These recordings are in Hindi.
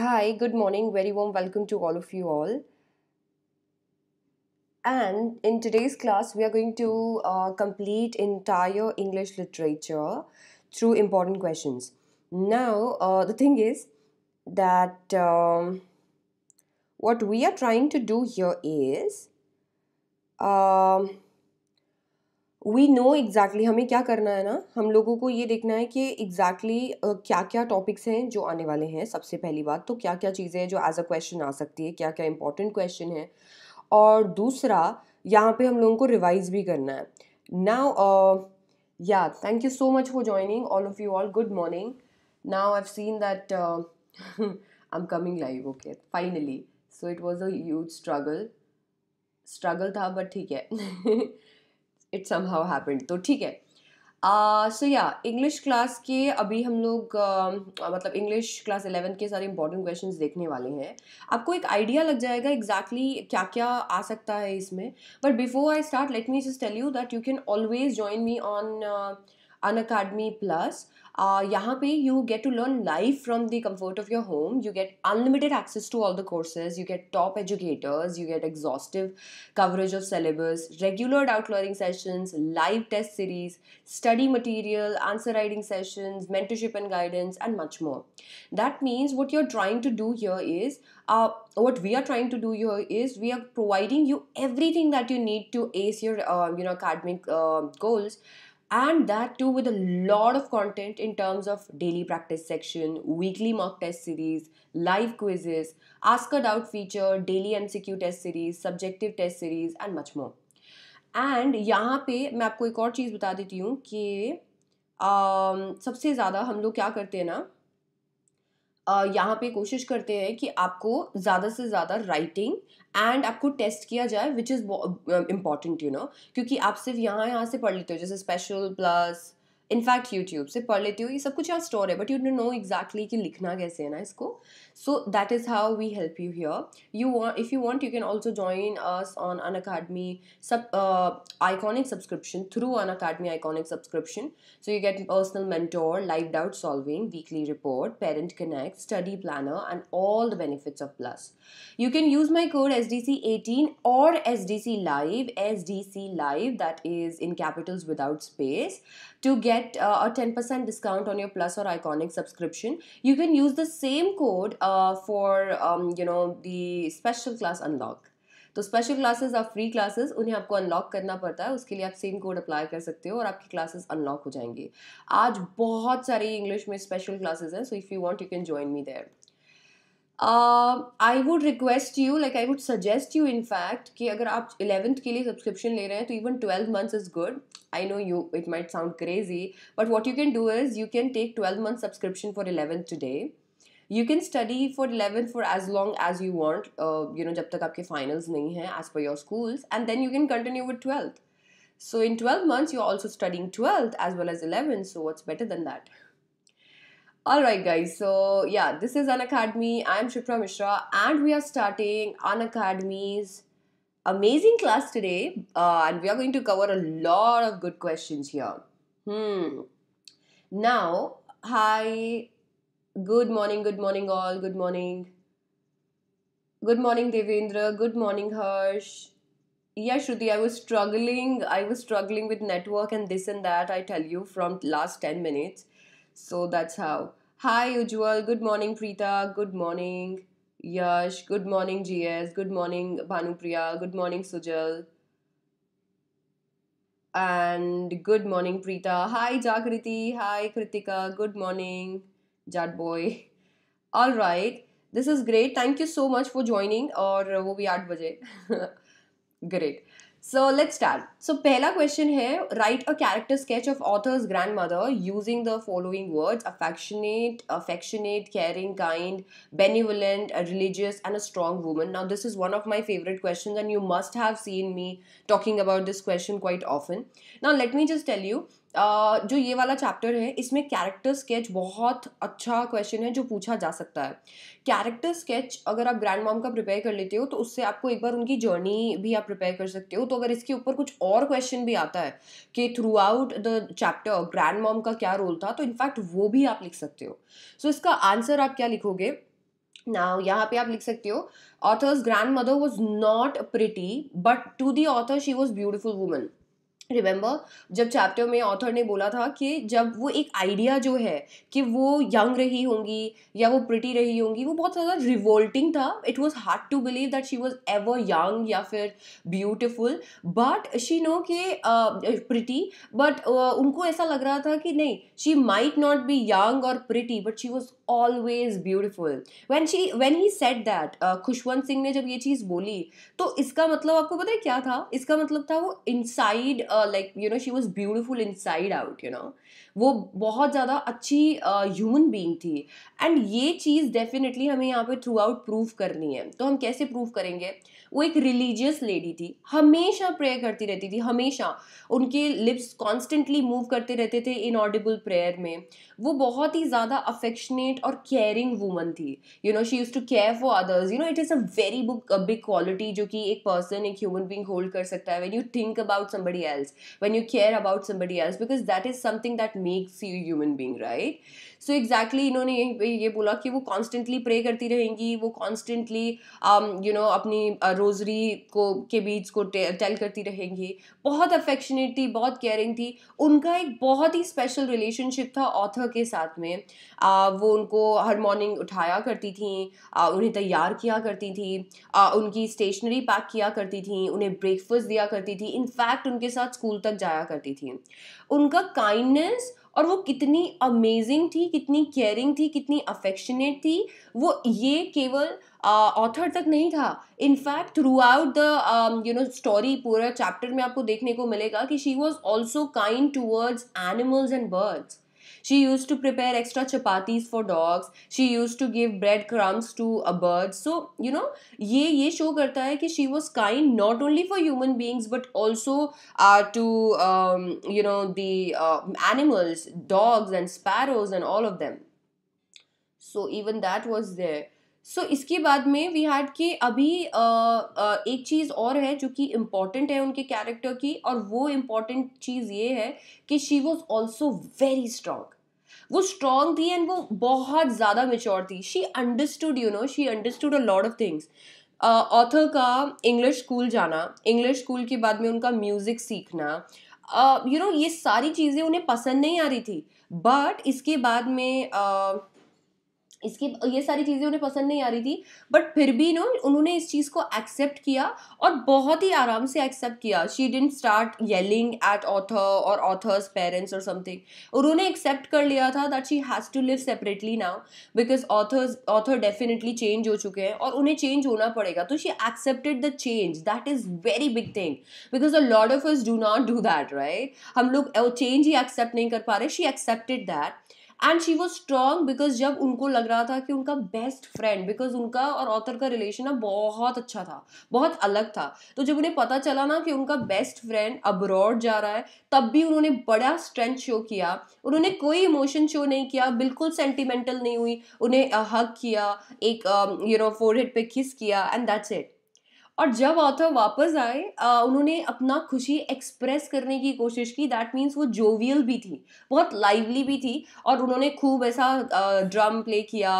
Hi, good morning. Very warm welcome to all of you all. And in today's class, we are going to uh, complete entire English literature through important questions. Now, uh, the thing is that um, what we are trying to do here is um, we know exactly हमें क्या करना है ना हम लोगों को ये देखना है कि एग्जैक्टली exactly, uh, क्या क्या टॉपिक्स हैं जो आने वाले हैं सबसे पहली बात तो क्या क्या चीज़ें हैं जो एज अ क्वेश्चन आ सकती है क्या क्या इंपॉर्टेंट क्वेश्चन है और दूसरा यहाँ पे हम लोगों को रिवाइज भी करना है नाउ या thank you so much for joining all of you all good morning now I've seen that I am coming live okay finally so it was a struggle struggle uh, था बट ठीक है इट सम हाउ हैपन तो ठीक है सो या इंग्लिश क्लास के अभी हम लोग uh, मतलब इंग्लिश क्लास एलेवन के सारे इंपॉर्टेंट क्वेश्चन देखने वाले हैं आपको एक आइडिया लग जाएगा एग्जैक्टली exactly क्या क्या आ सकता है इसमें but before I start let me just tell you that you can always join me on Unacademy plus Uh, यहाँ you get to learn live from the comfort of your home. You get unlimited access to all the courses. You get top educators. You get exhaustive coverage of syllabus, regular doubt clearing sessions, live test series, study material, answer writing sessions, mentorship and guidance, and much more. That means what you're trying to do here is uh, what we are trying to do here is we are providing you everything that you need to ace your uh, you know academic uh, goals and that too with a lot of content in terms of daily practice section, weekly mock test series, live quizzes, ask a doubt feature, daily MCQ test series, subjective test series and much more. And यहाँ पे मैं आपको एक और चीज़ बता देती हूँ कि uh, सबसे ज़्यादा हम लोग क्या करते हैं ना uh, यहाँ पे कोशिश करते हैं कि आपको ज़्यादा से ज़्यादा राइटिंग एंड आपको टेस्ट किया जाए which is important you know क्योंकि आप सिर्फ यहाँ यहाँ से पढ़ लेते हो जैसे स्पेशल प्लस इनफैक्ट यूट्यूब से पढ़ लेती हो ये सब कुछ यार स्टोर है but you don't know exactly कि लिखना कैसे है ना इसको so that is how we help you here you if you want you can also join us on Unacademy सब iconic subscription through Unacademy iconic subscription so you get personal mentor live doubt solving weekly report parent connect study planner and all the benefits of plus you can use my code S D C eighteen और S D C live S D C live that is in capitals without space to get uh, a 10% discount on your Plus or Iconic subscription. You can use the same code uh, for um, you know the special class unlock. तो स्पेशल क्लासेस और फ्री क्लासेस उन्हें आपको अनलॉक करना पड़ता है उसके लिए आप सेम कोड अप्लाई कर सकते हो और आपकी क्लासेस अनलॉक हो जाएंगी आज बहुत सारी इंग्लिश में स्पेशल क्लासेस हैं so if you want you can join me there I would request you like I would suggest you in fact कि अगर आप इलेवंथ के लिए सब्सक्रिप्शन ले रहे हैं तो even twelve months is good I know you it might sound crazy, but what you can do is you can take 12 month subscription for 11 today. You can study for 11 for as long as you want, uh, you know, jab tak aapke finals nahi hai as per your schools and then you can continue with 12th. So in 12 months you're also studying 12th as well as 11th, so what's better than that? Alright, guys, so yeah, this is An Academy. I'm Shipra Mishra, and we are starting An Academy's amazing class today, uh, and we are going to cover a lot of good questions here. Hmm. Now, hi. Good morning, good morning, all. Good morning. Good morning, Devendra. Good morning, Harsh. Yeah, Shruti, I was struggling. I was struggling with network and this and that, I tell you, from last 10 minutes. So that's how. Hi, Ujwal. Good morning, Preeta. Good morning. Yash, good morning GS, good morning Bhanupriya, good morning Sujal. And good morning Preeta. Hi Jagriti, hi Kritika, good morning Jad boy. All right, this is great. Thank you so much for joining Or, वो भी eight? बजे. great. So let's start. So पहला question है write a character sketch of author's grandmother using the following words affectionate, affectionate, caring, kind, benevolent, religious and a strong woman. Now this is one of my favorite questions and you must have seen me talking about this question quite often. Now let me just tell you जो ये वाला चैप्टर है इसमें कैरेक्टर स्केच बहुत अच्छा क्वेश्चन है जो पूछा जा सकता है कैरेक्टर स्केच अगर आप ग्रैंड मॉम का प्रिपेयर कर लेते हो तो उससे आपको एक बार उनकी जर्नी भी आप प्रिपेयर कर सकते हो तो अगर इसके ऊपर कुछ और क्वेश्चन भी आता है कि throughout the chapter grandmom का क्या रोल था तो इनफैक्ट वो भी आप लिख सकते हो सो so, इसका आंसर आप क्या लिखोगे ना यहाँ पे आप लिख सकते हो author's grandmother was not pretty but to the author she was beautiful woman remember जब चैप्टर में ऑथर ने बोला था कि जब वो एक आइडिया जो है कि वो यंग रही होंगी या वो प्रिटी रही होंगी वो बहुत ज़्यादा रिवोल्टिंग था it was hard to believe that she was ever young या फिर ब्यूटिफुल बट शी नो के प्रिटी बट उनको ऐसा लग रहा था कि नहीं she might not be young और pretty but she was always beautiful when she when he said that Khushwant Singh ने जब ये चीज़ बोली तो इसका मतलब आपको पता है क्या था इसका मतलब था वो inside like you know she was beautiful inside out you know वो बहुत ज़्यादा अच्छी ह्यूमन uh, बींग थी एंड ये चीज़ डेफिनेटली हमें यहाँ पे थ्रू आउट प्रूव करनी है तो हम कैसे प्रूव करेंगे वो एक रिलीजियस लेडी थी हमेशा प्रेयर करती रहती थी हमेशा उनके लिप्स कॉन्स्टेंटली मूव करते रहते थे इनऑडिबल प्रेयर में वो बहुत ही ज़्यादा अफेक्शनेट और केयरिंग वूमन थी you know she used to care for others you know it is a very book big quality जो कि एक पर्सन एक ह्यूमन बींग होल्ड कर सकता है when you think about somebody else when you care about somebody else because that is something that makes you human being right so exactly इन्होंने ये ये बोला कि वो कॉन्स्टेंटली प्रे करती रहेंगी वो कॉन्स्टेंटली यू नो अपनी रोजरी uh, को के बीच को टेल करती रहेंगी बहुत अफेक्शनेट थी बहुत केयरिंग थी उनका एक बहुत ही स्पेशल रिलेशनशिप था ऑथर के साथ में आ, uh, वो उनको हर मॉर्निंग उठाया करती थी आ, uh, उन्हें तैयार किया करती थी आ, उनकी स्टेशनरी पैक किया करती थी उन्हें ब्रेकफास्ट दिया करती थी इनफैक्ट उनके साथ स्कूल तक जाया करती थी उनका काइंडनेस और वो कितनी अमेजिंग थी कितनी केयरिंग थी कितनी अफेक्शनेट थी वो ये केवल ऑथर uh, तक नहीं था in fact throughout the you know story पूरा चैप्टर में आपको देखने को मिलेगा कि she was also kind towards animals and birds She used to prepare extra chapatis for dogs. She used to give bread crumbs to a bird. So you know ये ये show करता है कि she was kind not only for human beings but also uh, to um, you know the uh, animals, dogs and sparrows and all of them. So even that was there. So so, इसके बाद में वी हैड कि अभी आ, आ, एक चीज़ और है जो कि इम्पॉर्टेंट है उनके कैरेक्टर की और वो इम्पॉर्टेंट चीज़ ये है कि she was also very strong वो स्ट्रॉन्ग थी एंड वो बहुत ज़्यादा मेच्योर थी she understood you know she understood a lot of things author का इंग्लिश स्कूल जाना इंग्लिश स्कूल के बाद में उनका म्यूज़िक सीखना you uh, know you know, ये सारी चीज़ें उन्हें पसंद नहीं आ रही थी बट इसके बाद में uh, इसकी ये सारी चीज़ें उन्हें पसंद नहीं आ रही थी बट फिर भी नो उन्होंने इस चीज़ को एक्सेप्ट किया और बहुत ही आराम से एक्सेप्ट किया she didn't start yelling at author और ऑथर्स पेरेंट्स और समथिंग उन्होंने एक्सेप्ट कर लिया था that she has to live separately now because author's author definitely change हो चुके हैं और उन्हें चेंज होना पड़ेगा तो she accepted the change that is very big thing because a lot of us do not do that right हम लोग चेंज ही एक्सेप्ट नहीं कर पा रहे she accepted that and she was strong because जब उनको लग रहा था कि उनका बेस्ट फ्रेंड बिकॉज उनका और ऑथर का रिलेशन ना बहुत अच्छा था बहुत अलग था तो जब उन्हें पता चला ना कि उनका बेस्ट फ्रेंड अब्रॉड जा रहा है तब भी उन्होंने बड़ा स्ट्रेंथ शो किया उन्होंने कोई इमोशन शो नहीं किया बिल्कुल सेंटिमेंटल नहीं हुई उन्हें हक किया एक यू नो हेड पे किस किया एंड दैट्स इट और जब ऑथर वापस आए उन्होंने अपना खुशी एक्सप्रेस करने की कोशिश की दैट मीन्स वो जोवियल भी थी बहुत लाइवली भी थी और उन्होंने खूब ऐसा ड्रम प्ले किया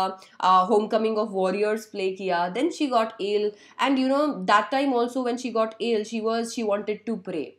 homecoming of warriors play किया then she got ill and you know that time also when she got ill she was she wanted to pray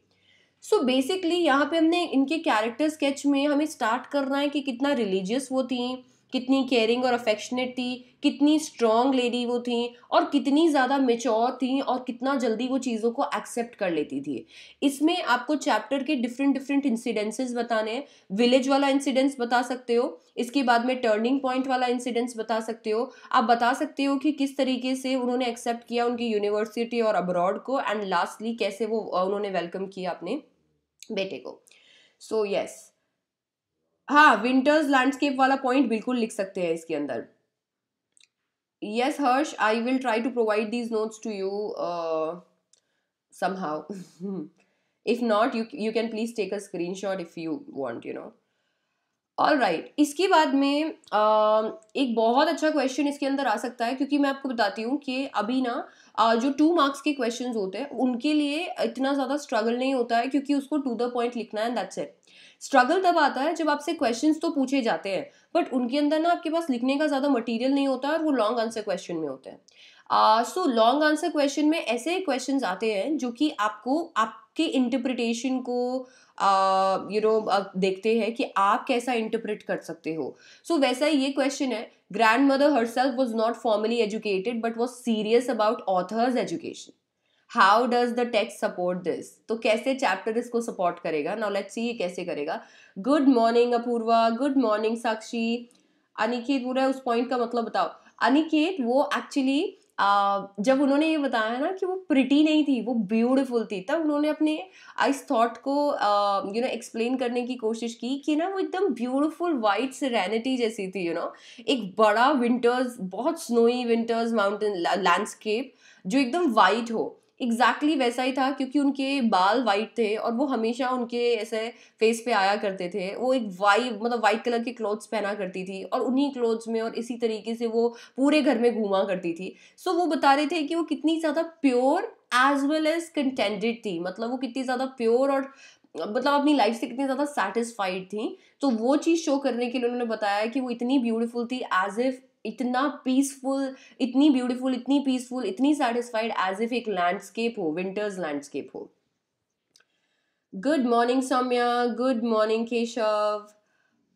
so basically यहाँ पे हमने इनके कैरेक्टर स्केच में हमें स्टार्ट करना है कि कितना रिलीजियस वो थी कितनी केयरिंग और अफेक्शनेट थी कितनी स्ट्रॉन्ग लेडी वो थी और कितनी ज़्यादा मेच्योर थी और कितना जल्दी वो चीज़ों को एक्सेप्ट कर लेती थी इसमें आपको चैप्टर के डिफरेंट डिफरेंट इंसिडेंसेस बताने हैं विलेज वाला इंसिडेंस बता सकते हो इसके बाद में टर्निंग पॉइंट वाला इंसिडेंस बता सकते हो आप बता सकते हो कि किस तरीके से उन्होंने एक्सेप्ट किया उनकी यूनिवर्सिटी और अब्रॉड को एंड लास्टली कैसे वो उन्होंने वेलकम किया अपने बेटे को सो so, यस yes. हाँ विंटर्स लैंडस्केप वाला पॉइंट बिल्कुल लिख सकते हैं इसके अंदर yes Harsh I will try to provide these notes to you how if not you you can please take a screenshot if you want you know all right इसके बाद में uh, एक बहुत अच्छा क्वेश्चन इसके अंदर आ सकता है क्योंकि मैं आपको बताती हूँ कि अभी ना uh, जो टू मार्क्स के क्वेश्चन होते हैं उनके लिए इतना ज़्यादा स्ट्रगल नहीं होता है क्योंकि उसको टू द पॉइंट लिखना है दैट्स इट स्ट्रगल तब आता है जब आपसे क्वेश्चन तो पूछे जाते हैं बट उनके अंदर ना आपके पास लिखने का ज़्यादा मटीरियल नहीं होता और वो लॉन्ग आंसर क्वेश्चन में होते हैं सो लॉन्ग आंसर क्वेश्चन में ऐसे क्वेश्चन आते हैं जो कि आपको आपके इंटरप्रिटेशन को you uh, know you know, uh, देखते हैं कि आप कैसा इंटरप्रेट कर सकते हो सो so, वैसा ही ये क्वेश्चन है grandmother herself was not formally educated but was serious about author's education how does the text support this तो कैसे चैप्टर इसको सपोर्ट करेगा नाउ लेट्स सी ये कैसे करेगा good morning Apoorva good morning Sakshi Aniket बोल है उस पॉइंट का मतलब बताओ अनिकेत वो एक्चुअली uh, जब उन्होंने ये बताया ना कि वो प्रिटी नहीं थी वो ब्यूटीफुल थी तब उन्होंने अपने आइस थॉट को यू नो एक्सप्लेन करने की कोशिश की कि ना वो एकदम ब्यूटीफुल वाइट सरेनिटी जैसी थी यू you नो know? एक बड़ा विंटर्स बहुत स्नोई विंटर्स माउंटेन लैंडस्केप जो एकदम वाइट हो एग्जैक्टली exactly वैसा ही था क्योंकि उनके बाल वाइट थे और वो हमेशा उनके ऐसे फेस पे आया करते थे वो एक वाइट मतलब वाइट कलर के क्लोथ्स पहना करती थी और उन्हीं क्लोथ्स में और इसी तरीके से वो पूरे घर में घूमा करती थी सो so, वो बता रहे थे कि वो कितनी ज़्यादा pure as well as contented थी मतलब वो कितनी ज़्यादा प्योर और मतलब अपनी लाइफ से कितनी ज़्यादा सेटिस्फाइड थी तो वो चीज़ शो करने के लिए उन्होंने बताया कि वो इतनी ब्यूटीफुल थी एज इफ इतना पीसफुल इतनी ब्यूटीफुल इतनी पीसफुल इतनी सेटिस्फाइड एज इफ एक लैंडस्केप हो विंटर्स लैंडस्केप हो good morning Saumya good morning Keshav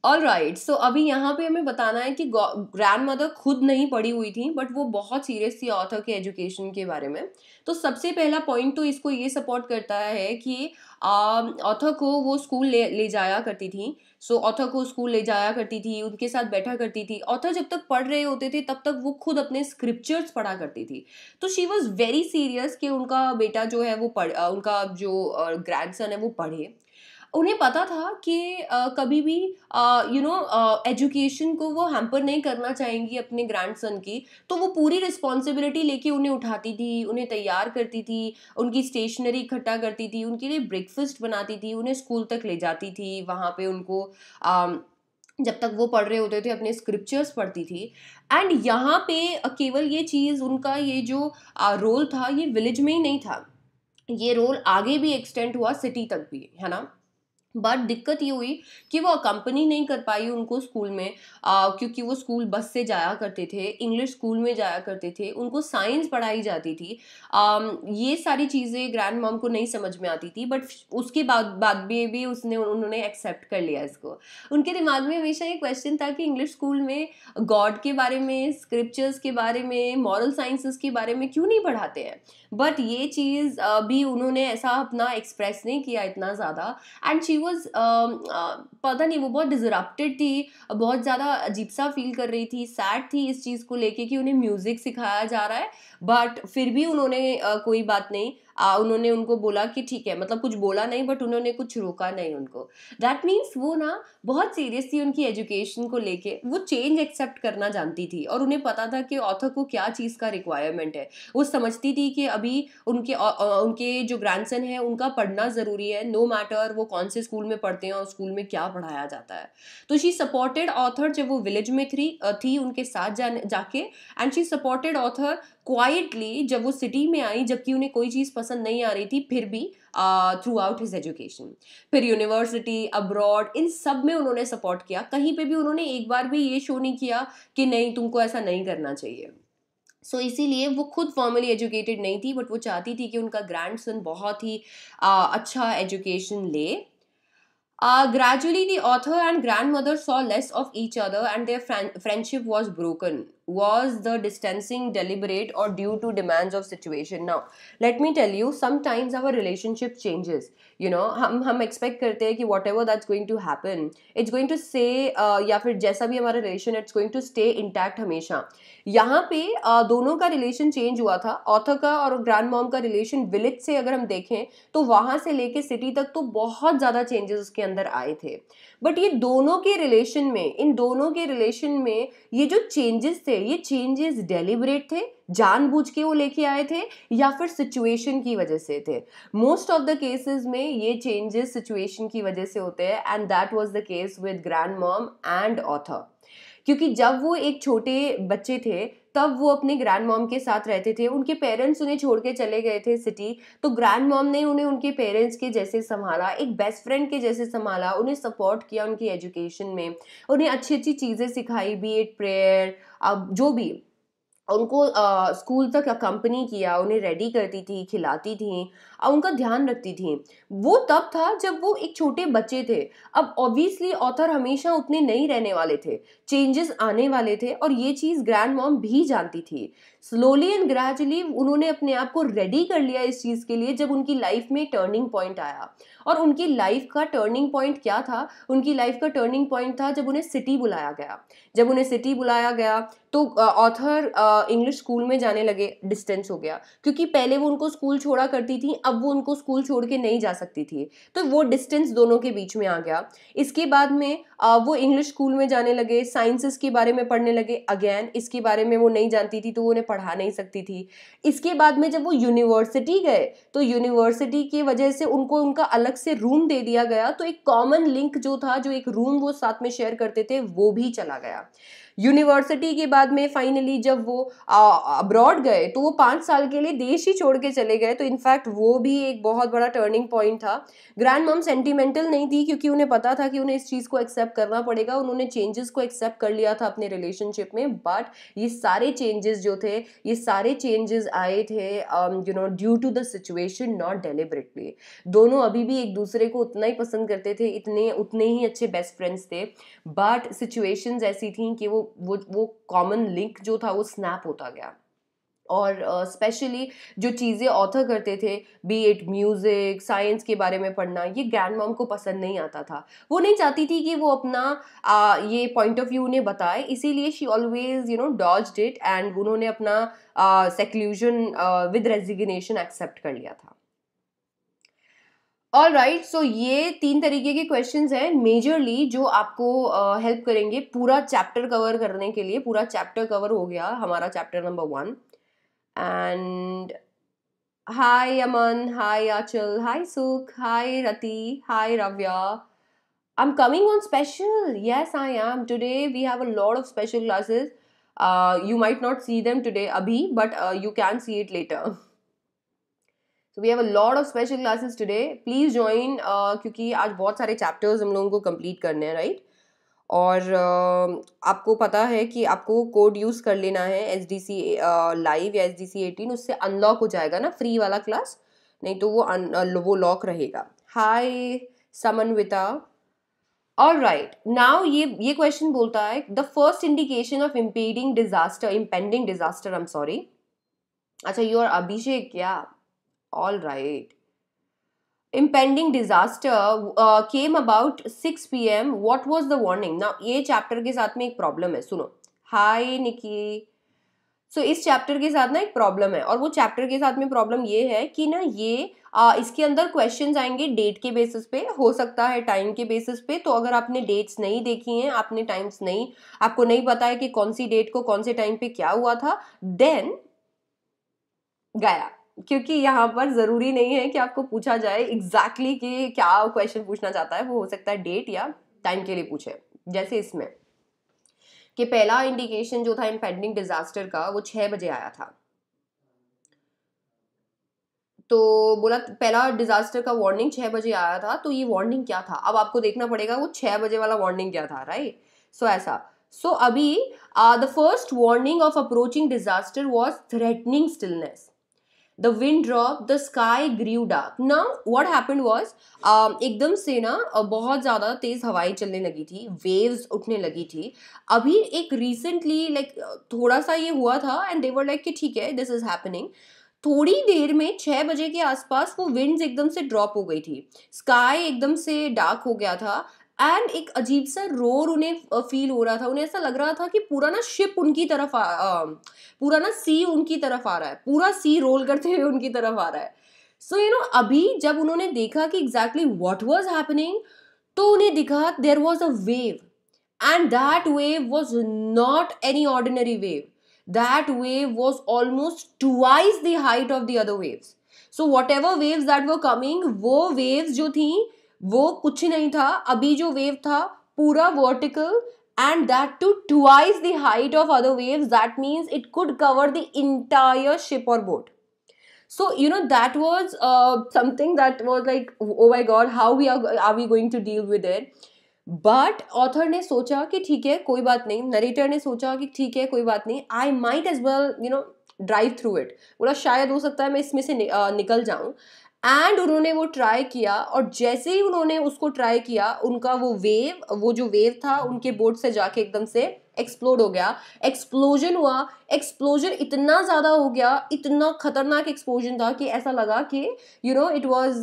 all right so अभी यहाँ पे हमें बताना है कि ग्रैंड मदर खुद नहीं पढ़ी हुई थी बट वो बहुत सीरियस थी ऑथर के एजुकेशन के बारे में तो सबसे पहला पॉइंट तो इसको ये सपोर्ट करता है कि ऑथर um, को वो स्कूल ले ले जाया करती थी सो so, ऑथर को स्कूल ले जाया करती थी उनके साथ बैठा करती थी ऑथर जब तक पढ़ रहे होते थे तब तक वो खुद अपने स्क्रिप्चर्स पढ़ा करती थी तो शी वॉज़ वेरी सीरियस कि उनका बेटा जो है वो पढ़ उनका जो ग्रैंड uh, सन है वो पढ़े उन्हें पता था कि आ, कभी भी यू नो एजुकेशन को वो हैम्पर नहीं करना चाहेंगी अपने ग्रैंड सन की तो वो पूरी रिस्पॉन्सिबिलिटी लेके उन्हें उठाती थी उन्हें तैयार करती थी उनकी स्टेशनरी इकट्ठा करती थी उनके लिए ब्रेकफास्ट बनाती थी उन्हें स्कूल तक ले जाती थी वहाँ पे उनको आ, जब तक वो पढ़ रहे होते थे अपने स्क्रिप्चर्स पढ़ती थी एंड यहाँ पे केवल ये चीज़ उनका ये जो रोल था ये विलेज में ही नहीं था ये रोल आगे भी एक्सटेंड हुआ सिटी तक भी है ना बट दिक्कत ये हुई कि वो कंपनी नहीं कर पाई उनको स्कूल में आ, क्योंकि वो स्कूल बस से जाया करते थे इंग्लिश स्कूल में जाया करते थे उनको साइंस पढ़ाई जाती थी आ, ये सारी चीज़ें ग्रैंड मॉम को नहीं समझ में आती थी बट उसके बाद बाद में भी उसने उन्होंने एक्सेप्ट कर लिया इसको उनके दिमाग में हमेशा ये क्वेश्चन था कि इंग्लिश स्कूल में गॉड के बारे में स्क्रिप्चर्स के बारे में मॉरल साइंसिस के बारे में क्यों नहीं पढ़ाते हैं बट ये चीज़ भी उन्होंने ऐसा अपना एक्सप्रेस नहीं किया इतना ज़्यादा एंड शी वॉज पता नहीं वो बहुत डिजरप्टेड थी बहुत ज़्यादा अजीब सा फील कर रही थी सैड थी इस चीज़ को लेके कि उन्हें म्यूज़िक सिखाया जा रहा है बट फिर भी उन्होंने कोई बात नहीं आ, उन्होंने उनको बोला कि ठीक है मतलब कुछ बोला नहीं बट उन्होंने कुछ रोका नहीं उनको दैट मीन्स वो ना बहुत सीरियस थी उनकी एजुकेशन को लेके वो चेंज एक्सेप्ट करना जानती थी और उन्हें पता था कि ऑथर को क्या चीज़ का रिक्वायरमेंट है वो समझती थी कि अभी उनके आ, आ, उनके जो ग्रैंडसन है उनका पढ़ना ज़रूरी है नो no मैटर वो कौन से स्कूल में पढ़ते हैं और स्कूल में क्या पढ़ाया जाता है तो शी सपोर्टेड ऑथर जब वो विलेज में थी थी उनके साथ जाने जाके and she supported author quietly जब वो सिटी में आई जबकि उन्हें कोई चीज़ पसंद नहीं आ रही थी फिर भी थ्रू आउट हिज एजुकेशन फिर यूनिवर्सिटी अब्रॉड इन सब में उन्होंने सपोर्ट किया कहीं पे भी उन्होंने एक बार भी ये शो नहीं किया कि नहीं तुमको ऐसा नहीं करना चाहिए सो so, इसीलिए वो खुद फॉर्मली एजुकेटेड नहीं थी बट वो चाहती थी कि उनका सन बहुत ही uh, अच्छा एजुकेशन ले ग्रेजुअली दी author and grandmother saw less of each other and their friendship was broken was the distancing deliberate or due to demands of situation now let me tell you sometimes our relationship changes you know hum hum expect karte hai ki whatever that's going to happen it's going to say uh, ya fir jaisa bhi hamara relation it's going to stay intact hamesha yahan pe uh, dono ka relation change hua tha author ka aur grandmom का relation village se agar hum dekhe to wahan se leke city tak to bahut zyada changes uske andar aaye the but ये दोनों के रिलेशन में इन दोनों के रिलेशन में ये जो चेंजेस थे ये चेंजेस डेलिबरेट थे जानबूझ के वो लेके आए थे या फिर सिचुएशन की वजह से थे मोस्ट ऑफ द केसेस में ये चेंजेस सिचुएशन की वजह से होते हैं and that was the case with grandmom and author क्योंकि जब वो एक छोटे बच्चे थे तब वो अपने ग्रैंड मॉम के साथ रहते थे उनके पेरेंट्स उन्हें छोड़ के चले गए थे सिटी तो ग्रैंड मॉम ने उन्हें उनके पेरेंट्स के जैसे संभाला एक बेस्ट फ्रेंड के जैसे संभाला उन्हें सपोर्ट किया उनकी एजुकेशन में उन्हें अच्छी अच्छी चीज़ें सिखाई बी एड प्रेयर अब जो भी उनको स्कूल तक कंपनी किया उन्हें रेडी करती थी खिलाती थी और उनका ध्यान रखती थी वो तब था जब वो एक छोटे बच्चे थे अब ऑब्वियसली ऑथर हमेशा उतने नहीं रहने वाले थे चेंजेस आने वाले थे और ये चीज़ ग्रैंड मॉम भी जानती थी स्लोली एंड ग्रेजुअली उन्होंने अपने आप को रेडी कर लिया इस चीज़ के लिए जब उनकी लाइफ में टर्निंग पॉइंट आया और उनकी लाइफ का टर्निंग पॉइंट क्या था उनकी लाइफ का टर्निंग पॉइंट था जब उन्हें सिटी बुलाया गया जब उन्हें सिटी बुलाया गया तो ऑथर इंग्लिश स्कूल में जाने लगे डिस्टेंस हो गया क्योंकि पहले वो उनको स्कूल छोड़ा करती थी अब वो उनको स्कूल छोड़ के नहीं जा सकती थी तो वो डिस्टेंस दोनों के बीच में आ गया इसके बाद में आ, वो इंग्लिश स्कूल में जाने लगे साइंसेस के बारे में पढ़ने लगे अगेन इसके बारे में वो नहीं जानती थी तो वो उन्हें पढ़ा नहीं सकती थी इसके बाद में जब वो यूनिवर्सिटी गए तो यूनिवर्सिटी की वजह से उनको उनका अलग से रूम दे दिया गया तो एक कॉमन लिंक जो था जो एक रूम वो साथ में शेयर करते थे वो भी चला गया यूनिवर्सिटी के बाद में फाइनली जब वो अब्रॉड गए तो वो पाँच साल के लिए देश ही छोड़ के चले गए तो इनफैक्ट वो भी एक बहुत बड़ा टर्निंग पॉइंट था ग्रैंड मम सेंटिमेंटल नहीं थी क्योंकि उन्हें पता था कि उन्हें इस चीज़ को एक्सेप्ट करना पड़ेगा उन्होंने चेंजेस को एक्सेप्ट कर लिया था अपने रिलेशनशिप में बट ये सारे चेंजेस जो थे ये सारे चेंजेस आए थे you know due to the situation not deliberately दोनों अभी भी एक दूसरे को उतना ही पसंद करते थे इतने उतने ही अच्छे बेस्ट फ्रेंड्स थे बट सिचुएशंस ऐसी थी कि वो वो वो कॉमन लिंक जो था वो स्नैप होता गया और स्पेशली uh, जो चीज़ें ऑथर करते थे बी एट म्यूज़िक साइंस के बारे में पढ़ना ये ग्रैंड मॉम को पसंद नहीं आता था वो नहीं चाहती थी कि वो अपना आ, ये पॉइंट ऑफ व्यू उन्हें बताए इसीलिए she always you know dodged it and उन्होंने अपना सेक्ल्यूजन विद रेजिग्नेशन एक्सेप्ट कर लिया था ऑल राइट सो ये तीन तरीके के क्वेश्चन हैं मेजरली जो आपको हेल्प uh, करेंगे पूरा चैप्टर कवर करने के लिए पूरा चैप्टर कवर हो गया हमारा chapter number one and hi Aman hi Aachal hi Sukh hi Rati hi Ravya I am coming on special yes I am today we have a lot of special classes you might not see them today अभी but you can see it later we have a lot of special classes today please join क्योंकि आज बहुत सारे चैप्टर्स हम लोगों को कंप्लीट करने हैं राइट और uh, आपको पता है कि आपको कोड यूज़ कर लेना है एस डी सी लाइव या एस डी सी एटीन उससे अनलॉक हो जाएगा ना फ्री वाला क्लास नहीं तो वो un, uh, वो लॉक रहेगा हाय समन्विता और राइट नाउ ये ये क्वेश्चन बोलता है the first indication of impeding disaster impending disaster I am sorry अच्छा यू आर अभिषेक क्या All right. Impending disaster came about 6 P M what was the warning ना ये चैप्टर के साथ में एक प्रॉब्लम है सुनो हाय निकी सो so, इस चैप्टर के साथ ना एक प्रॉब्लम है और वो चैप्टर के साथ में प्रॉब्लम ये है कि ना ये आ, uh, इसके अंदर क्वेश्चंस आएंगे डेट के बेसिस पे हो सकता है टाइम के बेसिस पे तो अगर आपने डेट्स नहीं देखी हैं आपने टाइम्स नहीं आपको नहीं पता है कि कौन सी डेट को कौन से टाइम पे क्या हुआ था देन गया क्योंकि यहाँ पर ज़रूरी नहीं है कि आपको पूछा जाए एग्जैक्टली exactly कि क्या क्वेश्चन पूछना चाहता है वो हो सकता है डेट या टाइम के लिए पूछे जैसे इसमें कि पहला इंडिकेशन जो था इम्पेंडिंग डिजास्टर का वो छह बजे आया था तो बोला पहला डिजास्टर का वार्निंग छह बजे आया था तो ये वार्निंग क्या था अब आपको देखना पड़ेगा वो छह बजे वाला वार्निंग क्या था राइट सो so, ऐसा सो so, अभी the first warning of approaching disaster was threatening stillness the wind drop the sky grew dark ना वॉट हैपन वॉज एकदम से ना बहुत ज़्यादा तेज़ हवाएं चलने लगी थी वेव्स उठने लगी थी अभी एक रिसेंटली लाइक like, थोड़ा सा ये हुआ था एंड देवर लाइक कि ठीक है दिस इज़ हैपनिंग थोड़ी देर में छः बजे के आसपास वो विंड्स एकदम से ड्रॉप हो गई थी स्काई एकदम से डार्क हो गया था एंड एक अजीब सा रोर उन्हें फील हो रहा था उन्हें ऐसा लग रहा था कि पूरा ना शिप उनकी तरफ आ, आ पूरा ना सी उनकी तरफ आ रहा है पूरा सी रोल करते हुए उनकी तरफ आ रहा है सो यू नो अभी जब उन्होंने देखा कि एग्जैक्टली वॉट वॉज हैपनिंग तो उन्हें दिखा there was a wave and that wave was not any ordinary wave that wave was almost twice the height of the other waves so whatever waves that वो कमिंग वो वेव्स जो थी वो कुछ नहीं था अभी जो वेव था पूरा vertical and that too twice the height of other waves that means it could cover the entire ship और boat so you know that was something that was like oh my god how we are we going to deal with it but author ने सोचा कि ठीक है कोई बात नहीं नरेटर ने सोचा कि ठीक है कोई बात नहीं I might as well you know drive through it बोला शायद हो सकता है मैं इसमें से uh, निकल जाऊं एंड उन्होंने वो ट्राई किया और जैसे ही उन्होंने उसको ट्राई किया उनका वो वेव वो जो वेव था उनके बोर्ड से जाके एकदम से एक्सप्लोड हो गया एक्सप्लोजन हुआ एक्सप्लोजन इतना ज़्यादा हो गया इतना खतरनाक एक्सप्लोजन था कि ऐसा लगा कि यू नो इट वॉज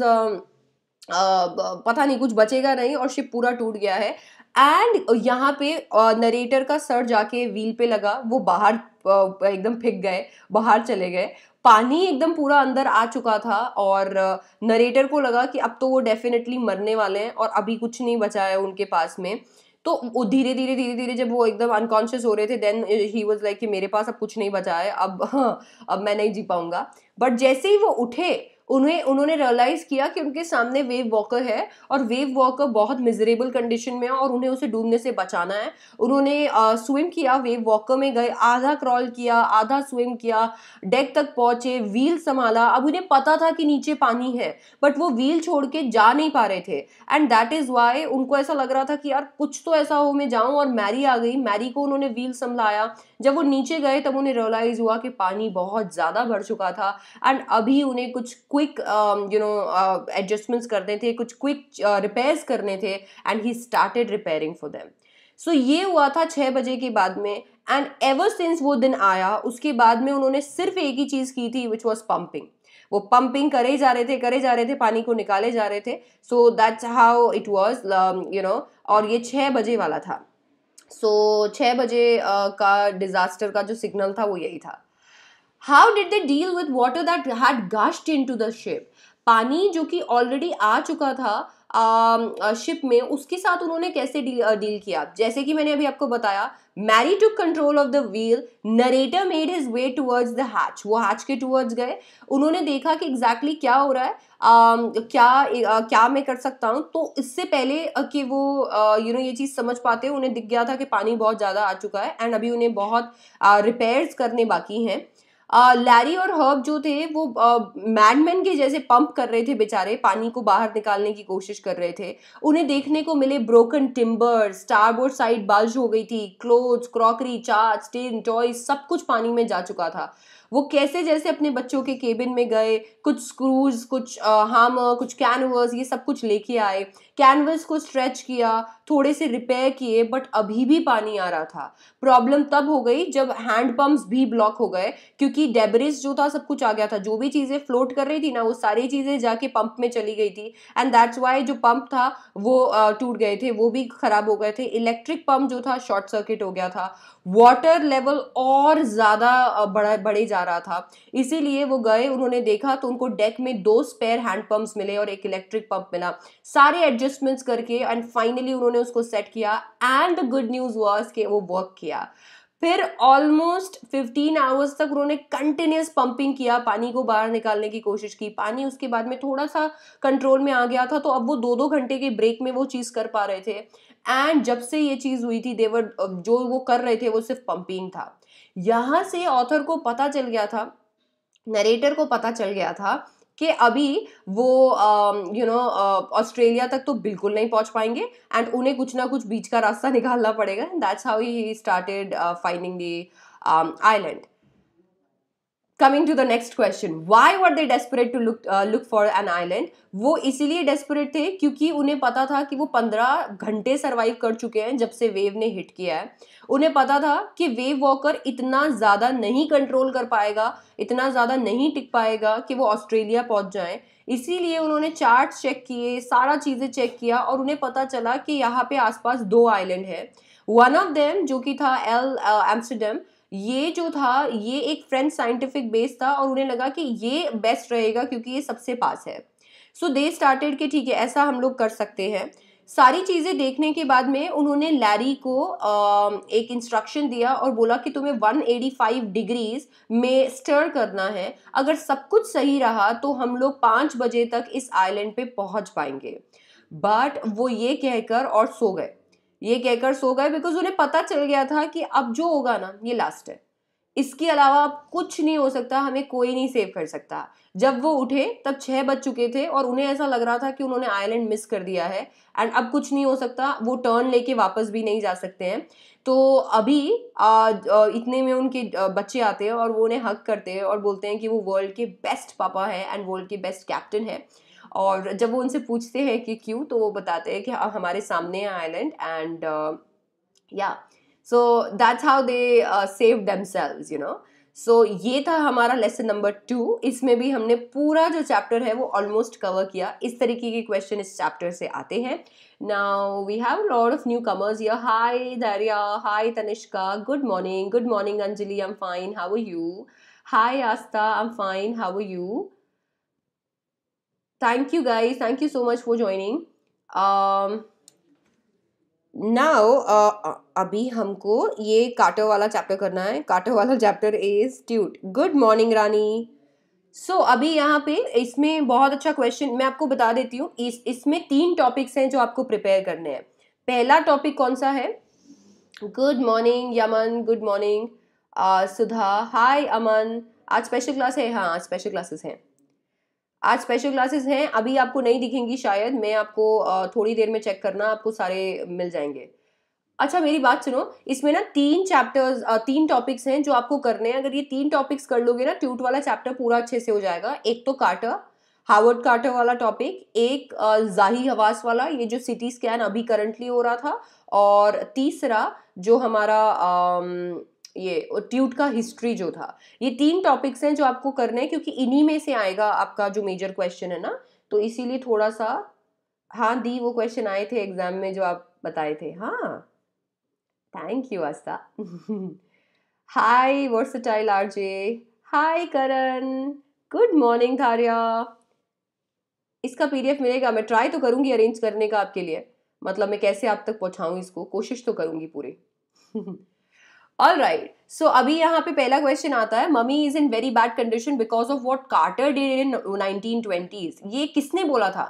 पता नहीं कुछ बचेगा नहीं और शिप पूरा टूट गया है एंड यहाँ पे नरेटर uh, का सर जाके व्हील पे लगा वो बाहर uh, एकदम फेंक गए बाहर चले गए पानी एकदम पूरा अंदर आ चुका था और नरेटर को लगा कि अब तो वो डेफिनेटली मरने वाले हैं और अभी कुछ नहीं बचा है उनके पास में तो वो धीरे धीरे धीरे धीरे जब वो एकदम अनकॉन्शियस हो रहे थे देन ही वॉज लाइक कि मेरे पास अब कुछ नहीं बचा है अब हाँ, अब मैं नहीं जी पाऊंगा बट जैसे ही वो उठे उन्हें उन्होंने रियलाइज़ किया कि उनके सामने वेव वॉकर है और वेव वॉकर बहुत मिजरेबल कंडीशन में है और उन्हें उसे डूबने से बचाना है उन्होंने स्विम किया वेव वॉकर में गए आधा क्रॉल किया आधा स्विम किया डेक तक पहुंचे व्हील संभाला अब उन्हें पता था कि नीचे पानी है बट वो व्हील छोड़ के जा नहीं पा रहे थे एंड दैट इज़ वाई उनको ऐसा लग रहा था कि यार कुछ तो ऐसा हो मैं जाऊँ और मैरी आ गई मैरी को उन्होंने व्हील संभालाया जब वो नीचे गए तब उन्हें रियलाइज़ हुआ कि पानी बहुत ज़्यादा भर चुका था एंड अभी उन्हें कुछ क्विक यू नो एडजस्टमेंट्स करने थे कुछ क्विक रिपेयर्स uh, करने थे and he started repairing for them so ये हुआ था छः बजे के बाद में एंड एवर सिंस वो दिन आया उसके बाद में उन्होंने सिर्फ एक ही चीज़ की थी विच वॉज पम्पिंग वो पंपिंग करे जा रहे थे करे जा रहे थे पानी को निकाले जा रहे थे so that's how it was you know और ये छः बजे वाला था सो so, छः बजे uh, का डिज़ास्टर का जो सिग्नल था वो यही था how did they deal with water that had gushed into the ship पानी जो कि ऑलरेडी आ चुका था शिप um, uh, में उसके साथ उन्होंने कैसे डील डील uh, किया जैसे कि मैंने अभी आपको बताया Mary to control of the wheel narrator made his way towards the hatch वो हैच के टूवर्ड्स गए उन्होंने देखा कि एग्जैक्टली exactly क्या हो रहा है um, क्या uh, क्या मैं कर सकता हूँ तो इससे पहले कि वो यू नो ये चीज़ समझ पाते उन्हें दिख गया था कि पानी बहुत ज़्यादा आ चुका है एंड अभी उन्हें बहुत रिपेयर्स करने बाकी हैं लैरी और हर्ब जो थे वो मैडमैन के जैसे पंप कर रहे थे बेचारे पानी को बाहर निकालने की कोशिश कर रहे थे उन्हें देखने को मिले broken timber starboard side bulge हो गई थी clothes crockery charts tin toy सब कुछ पानी में जा चुका था वो कैसे जैसे अपने बच्चों के केबिन में गए कुछ स्क्रूज कुछ हामर कुछ कैनवर्स ये सब कुछ लेके आए कैनवस को स्ट्रेच किया थोड़े से रिपेयर किए बट अभी भी पानी आ रहा था प्रॉब्लम तब हो गई जब हैंड पंप्स भी ब्लॉक हो गए क्योंकि डेबरेज जो था सब कुछ आ गया था जो भी चीज़ें फ्लोट कर रही थी ना वो सारी चीज़ें जाके पंप में चली गई थी एंड दैट्स वाई जो पंप था वो टूट गए थे वो भी ख़राब हो गए थे इलेक्ट्रिक पंप जो था शॉर्ट सर्किट हो गया था वाटर लेवल और ज़्यादा बढ़ा बढ़े जा रहा था इसीलिए वो गए उन्होंने देखा तो उनको डेक में दो स्पेयर हैंड मिले और एक इलेक्ट्रिक पंप मिला सारे एडजस्टमेंट्स करके एंड फाइनली उन्होंने उसको सेट किया and the good news was के वो वर्क किया फिर ऑलमोस्ट 15 आवर्स तक उन्होंने कंटिन्यूस पंपिंग किया पानी को बाहर निकालने की कोशिश की पानी उसके बाद में थोड़ा सा कंट्रोल में आ गया था तो अब वो दो दो घंटे के ब्रेक में वो चीज़ कर पा रहे थे एंड जब से ये चीज़ हुई थी देवर जो वो कर रहे थे वो सिर्फ पंपिंग था यहाँ से ऑथर को पता चल गया था नरेटर को पता चल गया था कि अभी वो यू नो ऑस्ट्रेलिया तक तो बिल्कुल नहीं पहुंच पाएंगे एंड उन्हें कुछ ना कुछ बीच का रास्ता निकालना पड़ेगा that's how he started finding the island coming to the next question why were they desperate to look look for an island वो इसीलिए डेस्परेट थे क्योंकि उन्हें पता था कि वो पंद्रह घंटे सर्वाइव कर चुके हैं जब से वेव ने हिट किया है उन्हें पता था कि वेव वॉकर इतना ज़्यादा नहीं कंट्रोल कर पाएगा इतना ज़्यादा नहीं टिक पाएगा कि वो ऑस्ट्रेलिया पहुँच जाए इसीलिए उन्होंने चार्ट चेक किए सारा चीज़ें चेक किया और उन्हें पता चला कि यहाँ पे आसपास दो आइलैंड है वन ऑफ देम जो कि था एल एम्स्टरडेम uh, ये जो था ये एक फ्रेंच साइंटिफिक बेस था और उन्हें लगा कि ये बेस्ट रहेगा क्योंकि ये सबसे पास है सो दे स्टार्टेड कि ठीक है ऐसा हम लोग कर सकते हैं सारी चीज़ें देखने के बाद में उन्होंने लैरी को आ, एक इंस्ट्रक्शन दिया और बोला कि तुम्हें 185 डिग्रीज में स्टर करना है अगर सब कुछ सही रहा तो हम लोग पाँच बजे तक इस आइलैंड पे पहुंच पाएंगे बट वो ये कहकर और सो गए ये कहकर सो गए बिकॉज उन्हें पता चल गया था कि अब जो होगा ना ये लास्ट है इसके अलावा अब कुछ नहीं हो सकता हमें कोई नहीं सेव कर सकता जब वो उठे तब छः बज चुके थे और उन्हें ऐसा लग रहा था कि उन्होंने आइलैंड मिस कर दिया है एंड अब कुछ नहीं हो सकता वो टर्न लेके वापस भी नहीं जा सकते हैं तो अभी आ, इतने में उनके बच्चे आते हैं और वो उन्हें हक करते हैं और बोलते हैं कि वो वर्ल्ड के बेस्ट पापा है एंड वर्ल्ड के बेस्ट कैप्टन है और जब वो उनसे पूछते हैं कि क्यों तो वो बताते हैं कि हाँ, हमारे सामने है आइलैंड एंड या so that's how they save themselves you know so ये था हमारा लेसन नंबर टू इसमें भी हमने पूरा जो चैप्टर है वो ऑलमोस्ट कवर किया इस तरीके के क्वेश्चन इस चैप्टर से आते हैं now we have lot of newcomers yeah hi Dariya hi Tanishka good morning good morning Anjali I am fine how you hi Aastha I am fine how you thank you guys thank you so much for joining um, now uh, uh, अभी हमको ये काटो वाला चैप्टर करना है काटो वाला chapter is Tut good morning Rani so so, अभी यहाँ पे इसमें बहुत अच्छा क्वेश्चन मैं आपको बता देती हूँ इस इसमें तीन टॉपिक्स हैं जो आपको प्रिपेयर करने हैं पहला टॉपिक कौन सा है good morning Yaman good morning Sudha hi Aman आज स्पेशल क्लास है हाँ आज स्पेशल क्लासेस हैं आज स्पेशल क्लासेस हैं अभी आपको नहीं दिखेंगी शायद मैं आपको थोड़ी देर में चेक करना आपको सारे मिल जाएंगे अच्छा मेरी बात सुनो इसमें ना तीन चैप्टर्स तीन टॉपिक्स हैं जो आपको करने हैं अगर ये तीन टॉपिक्स कर लोगे ना ट्यूट वाला चैप्टर पूरा अच्छे से हो जाएगा एक तो कार्टर हार्वर्ड कार्टर वाला टॉपिक एक जाही हवास वाला ये जो सिटी स्कैन अभी करंटली हो रहा था और तीसरा जो हमारा ये ट्यूट का हिस्ट्री जो था ये तीन टॉपिक्स हैं जो आपको करने हैं क्योंकि इन्हीं में से आएगा आपका जो मेजर क्वेश्चन है ना तो इसीलिए थोड़ा सा हाँ दी वो क्वेश्चन आए थे एग्जाम में जो आप बताए थे हाँ thank you Aastha hi versatile RJ hi Karan good morning Thariya इसका पीडीएफ मिलेगा मैं ट्राई तो करूंगी अरेंज करने का आपके लिए मतलब मैं कैसे आप तक पहुंचाऊं इसको कोशिश तो करूंगी पूरी ऑल राइट सो अभी यहाँ पे पहला क्वेश्चन आता है mummy is in very bad condition because of what Carter did in nineteen twenties ये किसने बोला था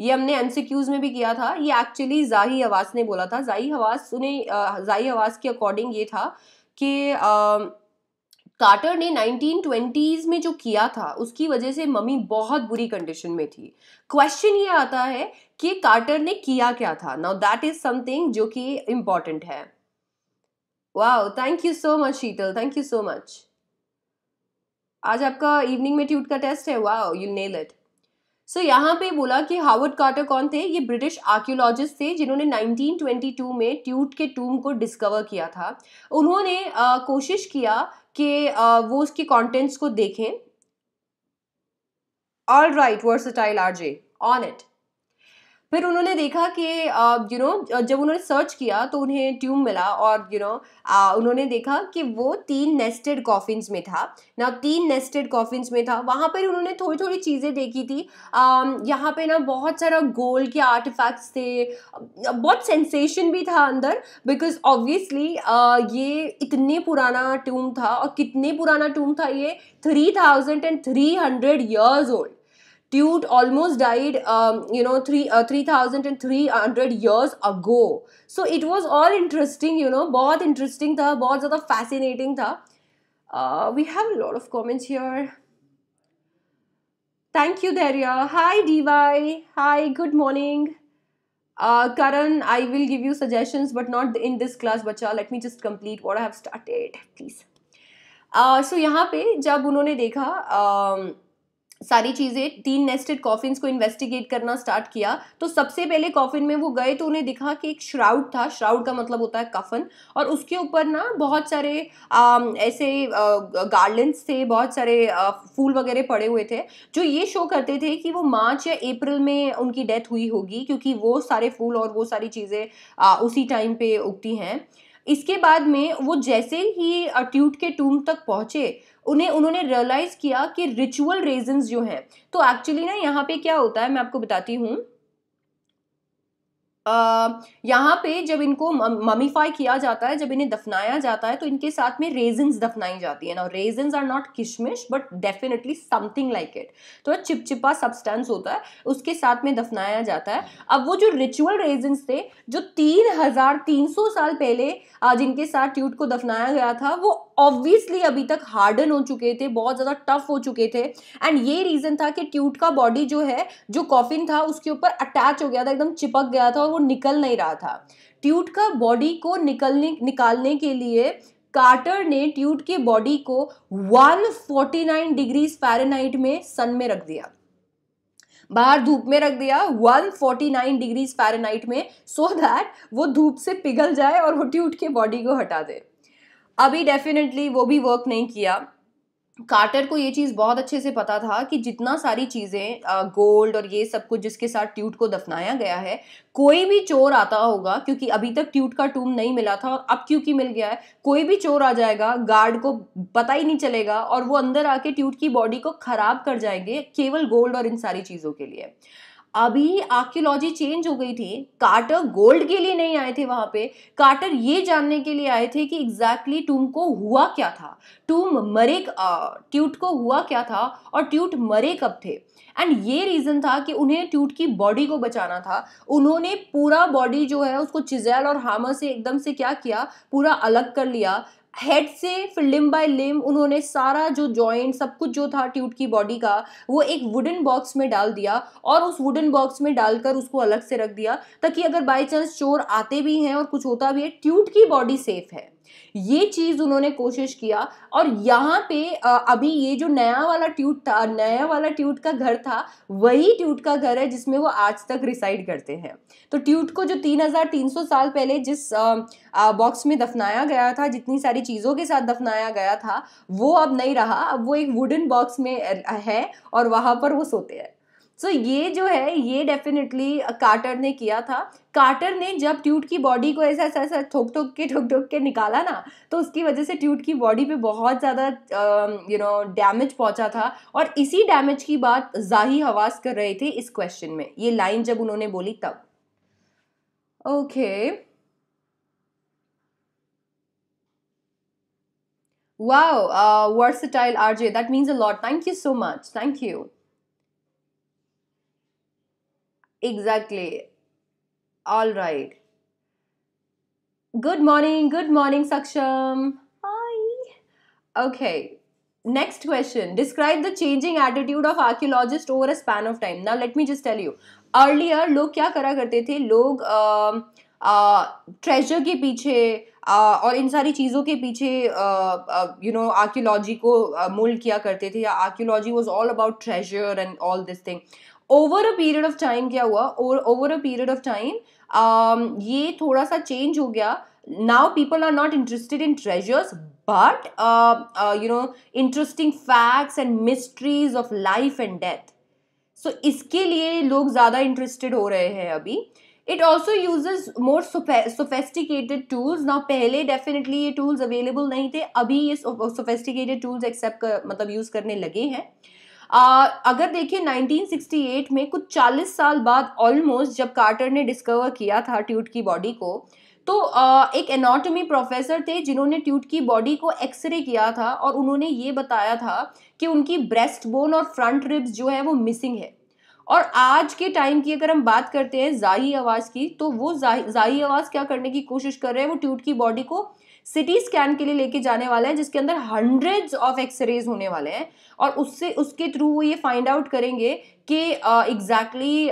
ये हमने एमसीक्यूज में भी किया था ये एक्चुअली जाही आवास ने बोला था जाही आवास उन्हें जाही आवास के अकॉर्डिंग ये था कि कार्टर ने 1920s में जो किया था उसकी वजह से मम्मी बहुत बुरी कंडीशन में थी क्वेश्चन ये आता है कि कार्टर ने किया क्या था नाउ दैट इज समथिंग जो कि इम्पॉर्टेंट है wow thank you so much Sheetal thank you so much आज आपका इवनिंग में ट्यूट का टेस्ट है wow you nail it so यहाँ पे बोला कि हार्वर्ड कार्टर कौन थे ये ब्रिटिश आर्क्योलॉजिस्ट थे जिन्होंने 1922 में ट्यूट के टूम को डिस्कवर किया था उन्होंने आ, कोशिश किया कि वो उसके कंटेंट्स को देखें all right versatile RJ on it फिर उन्होंने देखा कि यू नो जब उन्होंने सर्च किया तो उन्हें ट्यूम मिला और यू you नो know, उन्होंने देखा कि वो तीन नेस्टेड कॉफिन्स में था ना तीन नेस्टेड कॉफिन्स में था वहाँ पर उन्होंने थोड़ी थोड़ी चीज़ें देखी थी यहाँ पे ना बहुत सारा गोल्ड के आर्टिफैक्ट्स थे बहुत सेंसेशन भी था अंदर बिकॉज ऑब्वियसली ये इतने पुराना ट्यूम था और कितने पुराना टूम था ये three thousand and three hundred years old Tute almost died, um, you know, three uh, three thousand and three hundred years ago. So it was all interesting, you know, both interesting था, बहुत ज़्यादा fascinating the. Uh, we have a lot of comments here. Thank you, Darya. Hi, DY. Hi, good morning. Uh, Karan, I will give you suggestions, but not in this class, bacha. Let me just complete what I have started, please. Uh, so here, when they saw. सारी चीज़ें तीन नेस्टेड कॉफिन्स को इन्वेस्टिगेट करना स्टार्ट किया तो सबसे पहले कॉफिन में वो गए तो उन्हें दिखा कि एक श्राउड था श्राउड का मतलब होता है कफन और उसके ऊपर ना बहुत सारे आ, ऐसे गार्डन्स थे बहुत सारे आ, फूल वगैरह पड़े हुए थे जो ये शो करते थे कि वो मार्च या अप्रैल में उनकी डेथ हुई होगी क्योंकि वो सारे फूल और वो सारी चीज़ें उसी टाइम पे उगती हैं इसके बाद में वो जैसे ही ट्यूट के टूम तक पहुँचे उन्हें उन्होंने रियलाइज़ किया कि रिचुअल रीजन जो है तो एक्चुअली ना यहाँ पे क्या होता है मैं आपको बताती हूँ यहाँ पे जब इनको ममीफाई किया जाता है जब इन्हें दफनाया जाता है तो इनके साथ में रेजन्स दफनाई जाती है ना रेजन्स आर नॉट किशमिश but definitely something like it तो चिपचिपा सब्सटेंस होता है उसके साथ में दफनाया जाता है अब वो जो रिचुअल रेजन्स थे जो तीन हजार तीन सौ साल पहले जिनके साथ ट्यूट को दफनाया गया था वो ऑब्वियसली अभी तक हार्डन हो चुके थे बहुत ज़्यादा टफ हो चुके थे एंड ये रीज़न था कि ट्यूट का बॉडी जो है जो कॉफिन था उसके ऊपर अटैच हो गया था एकदम चिपक गया था और वो निकल नहीं रहा था ट्यूट का बॉडी को निकलने निकालने के लिए कार्टर ने ट्यूट के बॉडी को 149 डिग्रीज फ़ारेनहाइट में सन में रख दिया बाहर धूप में रख दिया 149 डिग्रीज फ़ारेनहाइट में सो so दैट वो धूप से पिघल जाए और वो ट्यूट के बॉडी को हटा दे अभी डेफिनेटली वो भी वर्क नहीं किया कार्टर को ये चीज़ बहुत अच्छे से पता था कि जितना सारी चीज़ें गोल्ड और ये सब कुछ जिसके साथ ट्यूट को दफनाया गया है कोई भी चोर आता होगा क्योंकि अभी तक ट्यूट का टूम नहीं मिला था और अब क्योंकि मिल गया है कोई भी चोर आ जाएगा गार्ड को पता ही नहीं चलेगा और वो अंदर आके ट्यूट की बॉडी को ख़राब कर जाएंगे केवल गोल्ड और इन सारी चीज़ों के लिए अभी आर्क्योलॉजी चेंज हो गई थी कार्टर गोल्ड के लिए नहीं आए थे वहां पे कार्टर ये जानने के लिए आए थे कि एग्जैक्टली exactly टूम को हुआ क्या था टूम मरे ट्यूट को हुआ क्या था और ट्यूट मरे कब थे एंड ये रीज़न था कि उन्हें ट्यूट की बॉडी को बचाना था उन्होंने पूरा बॉडी जो है उसको चिजैल और हामर से एकदम से क्या किया पूरा अलग कर लिया हेड से फिर लिम बाय लिम उन्होंने सारा जो जॉइंट सब कुछ जो था ट्यूट की बॉडी का वो एक वुडन बॉक्स में डाल दिया और उस वुडन बॉक्स में डालकर उसको अलग से रख दिया ताकि अगर बाई चांस चोर आते भी हैं और कुछ होता भी है ट्यूट की बॉडी सेफ है ये चीज़ उन्होंने कोशिश किया और यहाँ पे अभी ये जो नया वाला ट्यूट था नया वाला ट्यूट का घर था वही ट्यूट का घर है जिसमें वो आज तक रिसाइड करते हैं तो ट्यूट को जो 3,300 साल पहले जिस बॉक्स में दफनाया गया था जितनी सारी चीज़ों के साथ दफनाया गया था वो अब नहीं रहा अब वो एक वुडन बॉक्स में है और वहां पर वो सोते हैं सो so, ये जो है ये डेफिनेटली कार्टर uh, ने किया था कार्टर ने जब ट्यूट की बॉडी को ऐसा ऐसा ऐसा ठोक ठोक के ठोक ठोक के निकाला ना तो उसकी वजह से ट्यूट की बॉडी पे बहुत ज़्यादा यू नो डैमेज पहुंचा था और इसी डैमेज की बात जाही हवास कर रहे थे इस क्वेश्चन में ये लाइन जब उन्होंने बोली तब okay okay. Wow, uh, versatile RJ. That means a lot. Thank you so much. Thank you. Exactly. All right. Good morning. Good morning, Saksham. Hi. Okay. Next question. Describe the changing attitude of archaeologist over a span of time. Now, let me just tell you. Earlier, लोग क्या करा करते थे लोग ट्रेजर के पीछे और इन सारी चीज़ों के पीछे यू नो आर्क्योलॉजी को मोल्ड किया करते थे या archaeology was all about treasure and all this thing over a period of time क्या हुआ over a period of time ये थोड़ा सा चेंज हो गया now people are not interested in treasures but you know interesting facts and mysteries of life and death so इसके लिए लोग ज्यादा इंटरेस्टेड हो रहे हैं अभी it also use more sophisticated tools ना पहले डेफिनेटली ये टूल्स अवेलेबल नहीं थे अभी ये सोफेस्टिकेटेड टूल्स एक्सेप्ट मतलब यूज करने लगे हैं आ, अगर देखिए 1968 में कुछ 40 साल बाद ऑलमोस्ट जब कार्टर ने डिस्कवर किया था ट्यूट की बॉडी को तो आ, एक एनाटॉमी प्रोफेसर थे जिन्होंने ट्यूट की बॉडी को एक्सरे किया था और उन्होंने ये बताया था कि उनकी ब्रेस्ट बोन और फ्रंट रिब्स जो है वो मिसिंग है और आज के टाइम की अगर हम बात करते हैं जाही आवाज़ की तो वो जाही आवाज़ क्या करने की कोशिश कर रहे हैं वो ट्यूट की बॉडी को सिटी स्कैन के लिए लेके जाने वाले हैं जिसके अंदर हंड्रेड ऑफ एक्सरेज होने वाले हैं और उससे उसके थ्रू वो ये फाइंड आउट करेंगे कि एग्जैक्टली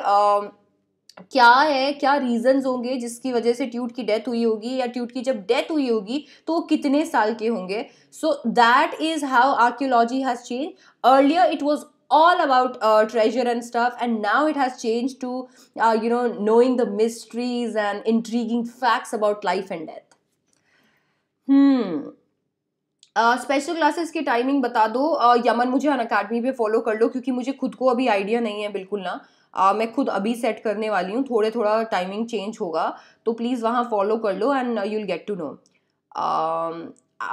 क्या है क्या रीजंस होंगे जिसकी वजह से ट्यूट की डेथ हुई होगी या ट्यूट की जब डेथ हुई होगी तो वो कितने साल के होंगे so that is how archaeology has change earlier it was all about treasure and stuff and now it has change to you know knowing the mysteries and intriguing facts about life and death hmm special classes की टाइमिंग बता दो uh, यमन मुझे अन अकेडमी पे फॉलो कर लो क्योंकि मुझे खुद को अभी आइडिया नहीं है बिल्कुल ना uh, मैं खुद अभी सेट करने वाली हूँ थोड़े थोड़ा टाइमिंग चेंज होगा तो प्लीज़ वहाँ फॉलो कर लो and will get to know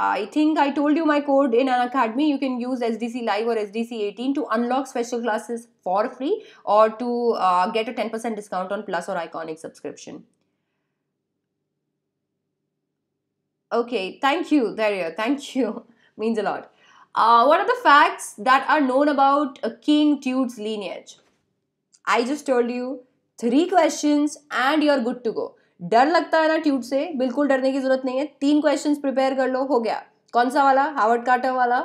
I think I told you my code in Unacademy you can use S D C live और S D C eighteen to unlock special classes for free और to get a ten percent discount on plus और iconic subscription Okay, thank you, Daria. Thank you. Means a lot. Uh, what are the facts that are known about King tut's lineage? I just told you three questions and you're good to go. डर लगता है ना ट्यूट से बिल्कुल डरने की जरूरत नहीं है तीन क्वेश्चन प्रिपेयर कर लो हो गया कौन सा वाला हावर्ड कार्टर वाला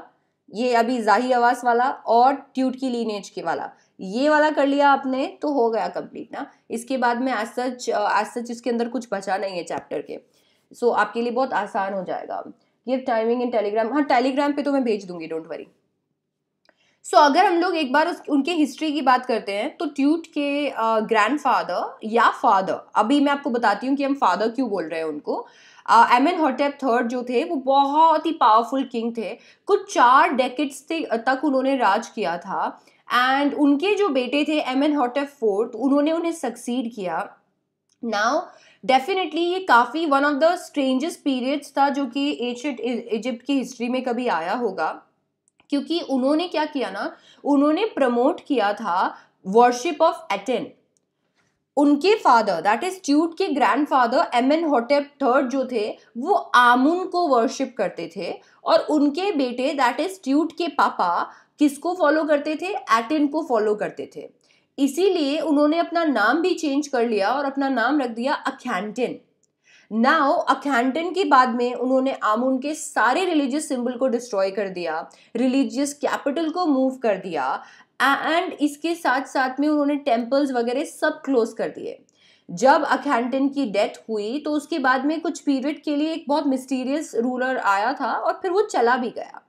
ये अभी जाहिर आवास वाला और ट्यूट की लीनेज के वाला ये वाला कर लिया आपने तो हो गया कंप्लीट ना इसके बाद में एज सच एज सच इसके अंदर कुछ बचा नहीं है चैप्टर के सो so, आपके लिए बहुत आसान हो जाएगा ये टाइमिंग इन टेलीग्राम हाँ टेलीग्राम पे तो मैं भेज दूंगी डोंट वरी सो अगर हम लोग एक बार उस उनके हिस्ट्री की बात करते हैं तो ट्यूट के ग्रैंड फादर या फादर अभी मैं आपको बताती हूँ कि हम फादर क्यों बोल रहे हैं उनको एम एन हॉटेप थर्ड जो थे वो बहुत ही पावरफुल किंग थे कुछ चार डेकेट्स तक उन्होंने राज किया था एंड उनके जो बेटे थे एम एन हॉटेप फोर्थ उन्होंने उन्हें सक्सीड किया नाउ डेफिनेटली ये काफ़ी one of the strangest periods था जो कि एशियट इजिप्ट e- की हिस्ट्री में कभी आया होगा क्योंकि उन्होंने क्या किया ना उन्होंने प्रमोट किया था वर्शिप ऑफ एटेन उनके फादर दैट इज ट्यूट के grandfather Amenhotep third जो थे वो आमुन को वर्शिप करते थे और उनके बेटे दैट इज ट्यूट के पापा किसको फॉलो करते थे एटेन को फॉलो करते थे इसीलिए उन्होंने अपना नाम भी चेंज कर लिया और अपना नाम रख दिया अखैंटिन नाउ अखैंटन के बाद में उन्होंने आमून के सारे रिलीजियस सिंबल को डिस्ट्रॉय कर दिया रिलीजियस कैपिटल को मूव कर दिया एंड इसके साथ साथ में उन्होंने टेम्पल्स वगैरह सब क्लोज कर दिए जब अखैंटन की डेथ हुई तो उसके बाद में कुछ पीरियड के लिए एक बहुत मिस्टीरियस रूलर आया था और फिर वो चला भी गया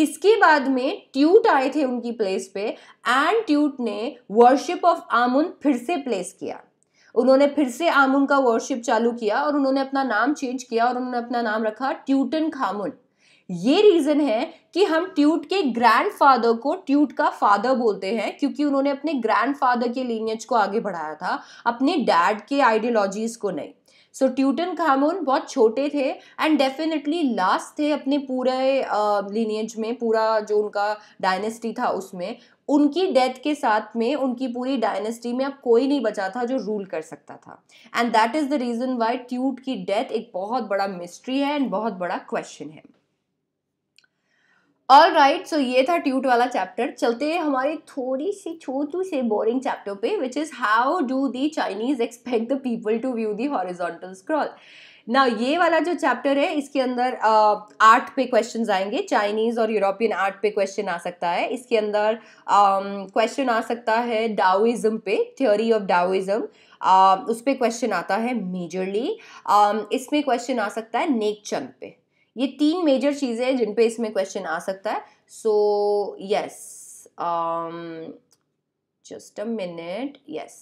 इसके बाद में ट्यूट आए थे उनकी प्लेस पे एंड ट्यूट ने वर्शिप ऑफ आमुन फिर से प्लेस किया उन्होंने फिर से आमुन का वर्शिप चालू किया और उन्होंने अपना नाम चेंज किया और उन्होंने अपना नाम रखा ट्यूटन खामुन ये रीज़न है कि हम ट्यूट के ग्रैंडफादर को ट्यूट का फादर बोलते हैं क्योंकि उन्होंने अपने ग्रैंडफादर के लीनियज को आगे बढ़ाया था अपने डैड के आइडियोलॉजीज़ को नहीं सो ट्यूटन खामोन बहुत छोटे थे एंड डेफिनेटली लास्ट थे अपने पूरे लीनियज में पूरा जो उनका डायनेस्टी था उसमें उनकी डेथ के साथ में उनकी पूरी डायनेस्टी में अब कोई नहीं बचा था जो रूल कर सकता था and that is the reason why Tut की डेथ एक बहुत बड़ा मिस्ट्री है एंड बहुत बड़ा क्वेश्चन है ऑल राइट सो ये था ट्यूट वाला चैप्टर चलते हैं हमारी थोड़ी सी छोटू से बोरिंग चैप्टर पे which is how do the Chinese expect the people to view the horizontal scroll ना ये वाला जो चैप्टर है इसके अंदर आर्ट पे क्वेश्चन आएंगे चाइनीज़ और यूरोपियन आर्ट पे क्वेश्चन आ सकता है इसके अंदर क्वेश्चन आ सकता है डाउइज्म पे थ्योरी ऑफ डाउइज्म उस पर क्वेश्चन आता है मेजरली इसमें क्वेश्चन आ सकता है नेक चंद पे ये तीन मेजर चीज़ें हैं जिन पे इसमें क्वेश्चन आ सकता है so yes just a minute yes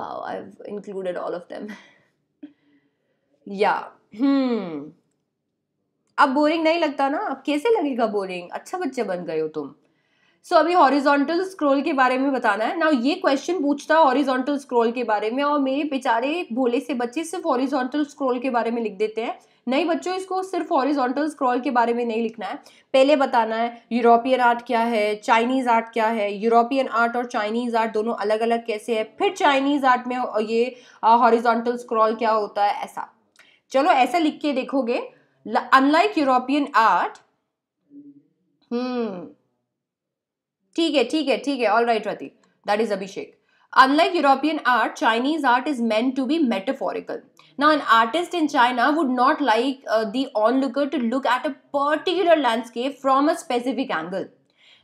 I have included all of them या हम्म अब बोरिंग नहीं लगता ना अब कैसे लगेगा बोरिंग अच्छा बच्चे बन गए हो तुम सो so, अभी हॉरिजॉन्टल स्क्रोल के बारे में बताना है ना ये क्वेश्चन पूछता है हॉरिजॉन्टल स्क्रोल के बारे में और मेरे बेचारे भोले से बच्चे सिर्फ हॉरिजॉन्टल स्क्रोल के बारे में लिख देते हैं नहीं बच्चों इसको सिर्फ हॉरिजॉन्टल स्क्रॉल के बारे में नहीं लिखना है पहले बताना है यूरोपियन आर्ट क्या है चाइनीज़ आर्ट क्या है यूरोपियन आर्ट और चाइनीज़ आर्ट दोनों अलग अलग कैसे है फिर चाइनीज़ आर्ट में ये हॉरिजॉन्टल स्क्रॉल क्या होता है ऐसा चलो ऐसा लिख के देखोगे अनलाइक यूरोपियन आर्ट हम्म ठीक है ठीक है ठीक है all right Rati that is Abhishek unlike European art Chinese art is meant to be metaphorical Now, an artist in China would not like uh, the onlooker to look at a particular landscape from a specific angle.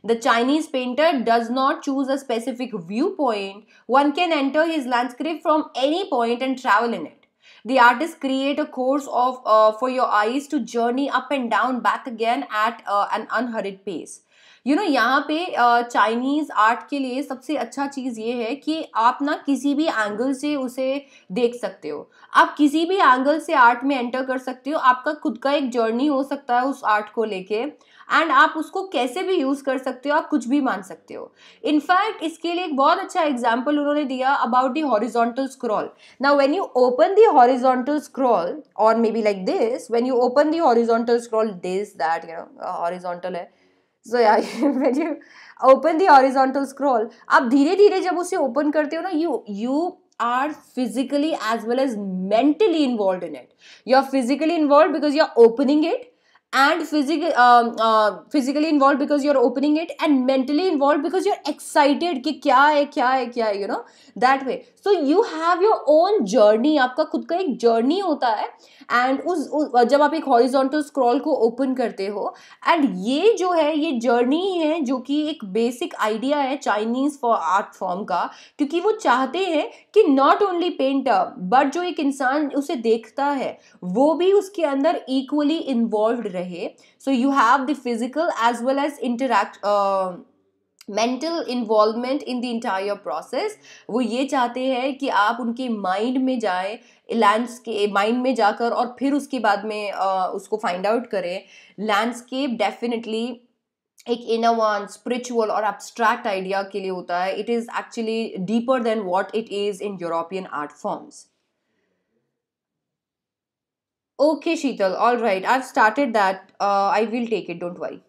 The Chinese painter does not choose a specific viewpoint. One can enter his landscape from any point and travel in it. The artist create a course of uh, for your eyes to journey up and down back again at uh, an unhurried pace. You know यहाँ पे चाइनीज़ आर्ट के लिए सबसे अच्छा चीज़ ये है कि आप ना किसी भी एंगल से उसे देख सकते हो आप किसी भी एंगल से आर्ट में एंटर कर सकते हो आपका खुद का एक जर्नी हो सकता है उस आर्ट को लेके एंड आप उसको कैसे भी यूज़ कर सकते हो आप कुछ भी मान सकते हो इनफैक्ट इसके लिए एक बहुत अच्छा एग्जाम्पल उन्होंने दिया about the horizontal scroll now when you open the horizontal scroll और maybe like this when you open the horizontal scroll this that you know है सो या when you open the horizontal scroll आप धीरे धीरे जब उसे ओपन करते हो ना you you are physically as well as mentally involve in it you are physically involve because you are opening it and physical physically involve because you are opening it and mentally involve because you are excited कि क्या है क्या है क्या है you know that way so you have your own journey आपका खुद का एक जर्नी होता है एंड उस, उस जब आप एक हॉरिजॉन्टल स्क्रॉल को ओपन करते हो एंड ये जो है ये जर्नी है जो कि एक बेसिक आइडिया है चाइनीज़ फॉर आर्ट फॉर्म का क्योंकि वो चाहते हैं कि नॉट ओनली पेंटर बट जो एक इंसान उसे देखता है वो भी उसके अंदर इक्वली इन्वॉल्व रहे so you have the physical as well as interact mental involvement in the entire process वो ये चाहते हैं कि आप उनके माइंड में जाएं लैंडस्केप माइंड में जाकर और फिर उसके बाद में आ, उसको फाइंड आउट करें लैंडस्केप डेफिनेटली एक इनवान स्पिरिचुअल और एब्स्ट्रैक्ट आइडिया के लिए होता है it is actually deeper than what it is in European art forms okay Sheetal all right I started that I will take it don't worry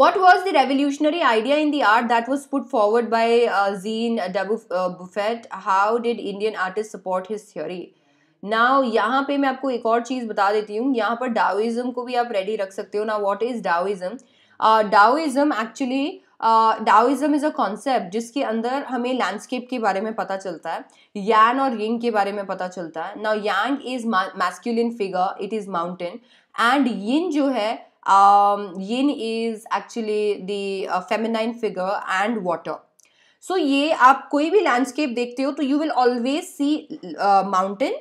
What was the revolutionary idea in the art that was put forward by uh, Zine uh, Buffet? How did Indian artists support his theory? Now यहाँ पे मैं आपको एक और चीज़ बता देती हूँ यहाँ पर डाओइज़म को भी आप रेडी रख सकते हो ना what is Daoism Daoism actually Daoism is a concept जिसके अंदर हमें लैंडस्केप के बारे में पता चलता है यान और यिंग के बारे में पता चलता है now yang is masculine figure it is mountain and yin जो है um, yin is actually the uh, feminine figure and water so ये आप कोई भी लैंडस्केप देखते हो तो you will always see mountain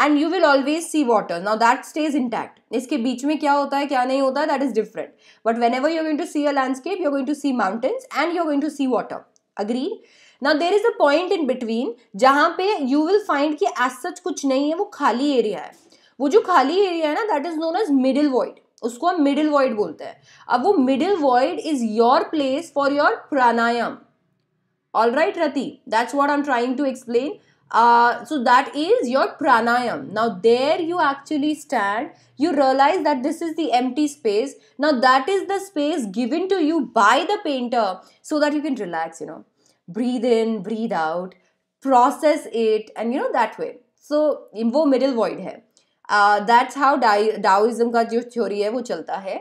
and you will always see water now that stage intact इसके बीच में क्या होता है क्या नहीं होता है that is different but whenever you're going to see a landscape you're going to see mountains and you're going to see water agreed now there is a point in between जहाँ पे यू विल फाइंड कि एज सच कुछ नहीं है वो खाली एरिया है वो जो खाली एरिया है ना that is known as middle void उसको हम मिडिल वॉइड बोलते हैं अब वो middle void is your place for your pranayama all right Rati that's what I am trying to explain so that is your pranayama now there you actually stand you realise that this is the एम space now that is the space given to you by the painter so that you can relax you know breathe in breathe out process it and you know that way so वो मिडिल वॉइड है दैट्स हाउ डाउइज्म का जो थ्योरी है वो चलता है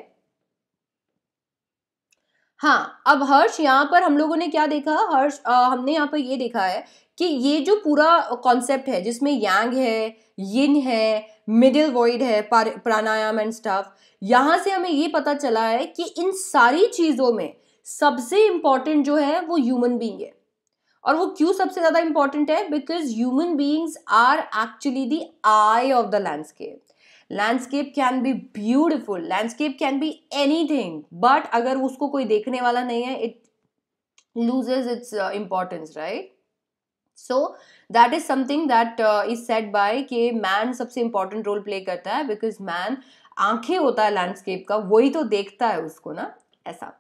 हाँ अब हर्ष यहाँ पर हम लोगों ने क्या देखा हर्ष आ, हमने यहाँ पर ये देखा है कि ये जो पूरा कॉन्सेप्ट है जिसमें यांग है यिन है मिडिल वॉइड है प्राणायाम एंड स्टाफ यहाँ से हमें ये पता चला है कि इन सारी चीज़ों में सबसे इम्पॉर्टेंट जो है वो ह्यूमन बींग है और वो क्यों सबसे ज़्यादा इंपॉर्टेंट है because human beings are actually the eye of the landscape landscape can be beautiful landscape can be thing but अगर उसको कोई देखने वाला नहीं है it loses its importance right so that is something that is set by के मैन सबसे इंपॉर्टेंट रोल प्ले करता है बिकॉज मैन आंखें होता है लैंडस्केप का वही तो देखता है उसको ना ऐसा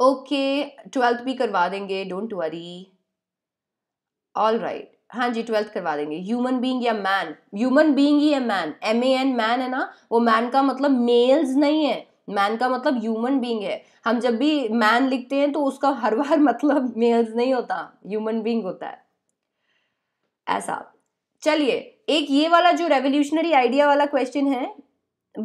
ओके ट्वेल्थ भी करवा देंगे डोंट वरी ऑल राइट हाँ जी ट्वेल्थ करवा देंगे ह्यूमन बींग या मैन ह्यूमन बींग ही है man M A N man है ना वो मैन का मतलब मेल्स नहीं है मैन का मतलब ह्यूमन बींग है हम जब भी मैन लिखते हैं तो उसका हर बार मतलब मेल्स नहीं होता ह्यूमन बींग होता है ऐसा चलिए एक ये वाला जो रेवोल्यूशनरी आइडिया वाला क्वेश्चन है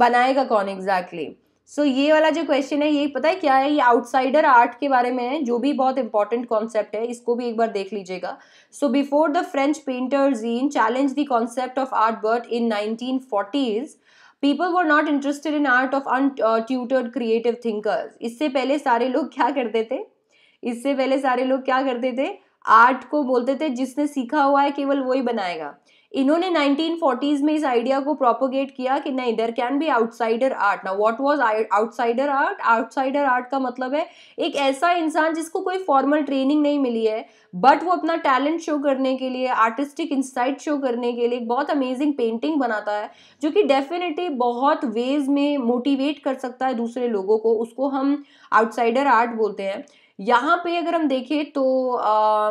बनाएगा कौन एग्जैक्टली exactly? सो so, ये वाला जो क्वेश्चन है ये पता है क्या है ये आउटसाइडर आर्ट के बारे में है जो भी बहुत इंपॉर्टेंट कॉन्सेप्ट है इसको भी एक बार देख लीजिएगा so before the French painter Jean challenge the concept of art brut in nineteen forties people were not interested in art of tutored creative thinkers इससे पहले सारे लोग क्या करते थे इससे पहले सारे लोग क्या करते थे आर्ट को बोलते थे जिसने सीखा हुआ है केवल वही बनाएगा इन्होंने 1940s में इस आइडिया को प्रोपोगेट किया कि नहीं there can be outsider art ना what was outsider art outsider art का मतलब है एक ऐसा इंसान जिसको कोई फॉर्मल ट्रेनिंग नहीं मिली है बट वो अपना टैलेंट शो करने के लिए आर्टिस्टिक इंसाइट शो करने के लिए एक बहुत अमेजिंग पेंटिंग बनाता है जो कि डेफिनेटली बहुत वेज में मोटिवेट कर सकता है दूसरे लोगों को उसको हम आउटसाइडर आर्ट बोलते हैं यहाँ पे अगर हम देखें तो आ,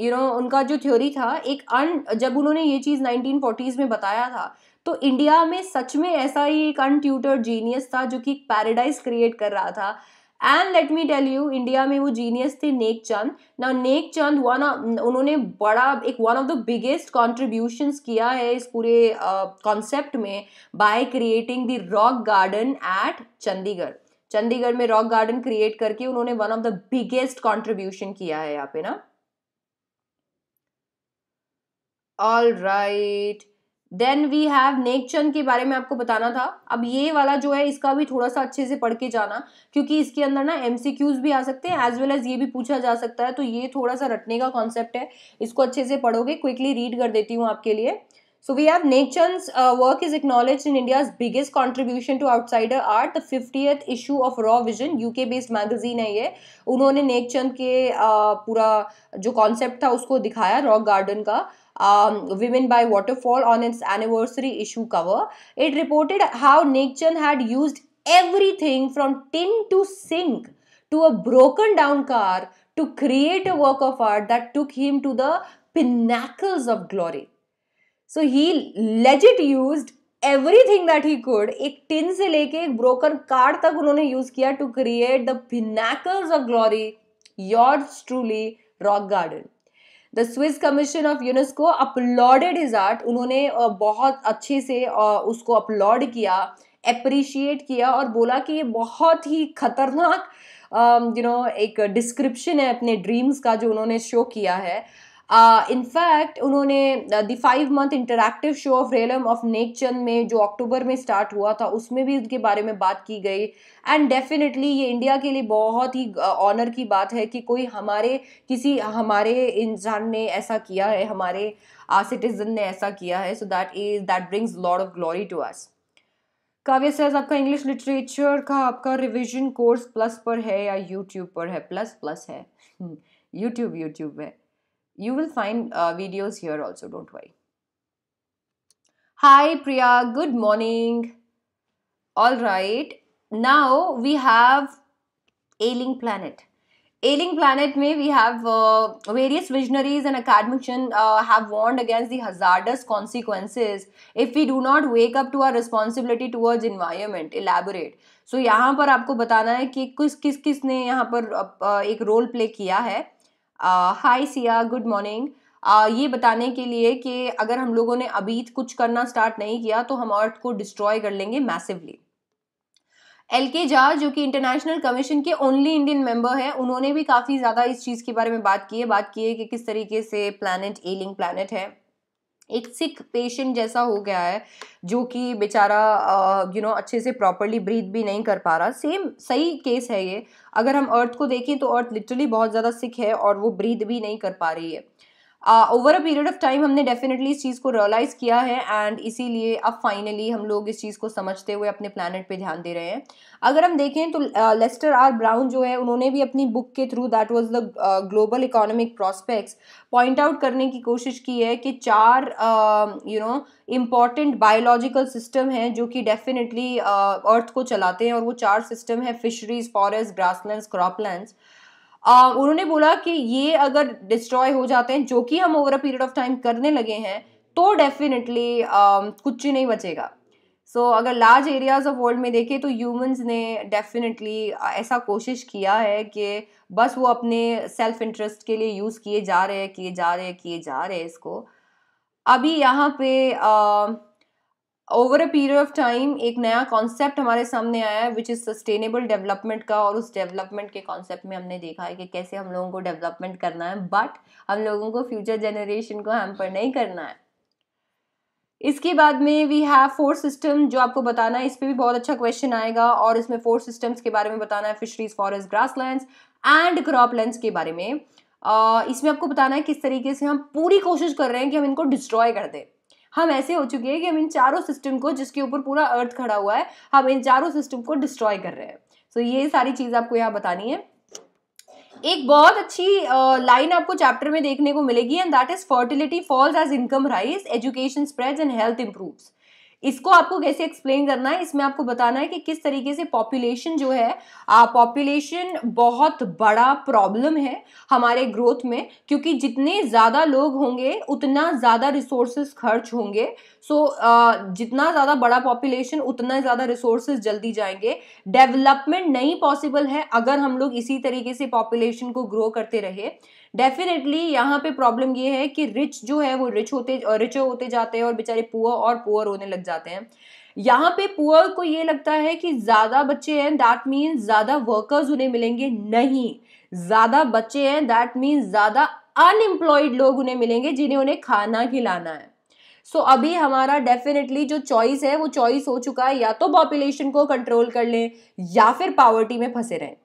यू you नो know, उनका जो थ्योरी था एक अन जब उन्होंने ये चीज़ नाइनटीन फोर्टीज़ में बताया था तो इंडिया में सच में ऐसा ही एक अनट्यूटर जीनियस था जो कि एक पैराडाइज क्रिएट कर रहा था and let me tell you India में वो जीनियस थे नेक चंद ना नेक चंद वन उन्होंने बड़ा एक one of the biggest contribution किया है इस पूरे कॉन्सेप्ट uh, में by creating the rock garden at Chandigarh Chandigarh में रॉक गार्डन क्रिएट करके उन्होंने one of the biggest contribution किया है यहाँ पे ना all right then we have Nekchand के बारे में आपको बताना था अब ये वाला जो है इसका भी थोड़ा सा अच्छे से पढ़ के जाना क्योंकि इसके अंदर ना एम भी आ सकते हैं एज वेल एज ये भी पूछा जा सकता है तो ये थोड़ा सा रटने का कॉन्सेप्ट है इसको अच्छे से पढ़ोगे क्विकली रीड कर देती हूँ आपके लिए so we have Nekchand's uh, work is acknowledged in India's biggest contribution to outsider art. The issue of Raw Vision UK based magazine है ये उन्होंने नेकचंद के uh, पूरा जो कॉन्सेप्ट था उसको दिखाया रॉक गार्डन का um, Women by Waterfall on its anniversary issue cover. It reported how Nick Chan had used everything from tin to sink to a broken down car to create a work of art that took him to the pinnacles of glory. So he legit used everything that he could, एक टिन से लेके एक ब्रोकन कार्ड तक उन्होंने यूज किया to create the pinnacles of glory, yours truly rock garden. The Swiss commission of UNESCO applauded his art उन्होंने बहुत अच्छे से उसको अपलॉड किया अप्रिशिएट किया और बोला कि ये बहुत ही खतरनाक यू नो एक डिस्क्रिप्शन है अपने ड्रीम्स का जो उन्होंने शो किया है इनफैक्ट uh, उन्होंने the five month interactive show of realm of Nekchand में जो अक्टूबर में स्टार्ट हुआ था उसमें भी उनके बारे में बात की गई एंड डेफिनेटली ये इंडिया के लिए बहुत ही ऑनर uh, की बात है कि कोई हमारे किसी हमारे इंसान ने ऐसा किया है हमारे सिटीजन uh, ने ऐसा किया है so that is that brings lord of glory to us Kavya Sahaj आपका इंग्लिश लिटरेचर का आपका रिविजन कोर्स प्लस पर है या यूट्यूब पर है प्लस प्लस है यूट्यूब यूट्यूब है You will find uh, videos here also, don't worry. Hi Priya, good morning. All right, now we have ailing planet. Ailing planet may we have uh, various visionaries and academician uh, have warned against the hazardous consequences if we do not wake up to our responsibility towards environment. Elaborate. So yahan यहाँ पर आपको बताना है kis kis किस किस ने यहाँ uh, ek role play kiya hai hi Siya good morning ये बताने के लिए कि अगर हम लोगों ने अभी कुछ करना स्टार्ट नहीं किया तो हम अर्थ को डिस्ट्रॉय कर लेंगे मैसिवली एल के झा जो कि इंटरनेशनल कमीशन के ओनली इंडियन मेंबर हैं उन्होंने भी काफ़ी ज़्यादा इस चीज़ के बारे में बात की है बात की है कि किस तरीके से प्लानट एलिंग प्लानट है एक सिख पेशेंट जैसा हो गया है जो कि बेचारा यू नो अच्छे से प्रॉपरली ब्रीथ भी नहीं कर पा रहा सेम सही केस है ये अगर हम अर्थ को देखें तो अर्थ लिटरली बहुत ज़्यादा सिख है और वो ब्रीथ भी नहीं कर पा रही है over a period of time हमने डेफिनेटली इस चीज़ को रियलाइज़ किया है एंड इसीलिए अब फाइनली हम लोग इस चीज़ को समझते हुए अपने प्लानट पे ध्यान दे रहे हैं अगर हम देखें तो लेस्टर आर ब्राउन जो है उन्होंने भी अपनी बुक के through that was the global economic prospects point out करने की कोशिश की है कि चार you know important biological system हैं जो कि डेफिनेटली अर्थ को चलाते हैं और वो चार सिस्टम है fisheries forest grassland crop Uh, उन्होंने बोला कि ये अगर डिस्ट्रॉय हो जाते हैं जो कि हम over a period of time करने लगे हैं तो डेफिनेटली uh, कुछ नहीं बचेगा सो so, अगर लार्ज एरियाज़ ऑफ वर्ल्ड में देखें तो ह्यूमंस ने डेफिनेटली ऐसा कोशिश किया है कि बस वो अपने सेल्फ इंटरेस्ट के लिए यूज़ किए जा रहे हैं किए जा रहे हैं किए जा रहे हैं इसको अभी यहाँ पे over a period of time एक नया कॉन्सेप्ट हमारे सामने आया है विच इज़ सस्टेनेबल डेवलपमेंट का और उस डेवलपमेंट के कॉन्सेप्ट में हमने देखा है कि कैसे हम लोगों को डेवलपमेंट करना है बट हम लोगों को फ्यूचर जनरेशन को हेम्पर नहीं करना है इसके बाद में वी हैव फोर सिस्टम जो आपको बताना है इस पर भी बहुत अच्छा क्वेश्चन आएगा और इसमें फोर सिस्टम्स के बारे में बताना है fisheries forest grasslands and croplands के बारे में uh, इसमें आपको बताना है किस तरीके से हम पूरी कोशिश कर रहे हैं कि हम इनको डिस्ट्रॉय कर दें हम ऐसे हो चुके हैं कि हम इन चारों सिस्टम को जिसके ऊपर पूरा अर्थ खड़ा हुआ है हम इन चारों सिस्टम को डिस्ट्रॉय कर रहे हैं सो so, ये सारी चीज़ आपको यहाँ बतानी है एक बहुत अच्छी लाइन uh, आपको चैप्टर में देखने को मिलेगी and that is fertility falls as income rise education spreads and health improves इसको आपको कैसे एक्सप्लेन करना है इसमें आपको बताना है कि किस तरीके से पॉपुलेशन जो है पॉपुलेशन बहुत बड़ा प्रॉब्लम है हमारे ग्रोथ में क्योंकि जितने ज़्यादा लोग होंगे उतना ज़्यादा रिसोर्सेस खर्च होंगे सो so, जितना ज़्यादा बड़ा पॉपुलेशन उतना ज़्यादा रिसोर्सेज जल्दी जाएंगे डेवलपमेंट नहीं पॉसिबल है अगर हम लोग इसी तरीके से पॉपुलेशन को ग्रो करते रहे डेफिनेटली यहाँ पे प्रॉब्लम ये है कि रिच जो है वो रिच होते रिच होते जाते हैं और बेचारे पुअर और पुअर होने लग जाते हैं यहाँ पे पुअर को ये लगता है कि ज़्यादा बच्चे हैं दैट मीन्स ज़्यादा वर्कर्स उन्हें मिलेंगे नहीं ज़्यादा बच्चे हैं दैट मीन्स ज़्यादा अनएम्प्लॉयड लोग उन्हें मिलेंगे जिन्हें उन्हें खाना खिलाना है सो so, अभी हमारा डेफिनेटली जो चॉइस है वो चॉइस हो चुका है या तो पॉपुलेशन को कंट्रोल कर लें या फिर पावर्टी में फंसे रहें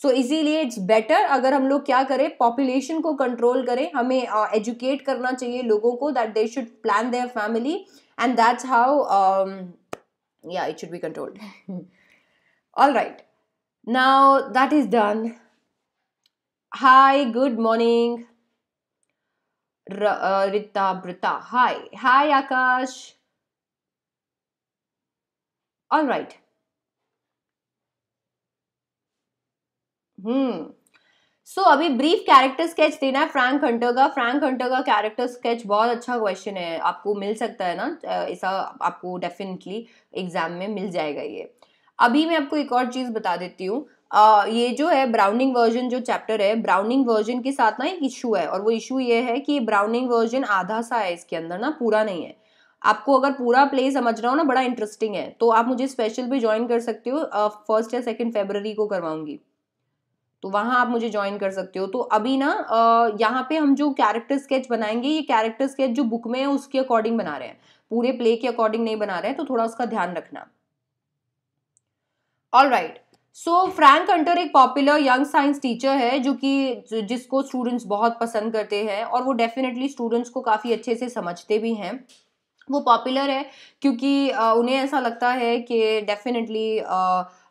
सो so, इसीलिए इट्स बेटर अगर हम लोग क्या करें पॉपुलेशन को कंट्रोल करें हमें एजुकेट uh, करना चाहिए लोगों को that they should plan their family and that's how या it should be controlled all right now that is done hi good morning Rita ब्रिता hi hi Akash all right hmm so अभी ब्रीफ कैरेक्टर स्केच देना है फ्रैंक हंटर का फ्रैंक हंटर का कैरेक्टर स्केच बहुत अच्छा क्वेश्चन है आपको मिल सकता है ना ऐसा आपको डेफिनेटली एग्जाम में मिल जाएगा ये अभी मैं आपको एक और चीज़ बता देती हूँ ये जो है ब्राउनिंग वर्जन जो चैप्टर है ब्राउनिंग वर्जन के साथ ना एक इशू है और वो इशू ये है कि ब्राउनिंग वर्जन आधा सा है इसके अंदर ना पूरा नहीं है आपको अगर पूरा प्ले समझना हो ना बड़ा इंटरेस्टिंग है तो आप मुझे स्पेशल भी ज्वाइन कर सकते हो फर्स्ट या सेकेंड फेबररी को करवाऊंगी तो वहां आप मुझे ज्वाइन कर सकते हो तो अभी ना यहाँ पे हम जो कैरेक्टर स्केच बनाएंगे ये कैरेक्टर स्केच जो बुक में है उसके अकॉर्डिंग बना रहे हैं पूरे प्ले के अकॉर्डिंग नहीं बना रहे हैं तो थोड़ा उसका ध्यान रखना all right so Frank Hunter एक पॉपुलर यंग साइंस टीचर है जो कि जिसको स्टूडेंट्स बहुत पसंद करते हैं और वो डेफिनेटली स्टूडेंट्स को काफ़ी अच्छे से समझते भी हैं वो पॉपुलर है क्योंकि उन्हें ऐसा लगता है कि डेफिनेटली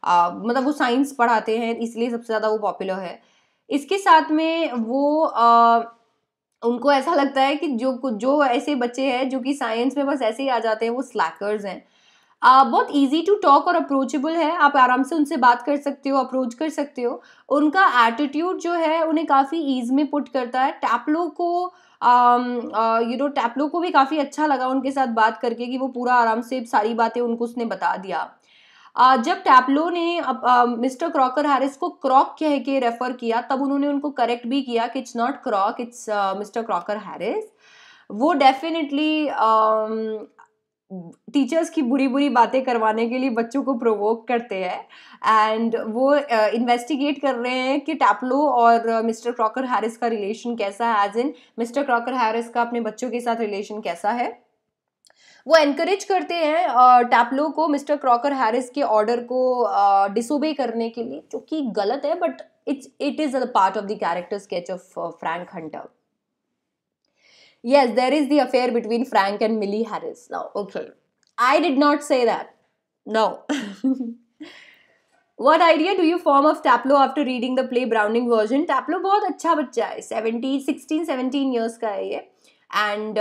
आ, मतलब वो साइंस पढ़ाते हैं इसलिए सबसे ज़्यादा वो पॉपुलर है इसके साथ में वो आ, उनको ऐसा लगता है कि जो जो ऐसे बच्चे हैं जो कि साइंस में बस ऐसे ही आ जाते हैं वो स्लैकर्स हैं आ, बहुत इजी टू टॉक और अप्रोचेबल है आप आराम से उनसे बात कर सकते हो अप्रोच कर सकते हो उनका एटीट्यूड जो है उन्हें काफ़ी ईज में पुट करता है टैपलो को यू नो टैपलो को भी काफ़ी अच्छा लगा उनके साथ बात करके कि वो पूरा आराम से सारी बातें उनको उसने बता दिया जब टैपलो ने मिस्टर क्रॉकर हैरिस को क्रॉक कह के रेफर किया तब उन्होंने उनको करेक्ट भी किया कि it's not Crock it's Mister Crocker Harris वो डेफिनेटली टीचर्स um, की बुरी बुरी बातें करवाने के लिए बच्चों को प्रोवोक करते हैं एंड वो इन्वेस्टिगेट uh, कर रहे हैं कि टैपलो और मिस्टर क्रॉकर हैरिस का रिलेशन कैसा है as in Mister Crocker Harris का अपने बच्चों के साथ रिलेशन कैसा है वो एनकरेज करते हैं टैपलो को मिस्टर क्रॉकर हैरिस के ऑर्डर को डिसोबे करने के लिए जो कि गलत है but it's it is a part of the character sketch of Frank Hunter yes there is the affair between Frank and Millie Harris now okay I did not say that now what idea do you form of Taplow after reading the play Browning version Taplow बहुत अच्छा बच्चा है सेवेंटी सिक्सटीन सेवनटीन ईयर्स का है ये एंड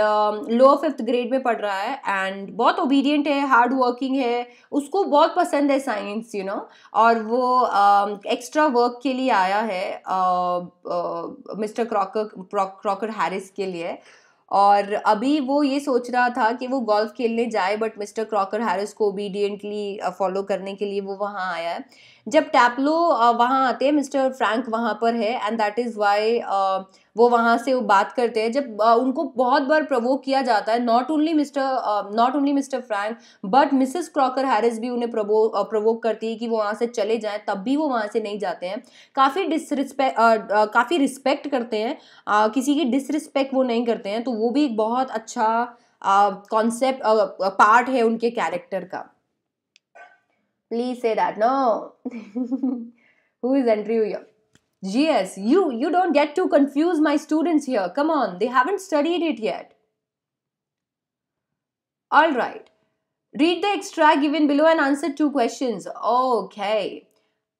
लोअर फिफ्थ ग्रेड में पढ़ रहा है एंड बहुत ओबीडियंट है हार्ड वर्किंग है उसको बहुत पसंद है साइंस यू नो और वो एक्स्ट्रा uh, वर्क के लिए आया है मिस्टर क्रॉकर क्रॉकर हैरिस के लिए और अभी वो ये सोच रहा था कि वो गोल्फ खेलने जाए बट मिस्टर क्रॉकर हैरिस को ओबीडियंटली फॉलो uh, करने के लिए वो वहाँ आया है जब टैपलो uh, वहाँ आते हैं मिस्टर फ्रैंक वहाँ पर है एंड दैट इज़ वाई वो वहाँ से वो बात करते हैं जब उनको बहुत बार प्रवोक किया जाता है not only Mister not only Mister Frank but Mrs Crocker Harris भी उन्हें प्रवो प्रवोक करती है कि वो वहाँ से चले जाएं तब भी वो वहाँ से नहीं जाते हैं काफ़ी डिसरिस्पेक्ट काफ़ी रिस्पेक्ट करते हैं आ, किसी की डिसरिस्पेक्ट वो नहीं करते हैं तो वो भी एक बहुत अच्छा कॉन्सेप्ट पार्ट है उनके कैरेक्टर का please say that no who is entry you GS, you, you don't get to confuse my students here. Come on, they haven't studied it yet. Alright. Read the extract given below and answer two questions. Okay.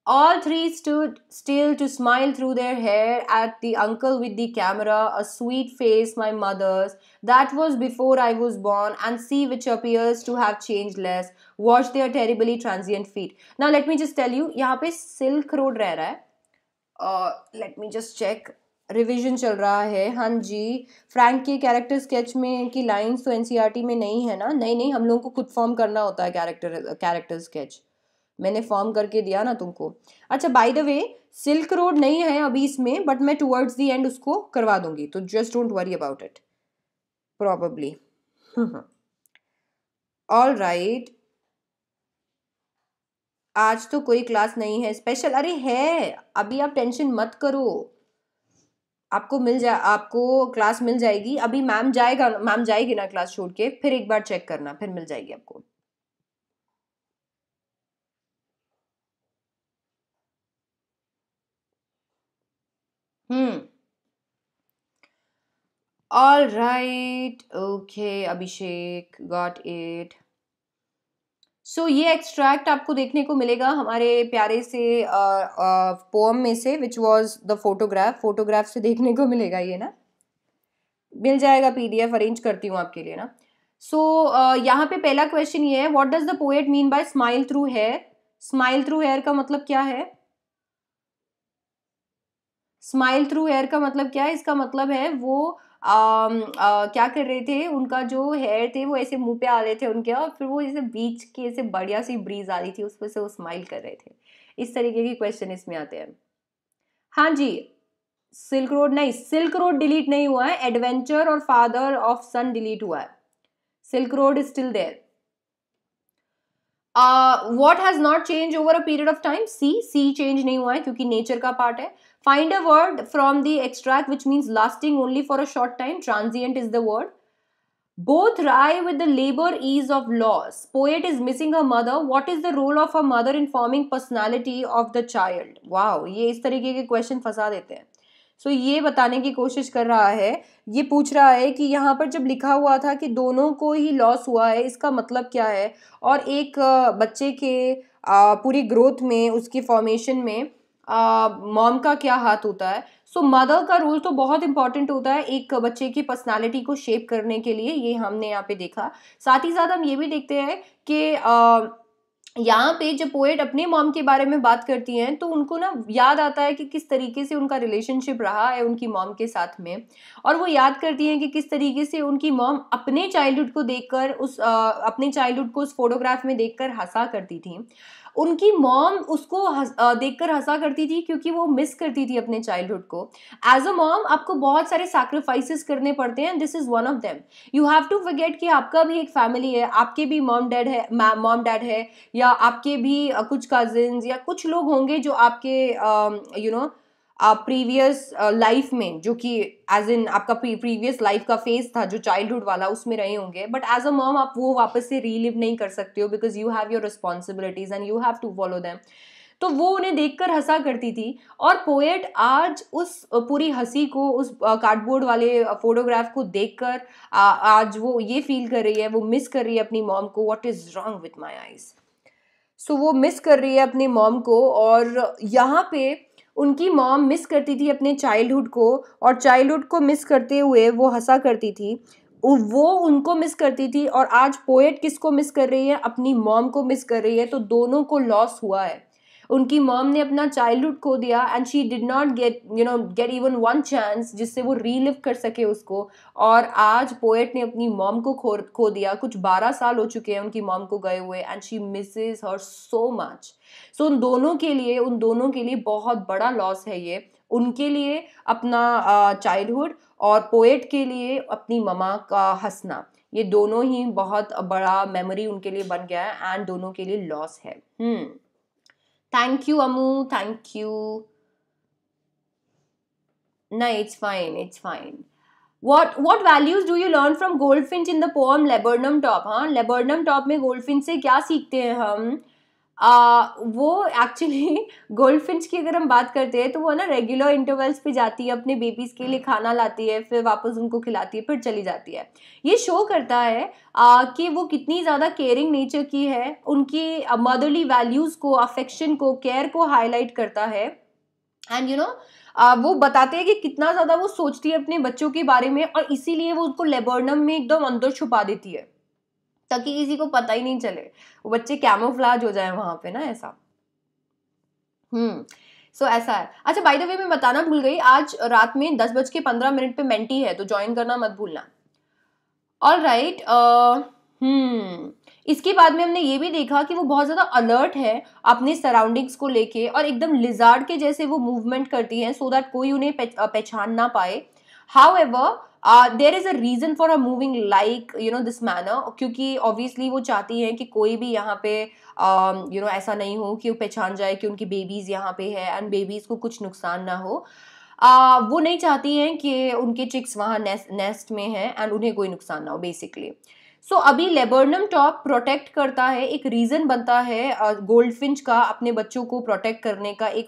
All three stood still to smile through their hair at the uncle with the camera, a sweet face, my mother's, that was before I was born, and see which appears to have changed less. Watch their terribly transient feet. Now, let me just tell you, यहाँ पे silk road रह रहा है. Let me just check revision चल रहा है हाँ जी फ्रैंक के कैरेक्टर स्केच में की लाइन्स तो एनसीईआरटी e में नहीं है ना नहीं नहीं हम लोगों को खुद फॉर्म करना होता है कैरेक्टर कैरेक्टर स्केच मैंने फॉर्म करके दिया ना तुमको अच्छा by the way silk road नहीं है अभी इसमें बट मैं टूवर्ड्स दी एंड उसको करवा दूंगी तो just don't worry about it probably all right आज तो कोई क्लास नहीं है स्पेशल अरे है अभी आप टेंशन मत करो आपको मिल जा आपको क्लास मिल जाएगी अभी मैम जाएगा मैम जाएगी ना क्लास छोड़ के फिर एक बार चेक करना फिर मिल जाएगी आपको hmm all right okay Abhishek got it so so, ये एक्सट्रैक्ट आपको देखने को मिलेगा हमारे प्यारे से पोम में से which was the photograph photograph से देखने को मिलेगा ये ना मिल जाएगा पीडीएफ अरेंज करती हूँ आपके लिए ना सो so, यहाँ पे पहला क्वेश्चन ये है what does the poet mean by smile through hair smile through hair का मतलब क्या है स्माइल थ्रू हेयर का मतलब क्या है इसका मतलब है वो आ, क्या कर रहे थे उनका जो हेयर थे वो ऐसे मुंह पे आ रहे थे उनके और फिर वो ऐसे बीच की ऐसे बढ़िया सी ब्रीज आ रही थी उस पर से वो स्माइल कर रहे थे इस तरीके के क्वेश्चन इसमें आते हैं हाँ जी सिल्क रोड नहीं सिल्क रोड डिलीट नहीं हुआ है एडवेंचर और फादर ऑफ सन डिलीट हुआ है silk road is still there what has not change over a period of time see see change नहीं हुआ है क्योंकि नेचर का पार्ट है Find a word from the extract which means lasting only for a short time. Transient is the word. Both vie with the labor ease of loss. Poet is missing her mother. What is the role of her mother in forming personality of the child? Wow, ये इस तरीके के क्वेश्चन फंसा देते हैं सो so, ये बताने की कोशिश कर रहा है ये पूछ रहा है कि यहाँ पर जब लिखा हुआ था कि दोनों को ही लॉस हुआ है इसका मतलब क्या है और एक बच्चे के पूरी ग्रोथ में उसकी फॉर्मेशन में मॉम का क्या हाथ होता है सो so, मदर का रोल तो बहुत इंपॉर्टेंट होता है एक बच्चे की पर्सनालिटी को शेप करने के लिए ये हमने यहाँ पे देखा साथ ही साथ हम ये भी देखते हैं कि यहाँ पे जब पोएट अपने मॉम के बारे में बात करती हैं तो उनको ना याद आता है कि किस तरीके से उनका रिलेशनशिप रहा है उनकी मॉम के साथ में और वो याद करती हैं कि किस तरीके से उनकी मॉम अपने चाइल्डहुड को देखकर उस आ, अपने चाइल्डहुड को उस फोटोग्राफ में देखकर हंसा करती थी उनकी मॉम उसको देख देखकर हंसा करती थी क्योंकि वो मिस करती थी अपने चाइल्डहुड को एज अ मॉम आपको बहुत सारे सैक्रिफाइसेस करने पड़ते हैं this is one of them you have to forget कि आपका भी एक फैमिली है आपके भी मॉम डैड है मॉम डैड है या आपके भी कुछ कजिन या कुछ लोग होंगे जो आपके you uh, know you know, previous life uh, में जो कि एज इन आपका प्रीवियस लाइफ का फेज था जो चाइल्डहुड वाला उसमें रहे होंगे बट एज अ मॉम आप वो वापस से रीलिव नहीं कर सकते हो because you have your responsibilities and you have to follow them तो वो उन्हें देखकर हंसा करती थी और पोएट आज उस uh, पूरी हंसी को उस कार्डबोर्ड uh, वाले फोटोग्राफ को देखकर आज वो ये फील कर रही है वो मिस कर रही है अपनी मॉम को what is wrong with my eyes so वो मिस कर रही है अपनी मॉम को और यहाँ पे उनकी मॉम मिस करती थी अपने चाइल्डहुड को और चाइल्डहुड को मिस करते हुए वो हंसा करती थी वो उनको मिस करती थी और आज पोएट किसको मिस कर रही है अपनी मॉम को मिस कर रही है तो दोनों को लॉस हुआ है उनकी मॉम ने अपना चाइल्डहुड खो दिया and she did not get you know get even one chance जिससे वो रीलिव कर सके उसको और आज पोएट ने अपनी मॉम को खो खो दिया कुछ बारह साल हो चुके हैं उनकी मॉम को गए हुए and she misses her so much so उन दोनों के लिए उन दोनों के लिए बहुत बड़ा लॉस है ये उनके लिए अपना चाइल्डहुड और पोएट के लिए अपनी ममा का हंसना ये दोनों ही बहुत बड़ा मेमोरी उनके लिए बन गया है एंड दोनों के लिए लॉस है hmm thank you Amu thank you ना it's fine it's fine what what values do you learn from goldfinch in the poem laburnum top हाँ लेबर्नम टॉप में गोल्ड फिंच से क्या सीखते हैं हम आ, वो एक्चुअली गोल्डफिंच की अगर हम बात करते हैं तो वो ना रेगुलर इंटरवल्स पे जाती है अपने बेबीज़ के लिए खाना लाती है फिर वापस उनको खिलाती है फिर चली जाती है ये शो करता है आ, कि वो कितनी ज़्यादा केयरिंग नेचर की है उनकी मदरली वैल्यूज़ को अफेक्शन को केयर को हाईलाइट करता है एंड यू नो वो बताते हैं कि कितना ज़्यादा वो सोचती है अपने बच्चों के बारे में और इसीलिए वो उसको लेबोर्नम में एकदम अंदर छुपा देती है ताकि किसी को पता ही नहीं चले वो बच्चे कैमोफ्लाज हो जाए वहां पे ना ऐसा हम्म सो so, ऐसा है अच्छा बाई द वे मैं बताना भूल गई आज रात में दस बज के पंद्रह मिनट पे मेंटी है तो ज्वाइन करना मत भूलना ऑल राइट हम्म इसके बाद में हमने ये भी देखा कि वो बहुत ज़्यादा अलर्ट है अपने सराउंडिंग्स को लेके और एकदम लिजार्ड के जैसे वो मूवमेंट करती है सो so दैट कोई उन्हें पहचान ना पाए however there is a reason for a moving like you know this manner क्योंकि ऑब्वियसली वो चाहती हैं कि कोई भी यहाँ पे you uh, know you know, ऐसा नहीं हो कि वो पहचान जाए कि उनकी बेबीज़ यहाँ पे है एंड बेबीज़ को कुछ नुकसान ना हो आ, uh, वो नहीं चाहती हैं कि उनके चिक्स वहाँ नेस्ट में हैं एंड उन्हें कोई नुकसान ना हो बेसिकली सो so, अभी लेबर्नम टॉप प्रोटेक्ट करता है एक रीज़न बनता है गोल्डफिंच का अपने बच्चों को प्रोटेक्ट करने का एक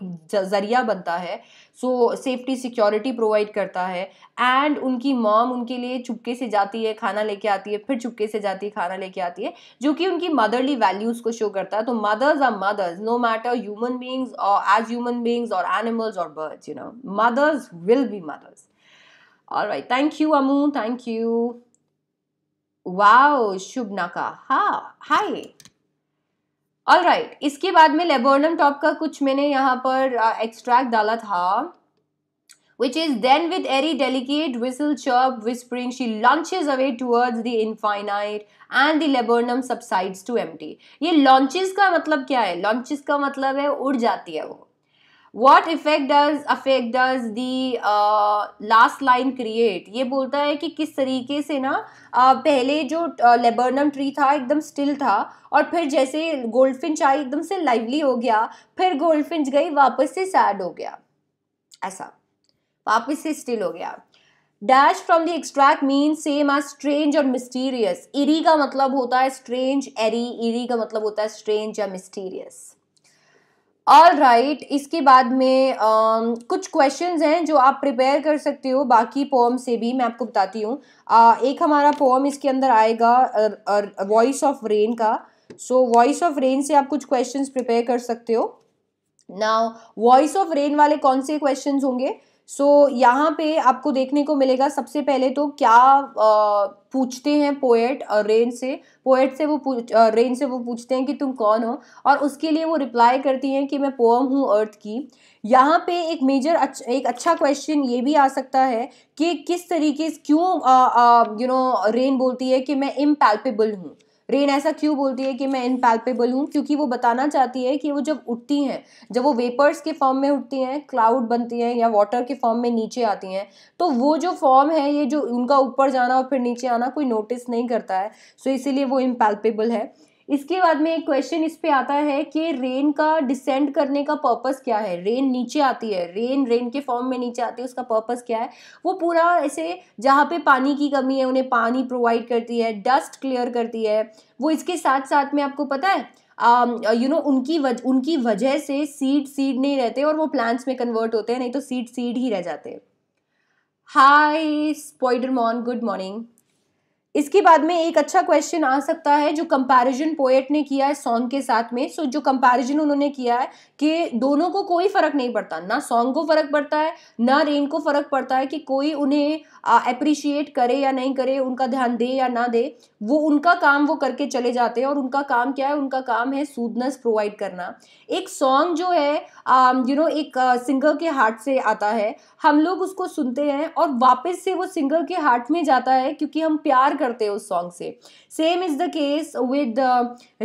जरिया बनता है सो सेफ्टी सिक्योरिटी प्रोवाइड करता है एंड उनकी मॉम उनके लिए चुपके से जाती है खाना लेके आती है फिर चुपके से जाती है खाना लेके आती है जो कि उनकी मदरली वैल्यूज़ को शो करता है तो mothers are mothers no matter human beings और एज ह्यूमन बींग्स और एनिमल्स और birds you know mothers will be mothers all right thank you Amu thank you wow Shubhna का हाँ हाय ऑल राइट इसके बाद में लेबोर्नम टॉप का कुछ मैंने यहाँ पर एक्सट्रैक्ट डाला था which is then with airy delicate whistle chirp whispering she launches away towards the infinite and the laburnum subsides to empty ये launches का मतलब क्या है launches का मतलब है उड़ जाती है वो what effect does affect does the last line create ये बोलता है कि किस तरीके से ना uh, पहले जो लेबर्नम ट्री था एकदम स्टिल था और फिर जैसे गोल्डफिंच आई एकदम से लाइवली हो गया फिर गोल्डफिंच गई वापस से सैड हो गया ऐसा वापस से स्टिल हो गया dash from the extract mean same as strange और मिस्टीरियस इरी का मतलब होता है स्ट्रेंज एरी इरी का मतलब होता है स्ट्रेंज या मिस्टीरियस ऑल राइट right, इसके बाद में आ, कुछ क्वेश्चंस हैं जो आप प्रिपेयर कर सकते हो बाकी पोम से भी मैं आपको बताती हूँ एक हमारा पोम इसके अंदर आएगा वॉइस ऑफ रेन का सो वॉइस ऑफ रेन से आप कुछ क्वेश्चंस प्रिपेयर कर सकते हो ना वॉइस ऑफ रेन वाले कौन से क्वेश्चंस होंगे सो so, यहाँ पे आपको देखने को मिलेगा सबसे पहले तो क्या आ, पूछते हैं पोएट रेन से पोएट से वो पूछ रेन से वो पूछते हैं कि तुम कौन हो और उसके लिए वो रिप्लाई करती हैं कि मैं पोअम हूँ अर्थ की यहाँ पे एक मेजर अच्छा, एक अच्छा क्वेश्चन ये भी आ सकता है कि किस तरीके से क्यों यू नो रेन बोलती है कि मैं इम्पैल्पेबल हूँ रेन ऐसा क्यों बोलती है कि मैं इनपैल्पेबल हूँ क्योंकि वो बताना चाहती है कि वो जब उठती हैं जब वो वेपर्स के फॉर्म में उठती हैं क्लाउड बनती हैं या वाटर के फॉर्म में नीचे आती हैं तो वो जो फॉर्म है ये जो उनका ऊपर जाना और फिर नीचे आना कोई नोटिस नहीं करता है सो इसीलिए वो इम्पैल्पेबल है इसके बाद में एक क्वेश्चन इस पे आता है कि रेन का डिसेंड करने का पर्पस क्या है रेन नीचे आती है रेन रेन के फॉर्म में नीचे आती है उसका पर्पस क्या है वो पूरा ऐसे जहाँ पे पानी की कमी है उन्हें पानी प्रोवाइड करती है डस्ट क्लियर करती है वो इसके साथ साथ में आपको पता है you uh, know you know, उनकी वज, उनकी वजह से सीड सीड नहीं रहते और वो प्लांट्स में कन्वर्ट होते हैं नहीं तो सीड सीड ही रह जाते hi Spiderman good morning इसके बाद में एक अच्छा क्वेश्चन आ सकता है जो कंपैरिजन पोएट ने किया है सॉन्ग के साथ में सो so, जो कंपैरिजन उन्होंने किया है कि दोनों को कोई फ़र्क नहीं पड़ता ना सॉन्ग को फ़र्क पड़ता है ना रेन को फ़र्क पड़ता है कि कोई उन्हें अप्रिशिएट करे या नहीं करे उनका ध्यान दे या ना दे वो उनका काम वो करके चले जाते हैं और उनका काम क्या है उनका काम है सूदनेस प्रोवाइड करना एक सॉन्ग जो है यू um, नो एक सिंगर uh, के हार्ट से आता है हम लोग उसको सुनते हैं और वापस से वो सिंगर के हार्ट में जाता है क्योंकि हम प्यार करते हैं उस सॉन्ग से same is the case with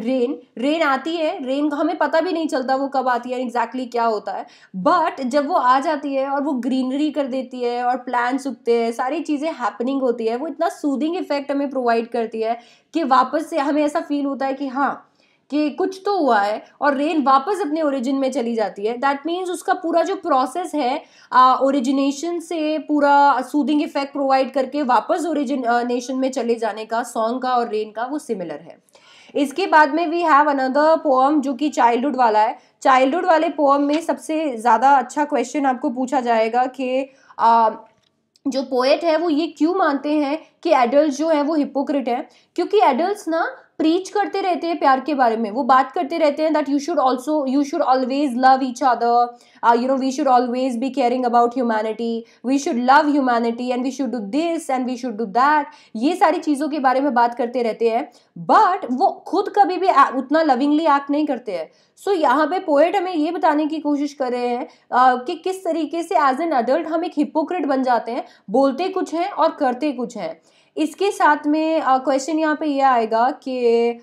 rain rain आती है रेन हमें पता भी नहीं चलता वो कब आती है एग्जैक्टली exactly क्या होता है बट जब वो आ जाती है और वो ग्रीनरी कर देती है और प्लान्स उगते हैं सारी चीज़ें हैपनिंग होती है वो इतना सूदिंग इफेक्ट हमें प्रोवाइड करती है कि वापस से हमें ऐसा फील होता है कि हाँ कि कुछ तो हुआ है और रेन वापस अपने ओरिजिन में चली जाती है दैट मीन्स उसका पूरा जो प्रोसेस है ओरिजिनेशन से पूरा सूदिंग इफेक्ट प्रोवाइड करके वापस ओरिजिनेशन में चले जाने का सॉन्ग का और रेन का वो सिमिलर है इसके बाद में वी हैव अनदर पोअम जो कि चाइल्डहुड वाला है चाइल्डहुड वाले पोअम में सबसे ज़्यादा अच्छा क्वेश्चन आपको पूछा जाएगा कि जो पोएट है वो ये क्यों मानते हैं कि एडल्ट जो है वो हिपोक्रिट है क्योंकि एडल्ट ना प्रीच करते रहते हैं प्यार के बारे में वो बात करते रहते हैं that you should also you should always love each other you know we should always be caring about humanity we should love humanity and we should do this and we should do that ये सारी चीज़ों के बारे में बात करते रहते हैं बट वो खुद कभी भी उतना लविंगली एक्ट नहीं करते हैं सो so, यहाँ पे पोएट हमें ये बताने की कोशिश कर रहे हैं uh, कि किस तरीके से एज एन अडल्ट हम एक हिपोक्रेट बन जाते हैं बोलते कुछ हैं और करते कुछ हैं इसके साथ में क्वेश्चन यहाँ पे ये आएगा कि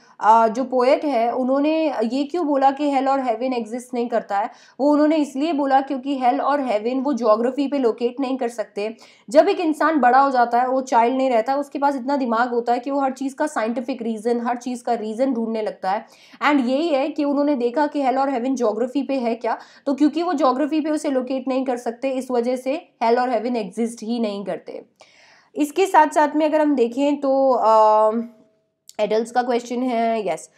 जो पोएट है उन्होंने ये क्यों बोला कि हेल और हेविन एग्जिस्ट नहीं करता है वो उन्होंने इसलिए बोला क्योंकि हेल और हेविन वो जोग्राफी पे लोकेट नहीं कर सकते जब एक इंसान बड़ा हो जाता है वो चाइल्ड नहीं रहता उसके पास इतना दिमाग होता है कि वो हर चीज़ का साइंटिफिक रीज़न हर चीज़ का रीज़न ढूंढने लगता है एंड यही है कि उन्होंने देखा कि हेल और हेवन जोग्राफी पे है क्या तो क्योंकि वो जोग्राफी पे उसे लोकेट नहीं कर सकते इस वजह से हेल और हेविन एग्जिस्ट ही नहीं करते इसके साथ साथ में अगर हम देखें तो एडल्ट का क्वेश्चन है यस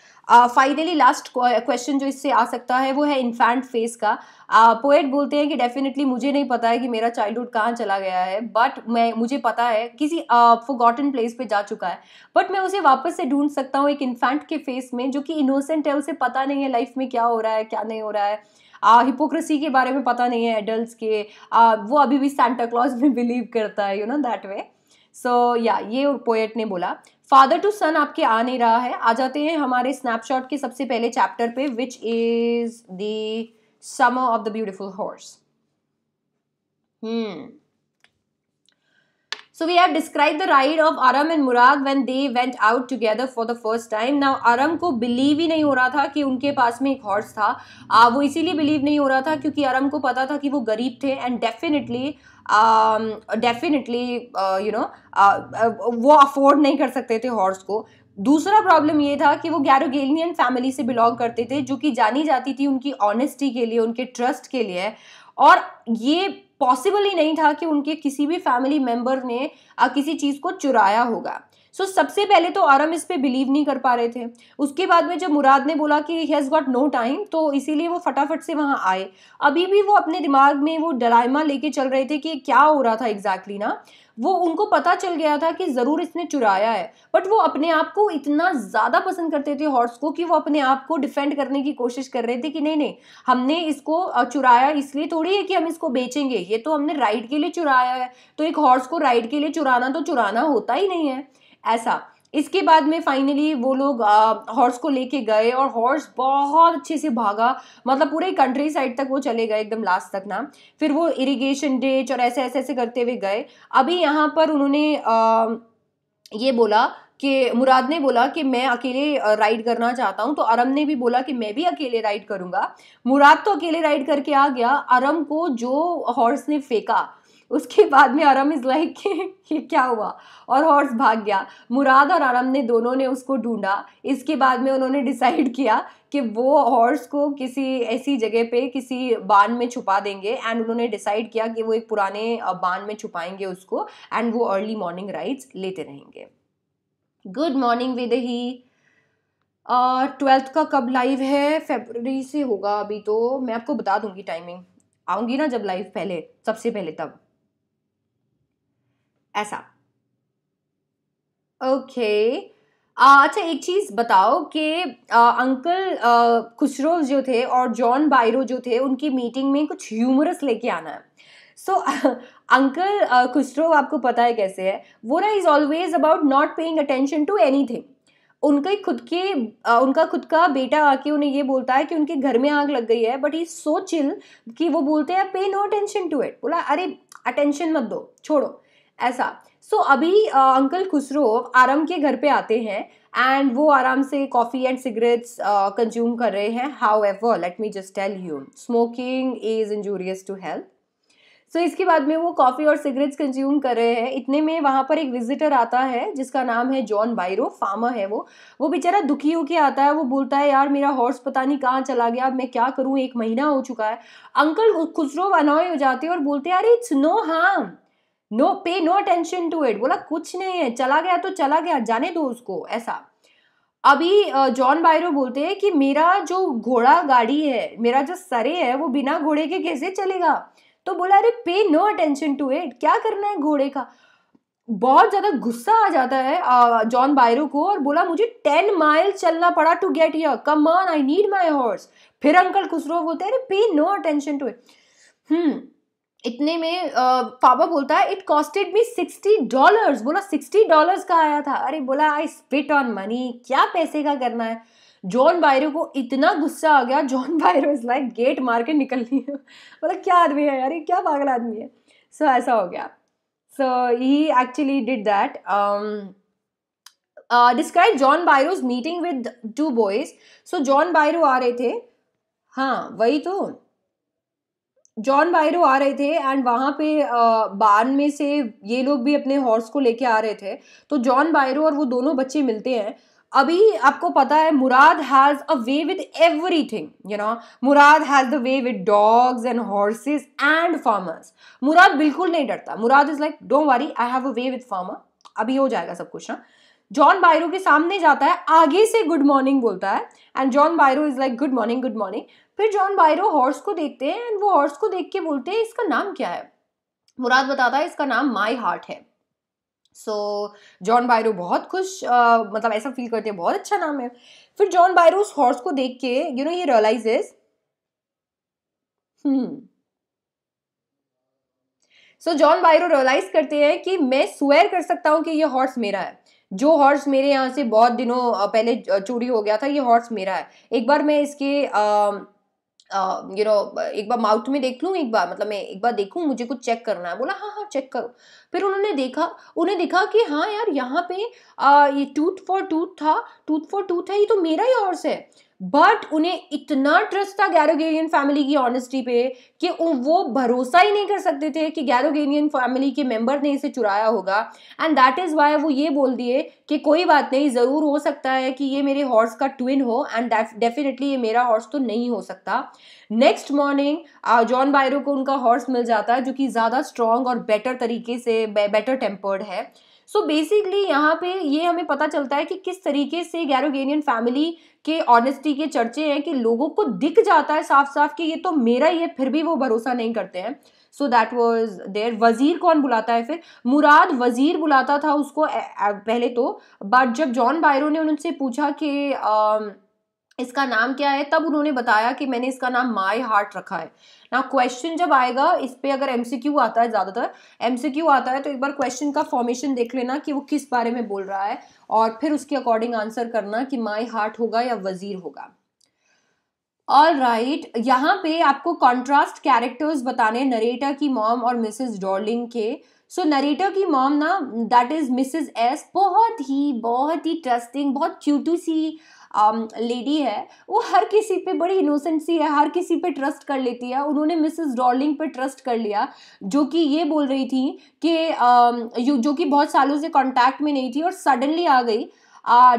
फाइनली लास्ट क्वेश्चन जो इससे आ सकता है वो है इन्फैंट फेस का पोएट uh, बोलते हैं कि डेफिनेटली मुझे नहीं पता है कि मेरा चाइल्डहुड कहाँ चला गया है बट मैं मुझे पता है किसी फोगॉटन uh, प्लेस पे जा चुका है बट मैं उसे वापस से ढूंढ सकता हूँ एक इन्फैंट के फेस में जो कि इनोसेंट है उसे पता नहीं है लाइफ में क्या हो रहा है क्या नहीं हो रहा है हिपोक्रेसी uh, के बारे में पता नहीं है एडल्ट के uh, वो अभी भी सेंटा क्लॉज में बिलीव करता है you know that way so so, या yeah, ये पोएट ने बोला फादर टू सन आपके आ नहीं रहा है आ जाते हैं हमारे स्नैपशॉट के सबसे पहले चैप्टर पे which is the summer of the beautiful horse hmm So we have described the ride of Aram and Murad when they went out together for the first time. Now Aram को believe ही नहीं हो रहा था कि उनके पास में एक हॉर्स था आ, वो इसीलिए believe नहीं हो रहा था क्योंकि Aram को पता था कि वो गरीब थे and definitely definitely you know वो अफोर्ड नहीं कर सकते थे हॉर्स को दूसरा प्रॉब्लम ये था कि वो गैरोगेलियन फैमिली से बिलोंग करते थे जो कि जानी जाती थी उनकी ऑनेस्टी के लिए उनके ट्रस्ट के लिए और ये पॉसिबल ही नहीं था कि उनके किसी भी फैमिली मेम्बर ने किसी चीज़ को चुराया होगा सो so, सबसे पहले तो आरम इस पर बिलीव नहीं कर पा रहे थे उसके बाद में जब मुराद ने बोला कि he has got no time तो इसीलिए वो फटाफट से वहाँ आए अभी भी वो अपने दिमाग में वो डराइमा लेके चल रहे थे कि क्या हो रहा था एग्जैक्टली exactly ना वो उनको पता चल गया था कि ज़रूर इसने चुराया है बट वो अपने आप को इतना ज़्यादा पसंद करते थे हॉर्स को कि वो अपने आप को डिफेंड करने की कोशिश कर रहे थे कि नहीं नहीं हमने इसको चुराया इसलिए थोड़ी है कि हम इसको बेचेंगे ये तो हमने राइड के लिए चुराया है तो एक हॉर्स को राइड के लिए चुराना तो चुराना होता ही नहीं है ऐसा इसके बाद में फाइनली वो लोग हॉर्स को लेके गए और हॉर्स बहुत अच्छे से भागा मतलब पूरे कंट्री साइड तक वो चले गए एकदम लास्ट तक ना फिर वो इरिगेशन डेच और ऐसे ऐसे ऐसे करते हुए गए अभी यहाँ पर उन्होंने आ, ये बोला कि मुराद ने बोला कि मैं अकेले राइड करना चाहता हूँ तो अरम ने भी बोला कि मैं भी अकेले राइड करूँगा मुराद तो अकेले राइड करके आ गया अरम को जो हॉर्स ने फेंका उसके बाद में आराम इज़ लाइक ये क्या हुआ और हॉर्स भाग गया मुराद और आराम ने दोनों ने उसको ढूंढा इसके बाद में उन्होंने डिसाइड किया कि वो हॉर्स को किसी ऐसी जगह पे किसी बांध में छुपा देंगे एंड उन्होंने डिसाइड किया कि वो एक पुराने बांध में छुपाएंगे उसको एंड वो अर्ली मॉर्निंग राइड्स लेते रहेंगे good morning with he twelfth का कब लाइव है फेबररी से होगा अभी तो मैं आपको बता दूंगी टाइमिंग आऊँगी ना जब लाइव पहले सबसे पहले तब ऐसा ओके okay. अच्छा एक चीज़ बताओ कि अंकल खुशरोज जो थे और जॉन बायरो जो थे उनकी मीटिंग में कुछ ह्यूमरस लेके आना है सो so, अंकल खुशरो आपको पता है कैसे है वो ना is always about not paying attention to anything उनके खुद के उनका खुद का बेटा आके उन्हें ये बोलता है कि उनके घर में आग लग गई है बट इज सो चिल कि वो बोलते हैं पे नो अटेंशन टू इट बोला अरे अटेंशन मत दो छोड़ो ऐसा सो so, अभी अंकल खुसरो आराम के घर पे आते हैं एंड वो आराम से कॉफ़ी एंड सिगरेट्स कंज्यूम कर रहे हैं however let me just tell you smoking is injurious to health so इसके बाद में वो कॉफ़ी और सिगरेट्स कंज्यूम कर रहे हैं इतने में वहाँ पर एक विजिटर आता है जिसका नाम है जॉन बायरो फार्मर है वो वो बेचारा दुखी होके आता है वो बोलता है यार मेरा हॉर्स पता नहीं कहाँ चला गया अब मैं क्या करूँ एक महीना हो चुका है अंकल खुसरो अनॉय हो जाते हैं और बोलते हैं यार it's no harm no pay no attention to it बोला कुछ नहीं है चला गया तो चला गया जाने दो उसको ऐसा अभी जॉन बायरो बोलते हैं कि मेरा जो घोड़ा गाड़ी है मेरा जो सरे है वो बिना घोड़े के कैसे चलेगा तो बोला अरे pay no attention to it क्या करना है घोड़े का बहुत ज़्यादा गुस्सा आ जाता है जॉन बायरो को और बोला मुझे टेन माइल चलना पड़ा to get here come on I need my horse फिर अंकल खुसरो बोलते हैं अरे pay no attention to it hmm इतने में पापा बोलता है it costed me sixty dollars बोला सिक्सटी डॉलर्स का आया था अरे बोला आई स्पिट ऑन मनी क्या पैसे का करना है जॉन बायरो को इतना गुस्सा आ गया John Byro is like gate मार के निकलनी है बोला क्या आदमी है यार ये क्या पागल आदमी है सो so, ऐसा हो गया so he actually did that describe John Byro's meeting with two boys so John Byro आ रहे थे हाँ वही तो जॉन बायरो आ रहे थे एंड वहाँ पे बार्न में से ये लोग भी अपने हॉर्स को लेके आ रहे थे तो जॉन बायरो और वो दोनों बच्चे मिलते हैं अभी आपको पता है Mourad has a way with everything you know Mourad has the way with dogs and horses and farmers Mourad बिल्कुल नहीं डरता Mourad is like don't worry I have a way with farmer अभी हो जाएगा सब कुछ ना हाँ। जॉन बायरो के सामने जाता है आगे से गुड मॉर्निंग बोलता है and John Byro is like good morning good morning फिर जॉन बायरो हॉर्स को देखते हैं एंड वो हॉर्स को देख के बोलते हैं इसका नाम क्या है मुराद बताता है इसका नाम माई हार्ट है सो जॉन बायरो बहुत खुश uh, मतलब ऐसा फील करते हैं बहुत अच्छा नाम है फिर जॉन बायरो उस हॉर्स को देख के यू नो ये realize is so John Byro realize करते हैं कि मैं स्वेयर कर सकता हूँ कि ये हॉर्स मेरा है जो हॉर्स मेरे यहाँ से बहुत दिनों पहले चोरी हो गया था ये हॉर्स मेरा है एक बार मैं इसके यू नो एक बार माउथ में देख लूँ एक बार मतलब मैं एक बार देखूँ मुझे कुछ चेक करना है बोला हाँ हाँ चेक करो फिर उन्होंने देखा उन्हें देखा कि हाँ यार यहाँ पे आ, ये टूथ फॉर टूथ था टूथ फॉर टूथ है ये तो मेरा ही हॉर्स है बट उन्हें इतना ट्रस्ट था गैरोगेरियन फैमिली की ऑनेस्टी पे कि वो भरोसा ही नहीं कर सकते थे कि गैरोगेरियन फैमिली के मेंबर ने इसे चुराया होगा एंड दैट इज़ वाई वो ये बोल दिए कि कोई बात नहीं ज़रूर हो सकता है कि ये मेरे हॉर्स का ट्विन हो एंड डेफिनेटली ये मेरा हॉर्स तो नहीं हो सकता नेक्स्ट मॉर्निंग जॉन बायरो को उनका हॉर्स मिल जाता है जो कि ज़्यादा स्ट्रॉन्ग और बेटर तरीके से बेटर टेम्पर्ड है सो बेसिकली यहाँ पे ये हमें पता चलता है कि किस तरीके से गैरोगेनियन फैमिली के ऑनेस्टी के चर्चे हैं कि लोगों को दिख जाता है साफ साफ कि ये तो मेरा ही है फिर भी वो भरोसा नहीं करते हैं सो दैट वॉज देयर वजीर कौन बुलाता है फिर मुराद वजीर बुलाता था उसको पहले तो बट जब जॉन बायरो ने उनसे पूछा कि um, इसका नाम क्या है तब उन्होंने बताया कि मैंने इसका नाम माई हार्ट रखा है ना क्वेश्चन जब आएगा इस पर अगर एम आता है ज़्यादातर एमसीक्यू आता है तो एक बार क्वेश्चन का फॉर्मेशन देख लेना कि वो किस बारे में बोल रहा है और फिर उसके अकॉर्डिंग आंसर करना कि माई हार्ट होगा या वजीर होगा ऑल राइट right, यहाँ पे आपको कॉन्ट्रास्ट कैरेक्टर्स बताने नरेटा की मॉम और मिसेज डॉर्लिंग के सो so, नरेटा की मॉम ना दैट इज मिसेज एस बहुत ही बहुत ही ट्रस्टिंग बहुत क्यूटू सी लेडी um, है वो हर किसी पे बड़ी इनोसेंट सी है हर किसी पे ट्रस्ट कर लेती है उन्होंने मिसेस डॉर्लिंग पे ट्रस्ट कर लिया जो कि ये बोल रही थी कि um, जो कि बहुत सालों से कांटेक्ट में नहीं थी और सडनली आ गई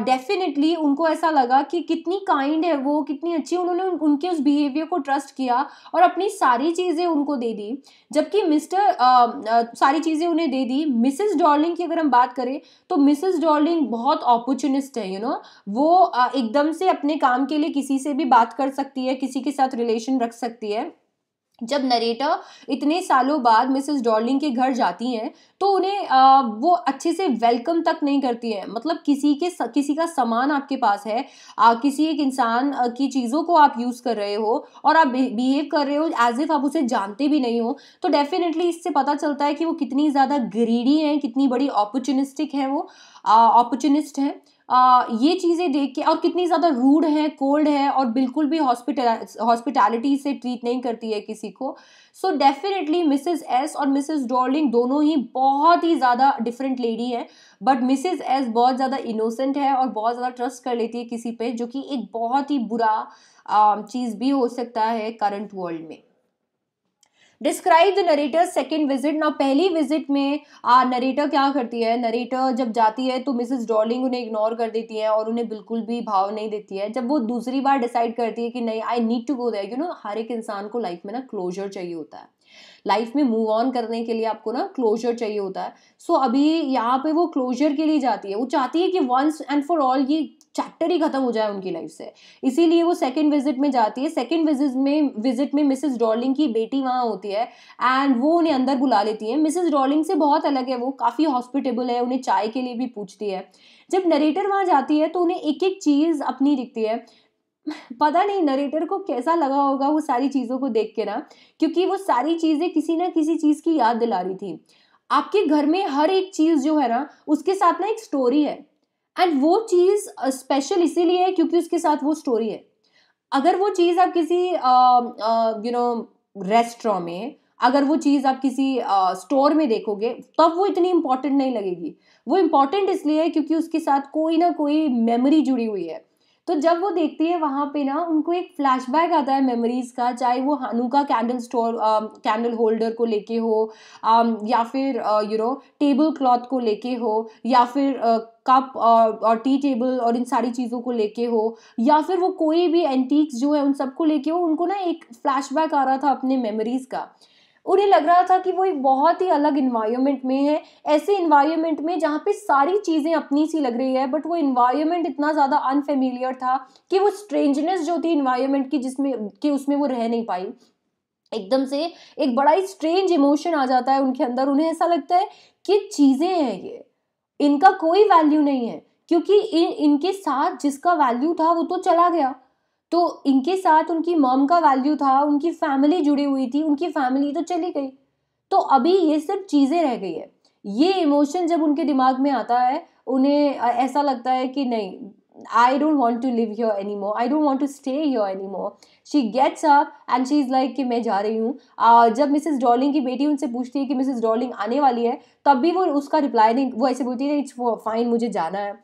डेफिनेटली uh, उनको ऐसा लगा कि कितनी काइंड है वो कितनी अच्छी उन्होंने उन, उनके उस बिहेवियर को ट्रस्ट किया और अपनी सारी चीज़ें उनको दे दी जबकि मिस्टर uh, uh, सारी चीज़ें उन्हें दे दी मिसेस डॉर्लिंग की अगर हम बात करें तो मिसेस डॉर्लिंग बहुत अपॉर्चुनिस्ट है यू you नो know? वो uh, एकदम से अपने काम के लिए किसी से भी बात कर सकती है किसी के साथ रिलेशन रख सकती है जब नरेटर इतने सालों बाद मिसेस डॉर्लिंग के घर जाती हैं तो उन्हें आ, वो अच्छे से वेलकम तक नहीं करती हैं मतलब किसी के किसी का सामान आपके पास है आ, किसी एक इंसान की चीज़ों को आप यूज़ कर रहे हो और आप बिहेव कर रहे हो एज इफ़ आप उसे जानते भी नहीं हो तो डेफिनेटली इससे पता चलता है कि वो कितनी ज़्यादा ग्रीडी हैं कितनी बड़ी अपॉर्चुनिस्टिक हैं वो अपॉर्चुनिस्ट हैं आ, ये चीज़ें देख के और कितनी ज़्यादा रूड है कोल्ड है और बिल्कुल भी हॉस्पिटल हॉस्पिटैलिटी से ट्रीट नहीं करती है किसी को सो डेफिनेटली मिसेज एस और मिसेज डॉर्लिंग दोनों ही बहुत ही ज़्यादा डिफरेंट लेडी हैं बट मिसेज एस बहुत ज़्यादा इनोसेंट है और बहुत ज़्यादा ट्रस्ट कर लेती है किसी पर जो कि एक बहुत ही बुरा चीज़ भी हो सकता है करंट वर्ल्ड में describe the narrator second visit ना पहली विजिट में आ नरेटर क्या करती है नरेटर जब जाती है तो मिसेज डॉलिंग उन्हें इग्नोर कर देती है और उन्हें बिल्कुल भी भाव नहीं देती है जब वो दूसरी बार डिसाइड करती है कि नहीं I need to go there you know हर एक इंसान को लाइफ में ना क्लोजर चाहिए होता है लाइफ में मूव ऑन करने के लिए आपको ना क्लोजर चाहिए होता है सो so, अभी यहाँ पे वो क्लोजर के लिए जाती है वो चाहती है कि वंस एंड फॉर ऑल ये चैप्टर ही खत्म हो जाए उनकी लाइफ से इसीलिए वो सेकंड विजिट में जाती है सेकंड विजिट में विजिट में मिसेस डॉलिंग की बेटी वहाँ होती है एंड वो उन्हें अंदर बुला लेती है मिसेस डॉलिंग से बहुत अलग है वो काफ़ी हॉस्पिटेबल है उन्हें चाय के लिए भी पूछती है जब नरेटर वहाँ जाती है तो उन्हें एक एक चीज़ अपनी दिखती है पता नहीं नरेटर को कैसा लगा होगा वो सारी चीज़ों को देख के ना क्योंकि वो सारी चीज़ें किसी ना किसी चीज़ की याद दिला रही थी आपके घर में हर एक चीज़ जो है ना उसके साथ ना एक स्टोरी है एंड वो चीज़ स्पेशल इसीलिए है क्योंकि उसके साथ वो स्टोरी है अगर वो चीज़ आप किसी यू नो रेस्टोरेंट में अगर वो चीज़ आप किसी स्टोर में देखोगे तब वो इतनी इम्पॉर्टेंट नहीं लगेगी वो इम्पॉर्टेंट इसलिए है क्योंकि उसके साथ कोई ना कोई मेमोरी जुड़ी हुई है तो जब वो देखती है वहाँ पे ना उनको एक फ्लैशबैक आता है मेमोरीज़ का चाहे वो Hanukkah candle store candle holder को लेके हो आ, या फिर यू नो टेबल क्लॉथ को लेके हो या फिर आ, कप और, और टी टेबल और इन सारी चीज़ों को लेके हो या फिर वो कोई भी एंटीक्स जो है उन सबको लेके हो उनको ना एक फ्लैशबैक आ रहा था अपने मेमोरीज़ का उन्हें लग रहा था कि वो एक बहुत ही अलग इन्वायरमेंट में है ऐसे इन्वायरमेंट में जहाँ पे सारी चीज़ें अपनी सी लग रही है बट वो इन्वायरमेंट इतना ज़्यादा अनफेमिलियर था कि वो स्ट्रेंजनेस जो थी इन्वायरमेंट की जिसमें कि उसमें वो रह नहीं पाई एकदम से एक बड़ा ही स्ट्रेंज इमोशन आ जाता है उनके अंदर उन्हें ऐसा लगता है कि चीज़ें हैं ये इनका कोई वैल्यू नहीं है क्योंकि इन इनके साथ जिसका वैल्यू था वो तो चला गया तो इनके साथ उनकी मॉम का वैल्यू था उनकी फैमिली जुड़ी हुई थी उनकी फैमिली तो चली गई तो अभी ये सब चीज़ें रह गई है ये इमोशन जब उनके दिमाग में आता है उन्हें ऐसा लगता है कि नहीं I don't want to live here anymore I don't want to stay here anymore she gets up and she is like कि मैं जा रही हूँ uh, जब मिसेस डॉलिंग की बेटी उनसे पूछती है कि मिसेस डॉलिंग आने वाली है तब भी वो उसका रिप्लाई नहीं वो ऐसे बोलती है इट्स फाइन मुझे जाना है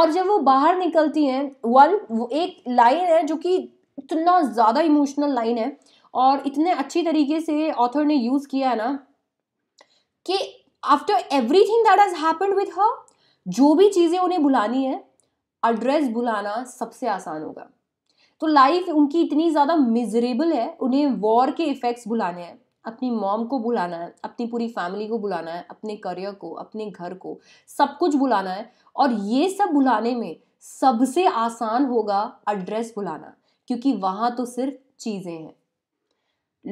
और जब वो बाहर निकलती हैं वन एक लाइन है जो कि इतना ज़्यादा इमोशनल लाइन है और इतने अच्छी तरीके से ऑथर ने यूज़ किया है ना कि after everything that has happen with her जो भी चीज़ें उन्हें बुलानी है एड्रेस बुलाना सबसे आसान होगा तो लाइफ उनकी इतनी ज़्यादा मिजरेबल है उन्हें वॉर के इफ़ेक्ट्स बुलाने हैं अपनी मॉम को बुलाना है अपनी पूरी फैमिली को बुलाना है अपने करियर को अपने घर को सब कुछ बुलाना है और ये सब बुलाने में सबसे आसान होगा एड्रेस बुलाना क्योंकि वहाँ तो सिर्फ चीज़ें हैं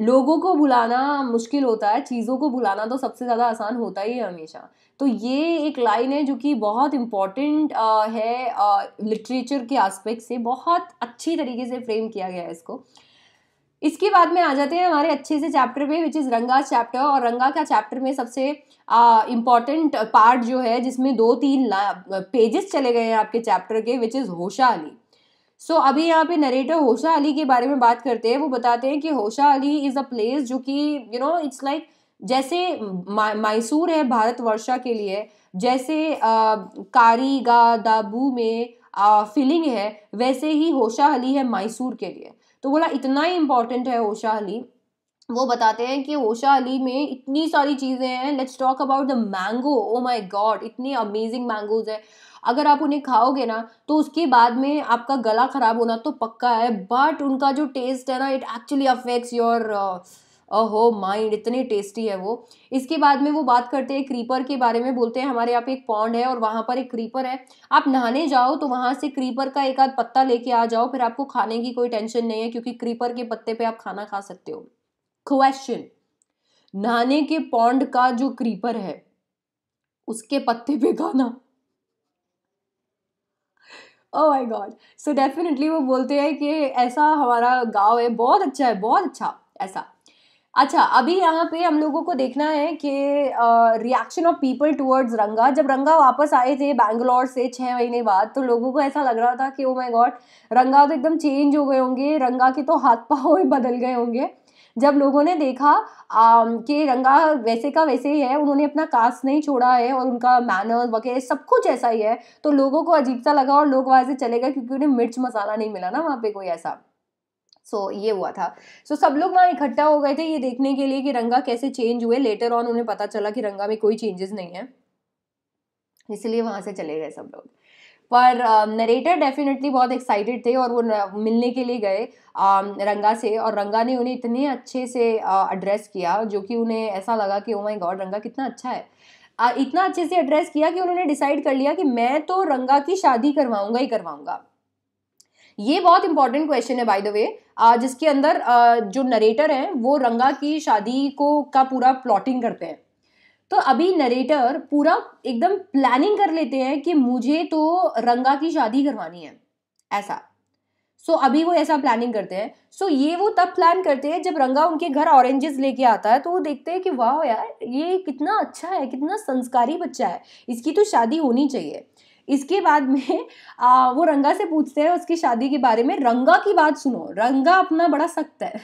लोगों को बुलाना मुश्किल होता है चीज़ों को बुलाना तो सबसे ज़्यादा आसान होता ही है हमेशा तो ये एक लाइन है जो कि बहुत इम्पॉर्टेंट है लिटरेचर के आस्पेक्ट से बहुत अच्छी तरीके से फ्रेम किया गया है इसको इसके बाद में आ जाते हैं हमारे अच्छे से चैप्टर पे विच इज़ रंगा चैप्टर और रंगा का चैप्टर में सबसे इम्पॉर्टेंट पार्ट जो है जिसमें दो तीन पेजेस चले गए हैं आपके चैप्टर के विच इज़ होशा अली सो so, अभी यहाँ पे नरेटर होशा अली के बारे में बात करते हैं वो बताते हैं कि होशा अली इज़ अ प्लेस जो कि यू नो इट्स लाइक जैसे मैसूर है भारतवर्षा के लिए जैसे कारी गा दाबू में आ, फिलिंग है वैसे ही होशा अली है मैसूर के लिए तो बोला इतना ही इम्पोर्टेंट है होशा अली वो बताते हैं कि ओशा अली में इतनी सारी चीज़ें हैं let's talk about the mango oh my god इतने अमेजिंग मैंगोज हैं अगर आप उन्हें खाओगे ना तो उसके बाद में आपका गला ख़राब होना तो पक्का है बट उनका जो टेस्ट है ना इट एक्चुअली अफेक्ट्स योर अहो माइंड इतनी टेस्टी है वो इसके बाद में वो बात करते हैं क्रीपर के बारे में बोलते हैं हमारे यहाँ पे एक पॉन्ड है और वहाँ पर एक क्रीपर है आप नहाने जाओ तो वहाँ से क्रीपर का एक आध पत्ता लेके आ जाओ फिर आपको खाने की कोई टेंशन नहीं है क्योंकि क्रीपर के पत्ते पे आप खाना खा सकते हो क्वेश्चन नहाने के पॉन्ड का जो क्रीपर है उसके पत्ते पे खाना ओ गॉड सो डेफिनेटली वो बोलते हैं कि ऐसा हमारा गांव है बहुत अच्छा है बहुत अच्छा ऐसा अच्छा अभी यहाँ पे हम लोगों को देखना है कि रिएक्शन ऑफ पीपल टुवर्ड्स रंगा जब रंगा वापस आए थे बैंगलोर से छः महीने बाद तो लोगों को ऐसा लग रहा था कि ओ माय गॉड रंगा तो एकदम चेंज हो गए होंगे रंगा के तो हाथ पाँव ही बदल गए होंगे जब लोगों ने देखा कि रंगा वैसे का वैसे ही है उन्होंने अपना कास्ट नहीं छोड़ा है और उनका मैनर्स वगैरह सब कुछ ऐसा ही है तो लोगों को अजीब सा लगा और लोग वहाँ से चले गए क्योंकि उन्हें मिर्च मसाला नहीं मिला ना वहाँ पे कोई ऐसा सो so, ये हुआ था सो so, सब लोग वहाँ इकट्ठा हो गए थे ये देखने के लिए कि रंगा कैसे चेंज हुए लेटर ऑन उन्हें पता चला कि रंगा में कोई चेंजेस नहीं है इसलिए वहाँ से चले गए सब लोग पर नरेटर um, डेफिनेटली बहुत एक्साइटेड थे और वो मिलने के लिए गए um, रंगा से और रंगा ने उन्हें इतने अच्छे से एड्रेस uh, किया जो कि उन्हें ऐसा लगा कि ओ माय गॉड रंगा कितना अच्छा है इतना अच्छे से एड्रेस किया कि उन्होंने डिसाइड कर लिया कि मैं तो रंगा की शादी करवाऊंगा ही करवाऊंगा ये बहुत इंपॉर्टेंट क्वेश्चन है बाय द वे जिसके अंदर जो नरेटर है वो रंगा की शादी को का पूरा प्लॉटिंग करते हैं तो अभी नरेटर पूरा एकदम प्लानिंग कर लेते हैं कि मुझे तो रंगा की शादी करवानी है ऐसा सो so, अभी वो ऐसा प्लानिंग करते हैं सो so, ये वो तब प्लान करते हैं जब रंगा उनके घर ऑरेंजेस लेके आता है तो वो देखते हैं कि वाह यार ये कितना अच्छा है कितना संस्कारी बच्चा है इसकी तो शादी होनी चाहिए इसके बाद में आ, वो रंगा से पूछते हैं उसकी शादी के बारे में रंगा की बात सुनो रंगा अपना बड़ा सख्त है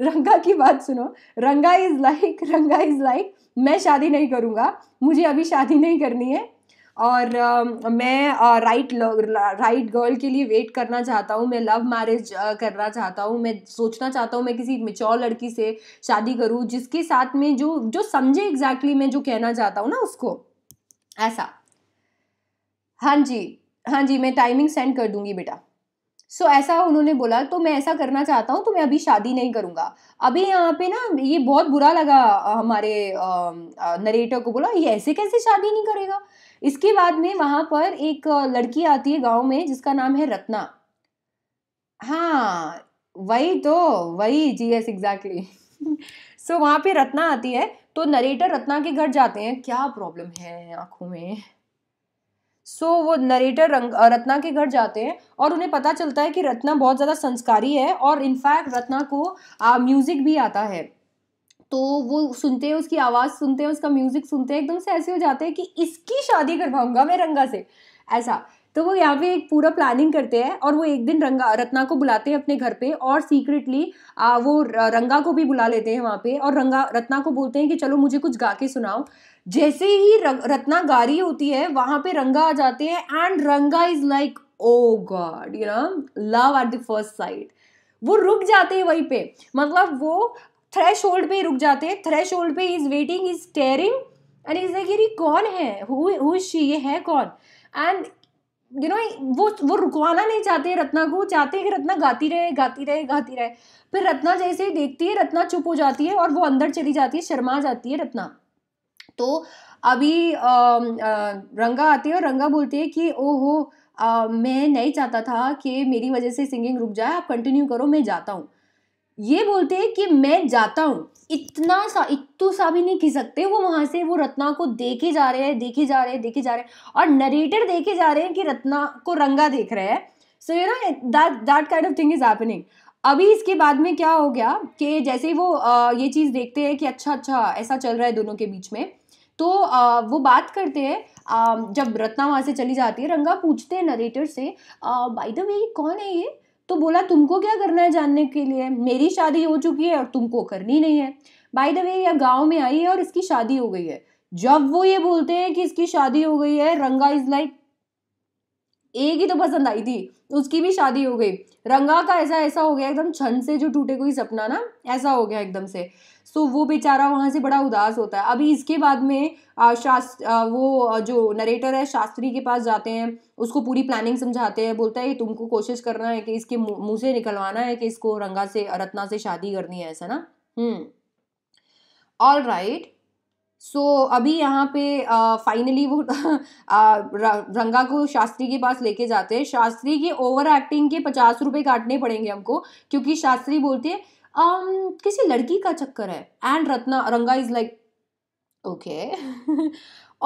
रंगा की बात सुनो Ranga is like Ranga is like मैं शादी नहीं करूँगा मुझे अभी शादी नहीं करनी है और आ, मैं राइट राइट गर्ल के लिए वेट करना चाहता हूँ मैं लव मैरिज करना चाहता हूँ मैं सोचना चाहता हूँ मैं किसी मिचौर लड़की से शादी करूँ जिसके साथ में जो जो समझे एग्जैक्टली exactly मैं जो कहना चाहता हूँ ना उसको ऐसा हाँ जी हाँ जी मैं टाइमिंग सेंड कर दूंगी बेटा सो so, ऐसा उन्होंने बोला तो मैं ऐसा करना चाहता हूँ तो मैं अभी शादी नहीं करूँगा अभी यहाँ पे ना ये बहुत बुरा लगा हमारे नरेटर को बोला ये ऐसे कैसे शादी नहीं करेगा इसके बाद में वहाँ पर एक लड़की आती है गांव में जिसका नाम है रत्ना हाँ वही तो वही जी एस एग्जैक्टली सो वहाँ पे रत्ना आती है तो नरेटर रत्ना के घर जाते हैं क्या प्रॉब्लम है आंखों में सो so, वो नरेटर रंग रत्ना के घर जाते हैं और उन्हें पता चलता है कि रत्ना बहुत ज़्यादा संस्कारी है और इनफैक्ट रत्ना को म्यूज़िक भी आता है तो वो सुनते हैं उसकी आवाज़ सुनते हैं उसका म्यूज़िक सुनते हैं एकदम से ऐसे हो जाते हैं कि इसकी शादी करवाऊंगा मैं रंगा से ऐसा तो वो यहाँ पे एक पूरा प्लानिंग करते हैं और वो एक दिन रंगा रत्ना को बुलाते हैं अपने घर पे और सीक्रेटली वो रंगा को भी बुला लेते हैं वहाँ पे और रंगा रत्ना को बोलते हैं कि चलो मुझे कुछ गा के सुनाओ जैसे ही रत्ना गा रही होती है वहाँ पे रंगा आ जाते हैं and Ranga is like oh god you know love at the first sight वो रुक जाते हैं वहीं पे मतलब वो थ्रेश होल्ड पे रुक जाते हैं थ्रेश होल्ड पे is waiting is staring and is like ये कौन है हु शी ये है कौन एंड यू नो वो वो रुकवाना नहीं चाहते रत्ना को चाहते कि रत्ना गाती रहे गाती रहे गाती रहे फिर रत्ना जैसे ही देखती है रत्ना चुप हो जाती है और वो अंदर चली जाती है शर्मा जाती है रत्ना तो अभी आ, आ, रंगा आती है और रंगा बोलती है कि ओहो आ, मैं नहीं चाहता था कि मेरी वजह से सिंगिंग रुक जाए आप कंटिन्यू करो मैं जाता हूँ ये बोलते हैं कि मैं जाता हूँ इतना सा इतू सा भी नहीं खींच सकते वो वहाँ से वो रत्ना को देखे जा रहे हैं देखे जा रहे हैं देखे जा रहे हैं और नरेटर देखे जा रहे हैं कि रत्ना को रंगा देख रहे हैं so you know that that kind of thing is happening अभी इसके बाद में क्या हो गया कि जैसे ही वो आ, ये चीज़ देखते हैं कि अच्छा अच्छा ऐसा चल रहा है दोनों के बीच में तो आ, वो बात करते हैं जब रत्ना वहाँ से चली जाती है रंगा पूछते हैं नरेटर से बाय द वे कौन है ये तो बोला तुमको क्या करना है जानने के लिए मेरी शादी हो चुकी है और तुमको करनी नहीं है बाय द वे यह गाँव में आई है और इसकी शादी हो गई है जब वो ये बोलते हैं कि इसकी शादी हो गई है रंगा इज लाइक एक ही तो पसंद आई थी उसकी भी शादी हो गई रंगा का ऐसा ऐसा हो गया एकदम छंद से जो टूटे कोई सपना ना ऐसा हो गया एकदम से सो वो बेचारा वहां से बड़ा उदास होता है अभी इसके बाद में शास्त्र वो जो नरेटर है शास्त्री के पास जाते हैं उसको पूरी प्लानिंग समझाते हैं बोलता है तुमको कोशिश करना है कि इसके मुंह से निकलवाना है कि इसको रंगा से रत्ना से शादी करनी है ऐसा ना hmm all right so so, अभी यहाँ पे फाइनली वो आ, रंगा को शास्त्री के पास लेके जाते हैं शास्त्री के ओवर एक्टिंग के पचास रुपए काटने पड़ेंगे हमको क्योंकि शास्त्री बोलते हैं um, किसी लड़की का चक्कर है एंड रत्ना रंगा इज लाइक ओके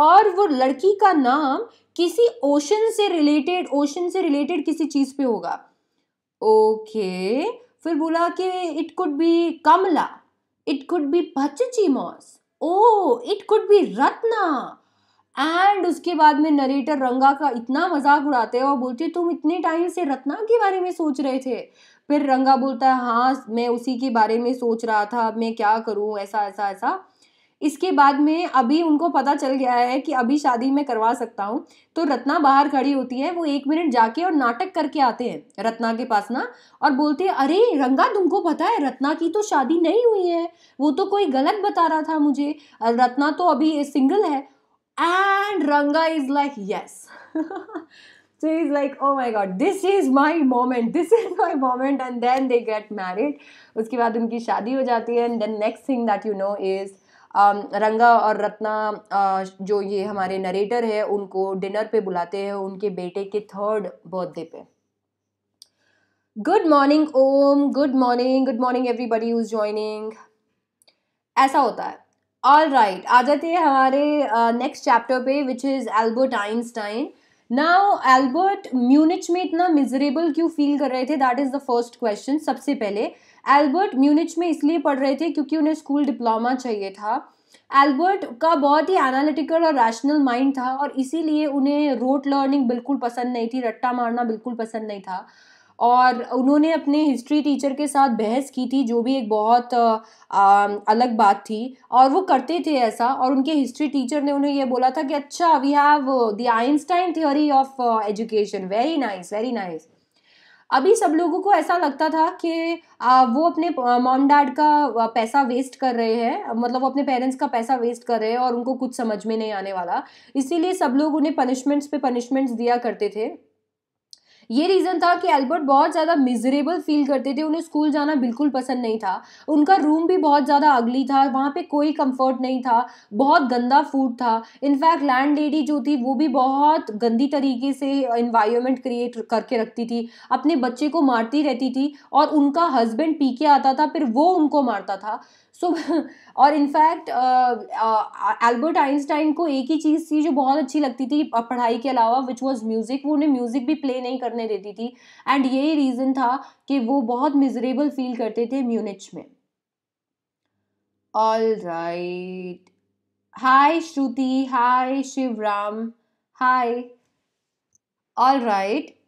और वो लड़की का नाम किसी ओशन से रिलेटेड ओशन से रिलेटेड किसी चीज़ पे होगा ओके okay. फिर बोला कि it could be Kamala it could be Pachchi मॉस or it could be Ratna and उसके बाद में नरेटर रंगा का इतना मजाक उड़ाते हैं और बोलते तुम इतने टाइम से रत्ना के बारे में सोच रहे थे फिर रंगा बोलता है हाँ मैं उसी के बारे में सोच रहा था मैं क्या करूँ ऐसा ऐसा ऐसा इसके बाद में अभी उनको पता चल गया है कि अभी शादी में करवा सकता हूँ तो रत्ना बाहर खड़ी होती है वो एक मिनट जाके और नाटक करके आते हैं रत्ना के पास ना और बोलते हैं अरे रंगा तुमको पता है रत्ना की तो शादी नहीं हुई है वो तो कोई गलत बता रहा था मुझे रत्ना तो अभी सिंगल है and Ranga is like yes so he's like oh my god this is my moment this is my moment and then they get married उसके बाद उनकी शादी हो जाती है and then next thing that you know is रंगा और रत्ना जो ये हमारे नरेटर है उनको डिनर पे बुलाते हैं उनके बेटे के थर्ड बर्थडे पे good morning Om good morning good morning everybody is joining ऐसा होता है ऑल राइट right, आ जाते हैं हमारे नेक्स्ट चैप्टर पे which is Albert Einstein now Albert Munich में इतना मिजरेबल क्यों फील कर रहे थे that is the first question सबसे पहले एल्बर्ट म्यूनिच में इसलिए पढ़ रहे थे क्योंकि उन्हें स्कूल डिप्लोमा चाहिए था एल्बर्ट का बहुत ही एनालिटिकल और रैशनल माइंड था और इसीलिए उन्हें रोट लर्निंग बिल्कुल पसंद नहीं थी रट्टा मारना बिल्कुल पसंद नहीं था और उन्होंने अपने हिस्ट्री टीचर के साथ बहस की थी जो भी एक बहुत आ, अलग बात थी और वो करते थे ऐसा और उनके हिस्ट्री टीचर ने उन्हें ये बोला था कि अच्छा we have the Einstein theory of education very nice very nice अभी सब लोगों को ऐसा लगता था कि वो अपने मॉम डैड का पैसा वेस्ट कर रहे हैं मतलब वो अपने पेरेंट्स का पैसा वेस्ट कर रहे हैं और उनको कुछ समझ में नहीं आने वाला इसीलिए सब लोग उन्हें पनिशमेंट्स पे पनिशमेंट्स दिया करते थे ये रीज़न था कि एल्बर्ट बहुत ज़्यादा मिजरेबल फील करते थे उन्हें स्कूल जाना बिल्कुल पसंद नहीं था उनका रूम भी बहुत ज़्यादा अगली था वहाँ पे कोई कंफर्ट नहीं था बहुत गंदा फूड था इनफैक्ट लैंड लेडी जो थी वो भी बहुत गंदी तरीके से इन्वायरमेंट क्रिएट करके रखती थी अपने बच्चे को मारती रहती थी और उनका हस्बैंड पी के आता था फिर वो उनको मारता था सो so, और इनफैक्ट एल्बर्ट आइंस्टाइन को एक ही चीज़ थी जो बहुत अच्छी लगती थी पढ़ाई के अलावा विच वॉज म्यूज़िक वो उन्हें म्यूज़िक भी प्ले नहीं करने देती थी एंड यही रीज़न था कि वो बहुत मिजरेबल फील करते थे म्यूनिच में all right hi Shruti hi Shivram hi all right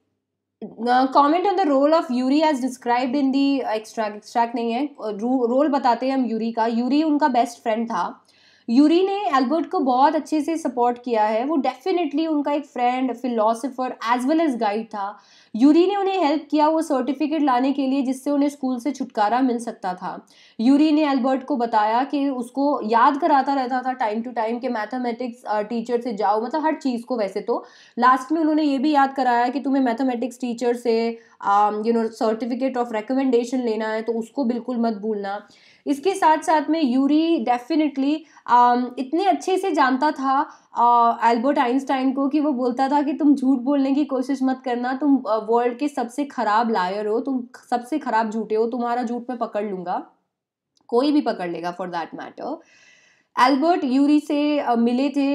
comment on the role of Yuri as described in the extract extract नहीं है रोल बताते हैं हम यूरी का यूरी उनका बेस्ट फ्रेंड था यूरी ने एल्बर्ट को बहुत अच्छे से सपोर्ट किया है वो डेफिनेटली उनका एक friend philosopher as well as guide था यूरी ने उन्हें हेल्प किया वो सर्टिफिकेट लाने के लिए जिससे उन्हें स्कूल से छुटकारा मिल सकता था यूरी ने एल्बर्ट को बताया कि उसको याद कराता रहता था टाइम टू टाइम के मैथमेटिक्स टीचर से जाओ मतलब हर चीज़ को वैसे तो लास्ट में उन्होंने ये भी याद कराया कि तुम्हें मैथमेटिक्स टीचर से you know certificate of recommendation लेना है तो उसको बिल्कुल मत भूलना इसके साथ साथ में यूरी डेफिनेटली इतने अच्छे से जानता था एल्बर्ट आइंस्टाइन को कि वो बोलता था कि तुम झूठ बोलने की कोशिश मत करना तुम वर्ल्ड के सबसे ख़राब लायर हो तुम सबसे ख़राब झूठे हो तुम्हारा झूठ मैं पकड़ लूंगा कोई भी पकड़ लेगा for that matter Albert Yuri से मिले थे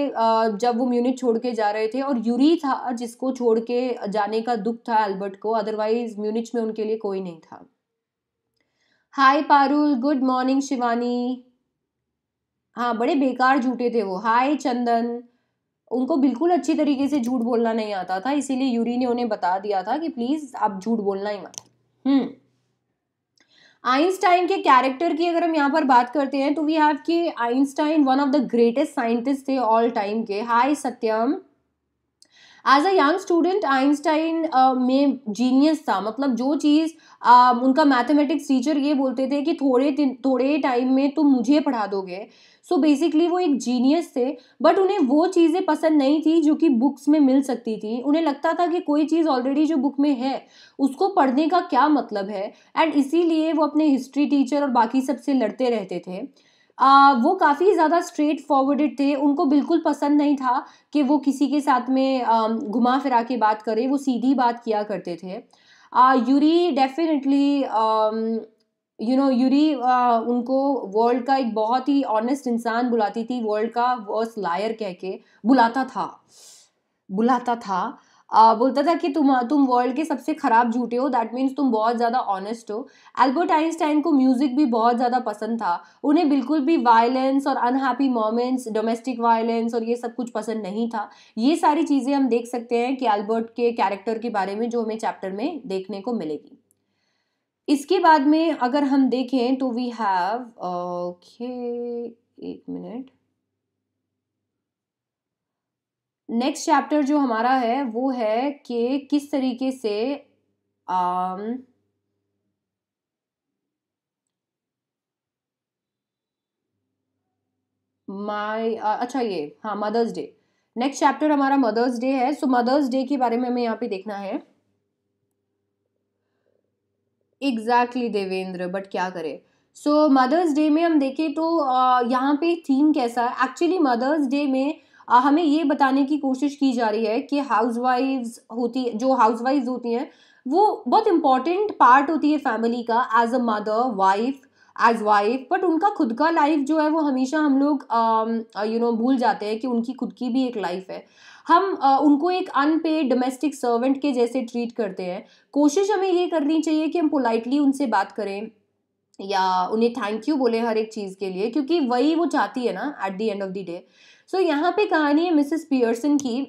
जब वो म्यूनिट छोड़ के जा रहे थे और यूरी था जिसको छोड़ के जाने का दुख था एल्बर्ट को अदरवाइज म्यूनिच में उनके लिए कोई नहीं था hi Parul good morning Shivani हाँ बड़े बेकार झूठे थे वो हाय चंदन उनको बिल्कुल अच्छी तरीके से झूठ बोलना नहीं आता था इसीलिए यूरी ने उन्हें बता दिया था कि प्लीज़ आप झूठ बोलना ही मत हम्म आइंस्टाइन के कैरेक्टर की अगर हम यहाँ पर बात करते हैं तो वी हैव कि Einstein one of the greatest scientist थे ऑल टाइम के hi Satyam as a young student Einstein में जीनियस था मतलब जो चीज़ uh, उनका मैथमेटिक्स टीचर ये बोलते थे कि थोड़े थोड़े टाइम में तुम मुझे पढ़ा दोगे सो so बेसिकली वो एक जीनियस थे बट उन्हें वो चीज़ें पसंद नहीं थी जो कि बुक्स में मिल सकती थी उन्हें लगता था कि कोई चीज़ ऑलरेडी जो बुक में है उसको पढ़ने का क्या मतलब है एंड इसीलिए वो अपने हिस्ट्री टीचर और बाकी सबसे लड़ते रहते थे आ, वो काफ़ी ज़्यादा स्ट्रेट फॉरवर्डेड थे उनको बिल्कुल पसंद नहीं था कि वो किसी के साथ में घुमा फिरा के बात करें वो सीधी बात किया करते थे आ, Yuri definitely you know Yuri उनको वर्ल्ड का एक बहुत ही ऑनेस्ट इंसान बुलाती थी वर्ल्ड का वर्स लायर कह के बुलाता था बुलाता था आ, बोलता था कि तुम तुम वर्ल्ड के सबसे ख़राब झूठे हो दैट मीन्स तुम बहुत ज़्यादा ऑनेस्ट हो एल्बर्ट आइंस्टाइन को म्यूज़िक भी बहुत ज़्यादा पसंद था उन्हें बिल्कुल भी वायलेंस और अनहैप्पी मोमेंट्स डोमेस्टिक वायलेंस और ये सब कुछ पसंद नहीं था ये सारी चीज़ें हम देख सकते हैं कि एल्बर्ट के कैरेक्टर के बारे में जो हमें चैप्टर में देखने को मिलेगी इसके बाद में अगर हम देखें तो वी हैव ओके एक मिनट नेक्स्ट चैप्टर जो हमारा है वो है कि किस तरीके से um, माय uh, अच्छा ये हाँ मदर्स डे नेक्स्ट चैप्टर हमारा मदर्स डे है सो मदर्स डे के बारे में हमें यहाँ पे देखना है एग्जैक्टली देवेंद्र बट क्या करे सो मदर्स डे में हम देखें तो uh, यहाँ पे थीम कैसा है एक्चुअली मदर्स डे में uh, हमें ये बताने की कोशिश की जा रही है कि हाउसवाइफ्स होती जो हाउसवाइफ्स होती हैं वो बहुत इंपॉर्टेंट पार्ट होती है फैमिली का as a mother wife as wife but उनका खुद का लाइफ जो है वो हमेशा हम लोग यू नो भूल जाते हैं कि उनकी खुद की भी एक लाइफ है हम उनको एक अनपेड डोमेस्टिक सर्वेंट के जैसे ट्रीट करते हैं कोशिश हमें ये करनी चाहिए कि हम पोलाइटली उनसे बात करें या उन्हें थैंक यू बोले हर एक चीज़ के लिए क्योंकि वही वो चाहती है ना at the end of the day so यहाँ पे कहानी है मिसेस पियर्सन की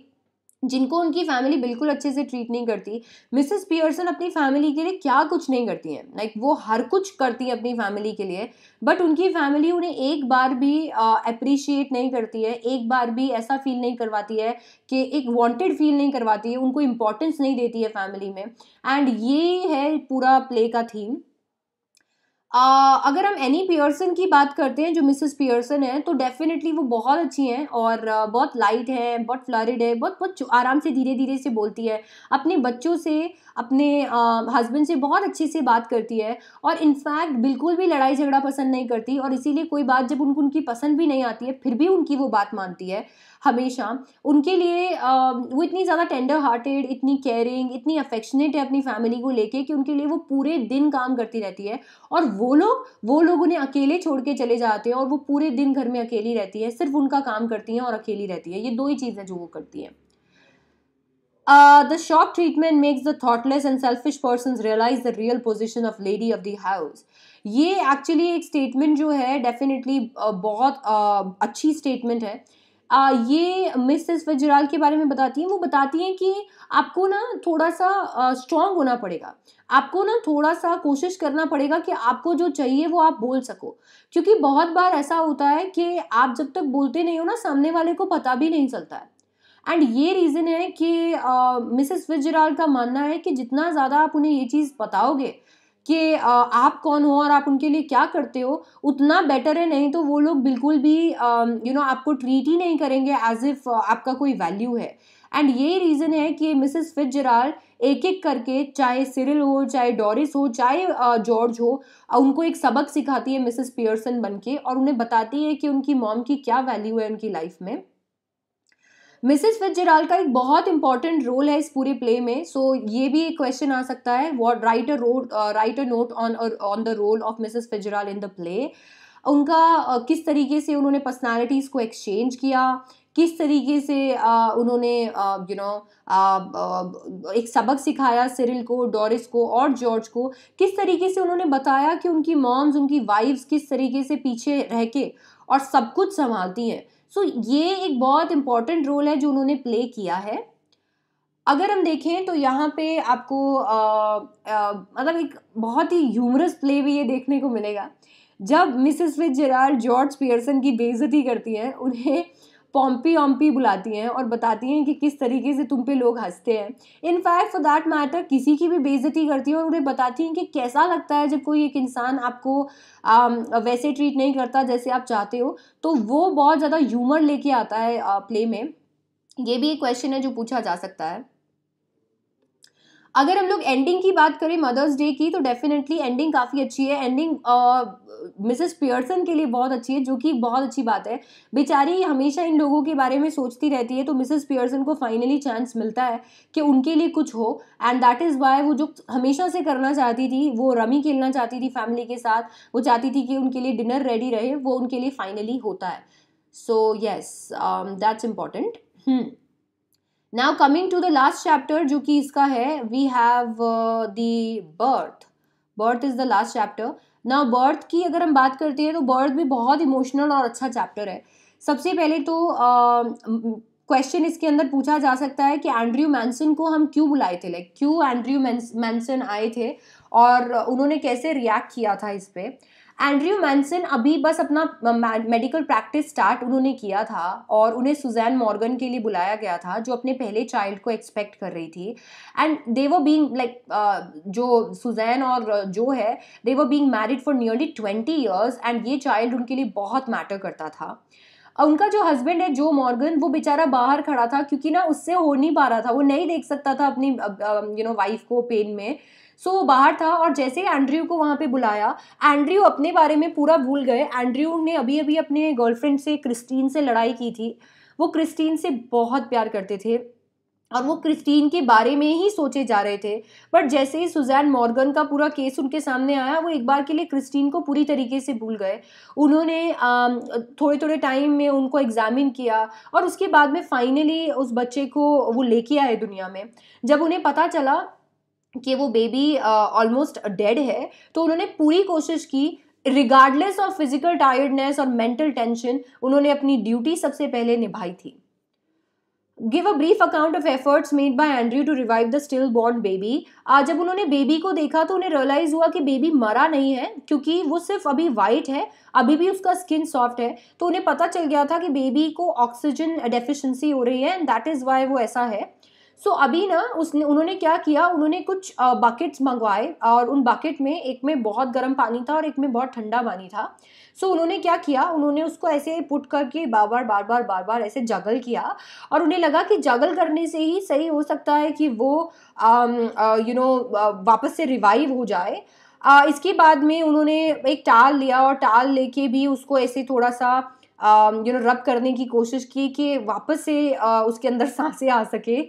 जिनको उनकी फैमिली बिल्कुल अच्छे से ट्रीट नहीं करती मिसेस पियर्सन अपनी फैमिली के लिए क्या कुछ नहीं करती हैं लाइक like, वो हर कुछ करती हैं अपनी फैमिली के लिए बट उनकी फैमिली उन्हें एक बार भी अप्रिशिएट uh, नहीं करती है एक बार भी ऐसा फील नहीं करवाती है कि एक वांटेड फील नहीं करवाती है उनको इम्पोर्टेंस नहीं देती है फैमिली में एंड ये है पूरा प्ले का थीम Uh, अगर हम एनी पियर्सन की बात करते हैं जो मिसेस पियर्सन है तो डेफिनेटली वो बहुत अच्छी हैं और बहुत लाइट हैं बहुत फ्लरिड है बहुत बहुत आराम से धीरे धीरे से बोलती है अपने बच्चों से अपने हस्बैंड से बहुत अच्छे से बात करती है और इनफैक्ट बिल्कुल भी लड़ाई झगड़ा पसंद नहीं करती और इसीलिए कोई बात जब उनको उनकी पसंद भी नहीं आती है फिर भी उनकी वो बात मानती है हमेशा उनके लिए वो इतनी ज़्यादा टेंडर हार्टेड इतनी केयरिंग इतनी अफेक्शनेट है अपनी फैमिली को लेके कि उनके लिए वो पूरे दिन काम करती रहती है और वो लोग वो लोग उन्हें अकेले छोड़ के चले जाते हैं और वो पूरे दिन घर में अकेली रहती है सिर्फ उनका काम करती हैं और अकेली रहती है ये दो ही चीज़ें जो वो करती हैं the shock treatment makes the thoughtless and selfish person realise the real position of lady of the house ये एक्चुअली एक स्टेटमेंट जो है डेफिनेटली बहुत अच्छी स्टेटमेंट है ये मिसेस वजराल के बारे में बताती हैं वो बताती हैं कि आपको ना थोड़ा सा स्ट्रांग होना पड़ेगा आपको ना थोड़ा सा कोशिश करना पड़ेगा कि आपको जो चाहिए वो आप बोल सको क्योंकि बहुत बार ऐसा होता है कि आप जब तक बोलते नहीं हो ना सामने वाले को पता भी नहीं चलता है एंड ये रीज़न है कि मिसेस विजराल का मानना है कि जितना ज़्यादा आप उन्हें ये चीज़ बताओगे कि आप कौन हो और आप उनके लिए क्या करते हो उतना बेटर है नहीं तो वो लोग बिल्कुल भी यू नो you know, आपको ट्रीट ही नहीं करेंगे एज इफ आपका कोई वैल्यू है एंड ये रीज़न है कि मिसेस फिजराल्ड एक एक करके चाहे सिरिल हो चाहे डोरिस हो चाहे जॉर्ज हो उनको एक सबक सिखाती है मिसेस पियर्सन बनके और उन्हें बताती है कि उनकी मॉम की क्या वैल्यू है उनकी लाइफ में मिसेस जराल का एक बहुत इंपॉर्टेंट रोल है इस पूरे प्ले में सो so, ये भी एक क्वेश्चन आ सकता है what write a role write a note on on the role of Mrs Fitzgerald in the play उनका uh, किस तरीके से उन्होंने पर्सनालिटीज़ को एक्सचेंज किया किस तरीके से uh, उन्होंने यू uh, नो एक सबक सिखाया सिरिल को डोरिस को और जॉर्ज को किस तरीके से उन्होंने बताया कि उनकी मॉम्स उनकी वाइफ्स किस तरीके से पीछे रह के और सब कुछ संभालती हैं सो ये एक बहुत इम्पॉर्टेंट रोल है जो उन्होंने प्ले किया है अगर हम देखें तो यहाँ पे आपको मतलब एक बहुत ही ह्यूमरस प्ले भी ये देखने को मिलेगा जब मिसेस फिजराल्ड जॉर्ज पियर्सन की बेइज्जती करती है उन्हें पॉम्पी ओम्पी बुलाती हैं और बताती हैं कि किस तरीके से तुम पे लोग हंसते हैं in fact for that matter किसी की भी बेजती करती है और उन्हें बताती हैं कि कैसा लगता है जब कोई एक इंसान आपको आ, um, वैसे ट्रीट नहीं करता जैसे आप चाहते हो तो वो बहुत ज़्यादा ह्यूमर लेके आता है आ, uh, प्ले में ये भी एक क्वेश्चन है जो पूछा जा सकता है अगर हम लोग एंडिंग की बात करें मदर्स डे की तो डेफिनेटली एंडिंग काफ़ी अच्छी है एंडिंग मिसेस पियर्सन के लिए बहुत अच्छी है जो कि बहुत अच्छी बात है बेचारी हमेशा इन लोगों के बारे में सोचती रहती है तो मिसेस पियर्सन को फाइनली चांस मिलता है कि उनके लिए कुछ हो एंड दैट इज़ वाई वो जो हमेशा से करना चाहती थी वो रमी खेलना चाहती थी फैमिली के साथ वो चाहती थी कि उनके लिए डिनर रेडी रहे वो उनके लिए फाइनली होता है so yes that's important now coming to the last chapter जो कि इसका है we have the birth birth is the last chapter ना बर्थ की अगर हम बात करते हैं तो बर्थ भी बहुत इमोशनल और अच्छा चैप्टर है सबसे पहले तो क्वेश्चन इसके अंदर पूछा जा सकता है कि एंड्रयू मैंसन को हम क्यों बुलाए थे लाइक क्यों एंड्रयू मैंसन आए थे और उन्होंने कैसे रिएक्ट किया था इस पर एंड्रयू मैंसन अभी बस अपना मेडिकल प्रैक्टिस स्टार्ट उन्होंने किया था और उन्हें सुजैन मॉर्गन के लिए बुलाया गया था जो अपने पहले चाइल्ड को एक्सपेक्ट कर रही थी एंड दे वो बींग लाइक जो सुजैन और जो है दे वो being married for nearly twenty years and ये चाइल्ड उनके लिए बहुत मैटर करता था उनका जो हस्बैंड है जो मॉर्गन वो बेचारा बाहर खड़ा था क्योंकि ना उससे हो नहीं पा रहा था वो नहीं देख सकता था अपनी यू नो वाइफ को पेन में सो वो बाहर था और जैसे ही एंड्रयू को वहाँ पे बुलाया एंड्रयू अपने बारे में पूरा भूल गए एंड्रयू ने अभी अभी अपने गर्लफ्रेंड से क्रिस्टीन से लड़ाई की थी वो क्रिस्टीन से बहुत प्यार करते थे और वो क्रिस्टीन के बारे में ही सोचे जा रहे थे बट जैसे ही सुजैन मॉर्गन का पूरा केस उनके सामने आया वो एक बार के लिए क्रिस्टीन को पूरी तरीके से भूल गए उन्होंने थोड़े थोड़े टाइम में उनको एग्जामिन किया और उसके बाद में फाइनली उस बच्चे को वो लेके आए दुनिया में जब उन्हें पता चला कि वो बेबी ऑलमोस्ट डेड है तो उन्होंने पूरी कोशिश की रिगार्डलेस ऑफ फिजिकल टायर्डनेस और मेंटल टेंशन उन्होंने अपनी ड्यूटी सबसे पहले निभाई थी give a brief account of efforts made by Andrew to revive the stillborn baby जब उन्होंने बेबी को देखा तो उन्हें रियलाइज हुआ कि बेबी मरा नहीं है क्योंकि वो सिर्फ अभी वाइट है अभी भी उसका स्किन सॉफ्ट है तो उन्हें पता चल गया था कि बेबी को ऑक्सीजन डेफिशिएंसी हो रही है एंड दैट इज़ वाई वो ऐसा है सो so, अभी ना उसने उन्होंने क्या किया उन्होंने कुछ बकेट्स मंगवाए और उन बकेट में एक में बहुत गर्म पानी था और एक में बहुत ठंडा पानी था सो so, उन्होंने क्या किया उन्होंने उसको ऐसे पुट करके बार बार बार बार बार बार ऐसे जगल किया और उन्हें लगा कि जगल करने से ही सही हो सकता है कि वो यू नो वापस से रिवाइव हो जाए आ, इसके बाद में उन्होंने एक टाल लिया और टाल लेके भी उसको ऐसे थोड़ा सा यू नो रब करने की कोशिश की कि वापस से uh, उसके अंदर सांसें आ सके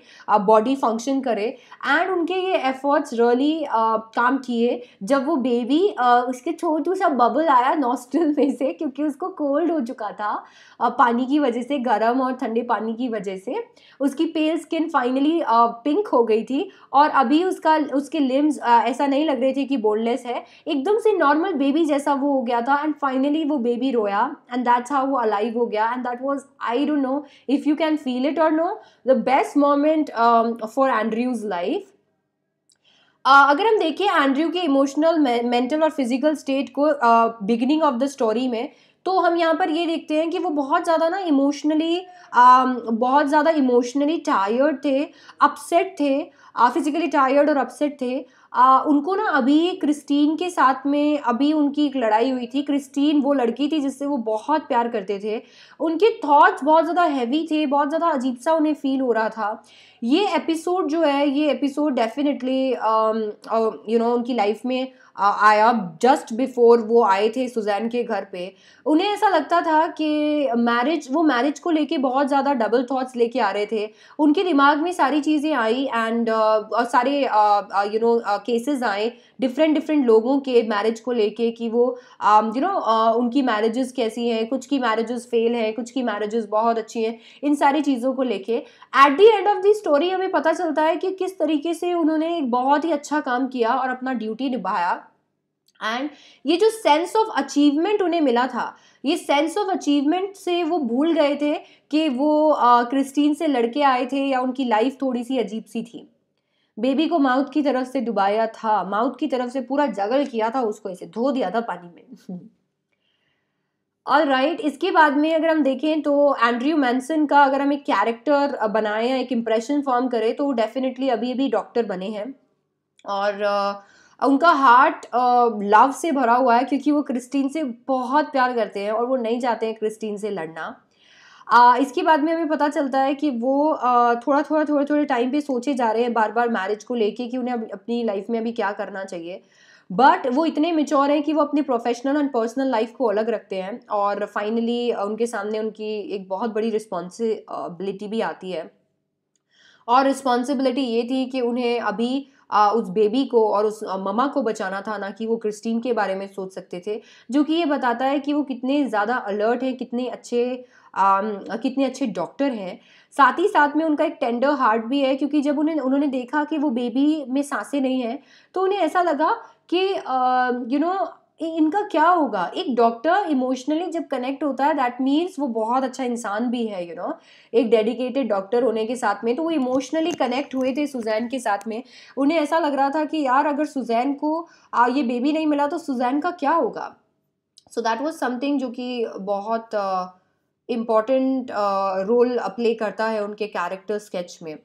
बॉडी uh, फंक्शन करे एंड उनके ये एफर्ट्स रियली uh, काम किए जब वो बेबी uh, उसके छोटू सा बबल आया नॉस्टल में से क्योंकि उसको कोल्ड हो चुका था पानी की वजह से गर्म और ठंडे पानी की वजह से उसकी पेल स्किन फाइनली पिंक हो गई थी और अभी उसका उसके लिम्स ऐसा नहीं लग रहे थे कि बोनलेस है एकदम से नॉर्मल बेबी जैसा वो हो गया था एंड फाइनली वो बेबी रोया एंड दैट्स हाउ वो अलाइव हो गया and that was I don't know if you can feel it और no the best moment for Andrew's life अगर हम देखें एंड्रयू के इमोशनल मेंटल और फिजिकल स्टेट को बिगिनिंग ऑफ द स्टोरी में तो हम यहाँ पर ये देखते हैं कि वो बहुत ज़्यादा ना इमोशनली um, बहुत ज़्यादा इमोशनली टायर्ड थे अपसेट थे फिज़िकली uh, टायर्ड और अपसेट थे आ, uh, उनको ना अभी क्रिस्टीन के साथ में अभी उनकी एक लड़ाई हुई थी क्रिस्टीन वो लड़की थी जिससे वो बहुत प्यार करते थे उनके थॉट्स बहुत ज़्यादा हैवी थे बहुत ज़्यादा अजीब सा उन्हें फील हो रहा था ये एपिसोड जो है ये एपिसोड डेफिनेटली यू नो उनकी लाइफ में आया जस्ट बिफोर वो आए थे सुजैन के घर पे उन्हें ऐसा लगता था कि मैरिज वो मैरिज को लेके बहुत ज़्यादा डबल थॉट्स लेके आ रहे थे उनके दिमाग में सारी चीज़ें आई एंड uh, सारे यू नो केसेस आए डिफरेंट डिफरेंट लोगों के मैरिज को लेके कि वो you uh, know you know, uh, उनकी मैरिजेस कैसी हैं कुछ की मैरिजेस फेल हैं कुछ की मैरिजेस बहुत अच्छी हैं इन सारी चीज़ों को लेके at the end of the story हमें पता चलता है कि किस तरीके से उन्होंने एक बहुत ही अच्छा काम किया और अपना ड्यूटी निभाया एंड ये जो सेंस ऑफ अचीवमेंट उन्हें मिला था ये सेंस ऑफ अचीवमेंट से वो भूल गए थे कि वो क्रिस्टीन से लड़के आए थे या उनकी लाइफ थोड़ी सी अजीब सी थी बेबी को माउथ की तरफ से डुबाया था माउथ की तरफ से पूरा जगल किया था उसको ऐसे धो दिया था पानी में ऑल राइट right, इसके बाद में अगर हम देखें तो एंड्रयू मैनसन का अगर हम एक कैरेक्टर बनाए या एक इम्प्रेशन फॉर्म करें तो डेफिनेटली अभी अभी डॉक्टर बने हैं और uh, उनका हार्ट लव से भरा हुआ है क्योंकि वो क्रिस्टीन से बहुत प्यार करते हैं और वो नहीं चाहते हैं क्रिस्टीन से लड़ना आ, इसके बाद में हमें पता चलता है कि वो आ, थोड़ा थोड़ा थोड़े थोड़े टाइम पे सोचे जा रहे हैं बार बार मैरिज को लेके कि उन्हें अपनी लाइफ में अभी क्या करना चाहिए बट वो इतने मिच्योर हैं कि वो अपने प्रोफेशनल एंड पर्सनल लाइफ को अलग रखते हैं और फाइनली उनके सामने उनकी एक बहुत बड़ी रिस्पॉन्सिबिलिटी भी आती है और रिस्पॉन्सिबिलिटी ये थी कि उन्हें अभी उस बेबी को और उस ममा को बचाना था ना कि वो क्रिस्टीन के बारे में सोच सकते थे जो कि ये बताता है कि वो कितने ज़्यादा अलर्ट हैं कितने अच्छे आ, कितने अच्छे डॉक्टर हैं साथ ही साथ में उनका एक टेंडर हार्ट भी है क्योंकि जब उन्हें उन्होंने देखा कि वो बेबी में सांसें नहीं हैं तो उन्हें ऐसा लगा कि यू नो इनका क्या होगा एक डॉक्टर इमोशनली जब कनेक्ट होता है दैट मीन्स वो बहुत अच्छा इंसान भी है यू you नो know? एक डेडिकेटेड डॉक्टर होने के साथ में तो वो इमोशनली कनेक्ट हुए थे सुजैन के साथ में उन्हें ऐसा लग रहा था कि यार अगर सुजैन को आ, ये बेबी नहीं मिला तो सुजैन का क्या होगा सो दैट वॉज समथिंग जो कि बहुत इम्पॉर्टेंट रोल प्ले करता है उनके कैरेक्टर स्केच में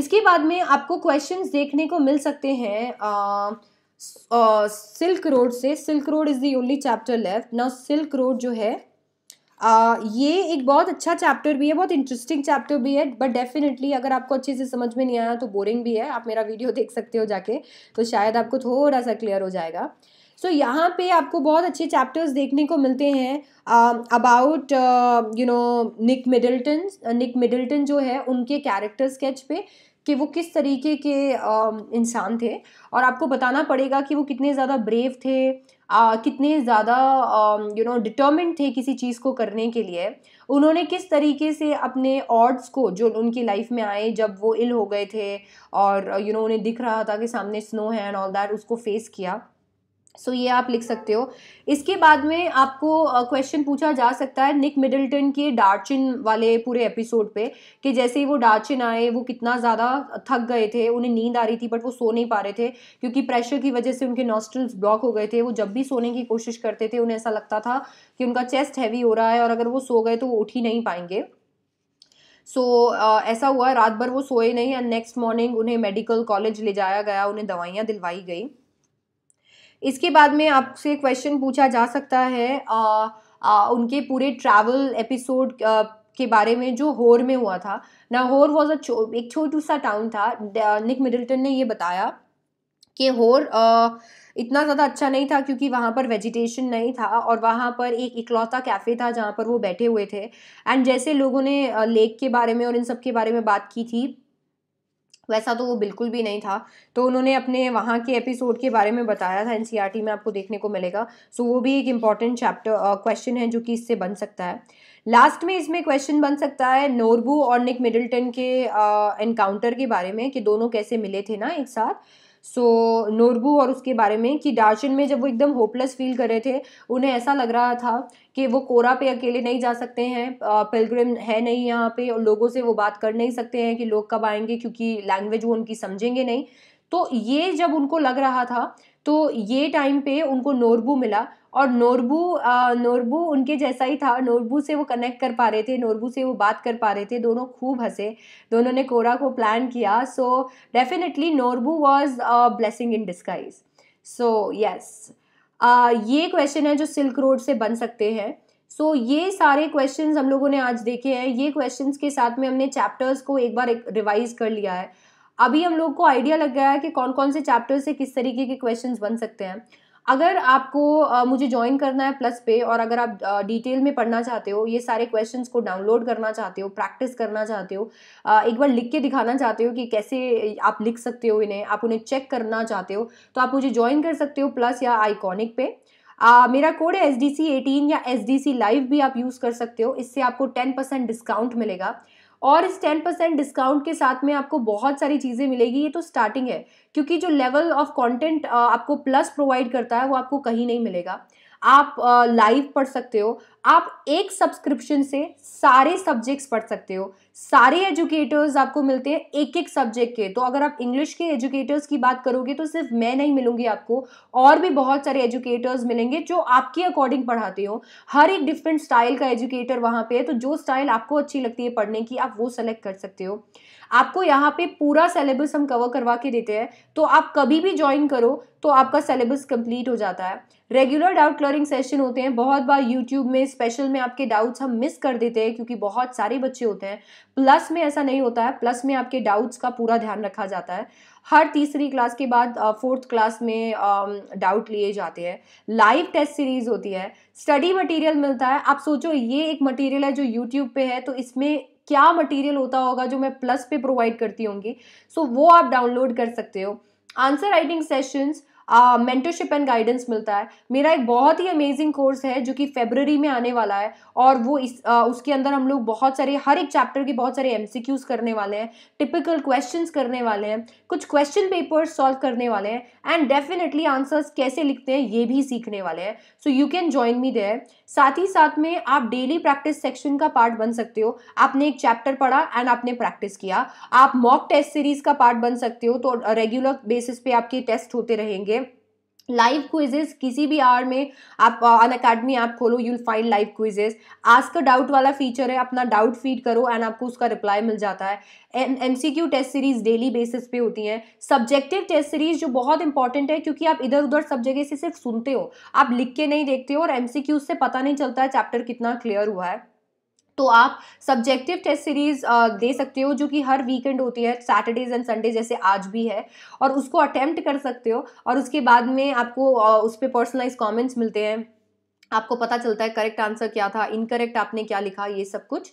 इसके बाद में आपको क्वेश्चंस देखने को मिल सकते हैं uh, सिल्क रोड से Silk Road is the only chapter left now Silk Road जो है आ, ये एक बहुत अच्छा चैप्टर भी है बहुत इंटरेस्टिंग चैप्टर भी है बट डेफिनेटली अगर आपको अच्छे से समझ में नहीं आया तो बोरिंग भी है आप मेरा वीडियो देख सकते हो जाके तो शायद आपको थोड़ा सा क्लियर हो जाएगा सो so, यहाँ पे आपको बहुत अच्छे चैप्टर्स देखने को मिलते हैं about you know Nick Middleton Nick Middleton जो है उनके कैरेक्टर स्केच पे कि वो किस तरीके के इंसान थे और आपको बताना पड़ेगा कि वो कितने ज़्यादा ब्रेव थे आ, कितने ज़्यादा यू नो डिटर्मेंट थे किसी चीज़ को करने के लिए उन्होंने किस तरीके से अपने ऑड्स को जो उनकी लाइफ में आए जब वो इल हो गए थे और यू you नो know, उन्हें दिख रहा था कि सामने स्नो है एंड ऑल दैट उसको फेस किया सो so, ये आप लिख सकते हो इसके बाद में आपको क्वेश्चन पूछा जा सकता है निक मिडल्टन के डार्चिन वाले पूरे एपिसोड पे कि जैसे ही वो डार्चिन आए वो कितना ज़्यादा थक गए थे उन्हें नींद आ रही थी बट वो सो नहीं पा रहे थे क्योंकि प्रेशर की वजह से उनके नॉस्ट्रल्स ब्लॉक हो गए थे वो जब भी सोने की कोशिश करते थे उन्हें ऐसा लगता था कि उनका चेस्ट हैवी हो रहा है और अगर वो सो गए तो वो उठ ही नहीं पाएंगे सो so, uh, ऐसा हुआ रात भर वो सोए नहीं एंड नेक्स्ट मॉर्निंग उन्हें मेडिकल कॉलेज ले जाया गया उन्हें दवाइयाँ दिलवाई गई इसके बाद में आपसे क्वेश्चन पूछा जा सकता है आ, आ, उनके पूरे ट्रैवल एपिसोड के बारे में जो होर में हुआ था ना होर वॉज अ एक छोटू सा टाउन था निक मिडल्टन ने ये बताया कि होर आ, इतना ज़्यादा अच्छा नहीं था क्योंकि वहाँ पर वेजिटेशन नहीं था और वहाँ पर एक इकलौता कैफ़े था जहाँ पर वो बैठे हुए थे एंड जैसे लोगों ने लेक के बारे में और इन सब के बारे में बात की थी वैसा तो वो बिल्कुल भी नहीं था तो उन्होंने अपने वहाँ के एपिसोड के बारे में बताया था एन e में आपको देखने को मिलेगा सो so, वो भी एक इम्पॉर्टेंट चैप्टर क्वेश्चन है जो कि इससे बन सकता है लास्ट में इसमें क्वेश्चन बन सकता है नोरबू और निक मिडिल्टन के एनकाउंटर uh, के बारे में कि दोनों कैसे मिले थे ना एक साथ सो so, नोरबू और उसके बारे में कि डार्शन में जब वो एकदम होपलेस फील कर रहे थे उन्हें ऐसा लग रहा था कि वो कोरा पे अकेले नहीं जा सकते हैं पिलग्रिम है नहीं यहाँ पे और लोगों से वो बात कर नहीं सकते हैं कि लोग कब आएंगे क्योंकि लैंग्वेज वो उनकी समझेंगे नहीं तो ये जब उनको लग रहा था तो ये टाइम पे उनको नोरबू मिला और नोरबू नोरबू उनके जैसा ही था नोरबू से वो कनेक्ट कर पा रहे थे नोरबू से वो बात कर पा रहे थे दोनों खूब हंसे दोनों ने कोरा को प्लान किया so definitely Norbu was blessing in disguise so yes ये क्वेश्चन है जो सिल्क रोड से बन सकते हैं सो so, ये सारे क्वेश्चन हम लोगों ने आज देखे हैं ये क्वेश्चन के साथ में हमने चैप्टर्स को एक बार रिवाइज कर लिया है अभी हम लोग को आइडिया लग गया है कि कौन कौन से चैप्टर से किस तरीके के क्वेश्चंस बन सकते हैं अगर आपको मुझे ज्वाइन करना है प्लस पे और अगर आप डिटेल में पढ़ना चाहते हो ये सारे क्वेश्चंस को डाउनलोड करना चाहते हो प्रैक्टिस करना चाहते हो एक बार लिख के दिखाना चाहते हो कि कैसे आप लिख सकते हो इन्हें आप उन्हें चेक करना चाहते हो तो आप मुझे ज्वाइन कर सकते हो प्लस या आइकॉनिक पे आ, मेरा कोड है एस डी सी एटीन या एस डी सी लाइव भी आप यूज़ कर सकते हो इससे आपको टेन परसेंट डिस्काउंट मिलेगा और इस टेन परसेंट डिस्काउंट के साथ में आपको बहुत सारी चीज़ें मिलेगी ये तो स्टार्टिंग है क्योंकि जो लेवल ऑफ कंटेंट आपको प्लस प्रोवाइड करता है वो आपको कहीं नहीं मिलेगा आप लाइव पढ़ सकते हो आप एक सब्सक्रिप्शन से सारे सब्जेक्ट्स पढ़ सकते हो सारे एजुकेटर्स आपको मिलते हैं एक एक सब्जेक्ट के तो अगर आप इंग्लिश के एजुकेटर्स की बात करोगे तो सिर्फ मैं नहीं मिलूंगी आपको और भी बहुत सारे एजुकेटर्स मिलेंगे जो आपके अकॉर्डिंग पढ़ाते हो हर एक डिफरेंट स्टाइल का एजुकेटर वहां पे है तो जो स्टाइल आपको अच्छी लगती है पढ़ने की आप वो सेलेक्ट कर सकते हो आपको यहाँ पे पूरा सिलेबस हम कवर करवा के देते हैं तो आप कभी भी ज्वाइन करो तो आपका सिलेबस कंप्लीट हो जाता है रेगुलर डाउट क्लियरिंग सेशन होते हैं बहुत बार यूट्यूब में स्पेशल में आपके डाउट्स हम मिस कर देते हैं क्योंकि बहुत सारे बच्चे होते हैं प्लस में ऐसा नहीं होता है प्लस में आपके डाउट्स का पूरा ध्यान रखा जाता है हर तीसरी क्लास के बाद फोर्थ क्लास में डाउट लिए जाते हैं लाइव टेस्ट सीरीज होती है स्टडी मटेरियल मिलता है आप सोचो ये एक मटेरियल है जो यूट्यूब पे है तो इसमें क्या मटेरियल होता होगा जो मैं प्लस पे प्रोवाइड करती होंगी सो so, वो आप डाउनलोड कर सकते हो answer writing sessions mentorship and guidance मिलता है मेरा एक बहुत ही अमेजिंग कोर्स है जो कि फेबररी में आने वाला है और वो इस uh, उसके अंदर हम लोग बहुत सारे हर एक चैप्टर के बहुत सारे एम करने वाले हैं टिपिकल क्वेश्चन करने वाले हैं कुछ क्वेश्चन पेपर्स सॉल्व करने वाले हैं एंड डेफिनेटली आंसर्स कैसे लिखते हैं ये भी सीखने वाले हैं so you can join me there साथ ही साथ में आप डेली प्रैक्टिस सेक्शन का पार्ट बन सकते हो आपने एक चैप्टर पढ़ा एंड आपने प्रैक्टिस किया आप मॉक टेस्ट सीरीज का पार्ट बन सकते हो तो रेगुलर बेसिस पे आपके टेस्ट होते रहेंगे लाइव क्विजेज किसी भी आवर में आप अन अकेडमी ऐप खोलो you'll find live quizzes ask doubt वाला फीचर है अपना डाउट फीड करो एंड आपको उसका रिप्लाई मिल जाता है M C Q test series daily basis पे होती हैं सब्जेक्टिव टेस्ट सीरीज जो बहुत इंपॉर्टेंट है क्योंकि आप इधर उधर सब जगह से सिर्फ सुनते हो आप लिख के नहीं देखते हो और एम सी क्यू से पता नहीं चलता है चैप्टर कितना क्लियर हुआ है तो आप सब्जेक्टिव टेस्ट सीरीज़ दे सकते हो जो कि हर वीकेंड होती है सैटरडेज एंड संडे जैसे आज भी है और उसको अटैम्प्ट कर सकते हो और उसके बाद में आपको उस पर पर्सनलाइज कॉमेंट्स मिलते हैं आपको पता चलता है करेक्ट आंसर क्या था इनकरेक्ट आपने क्या लिखा ये सब कुछ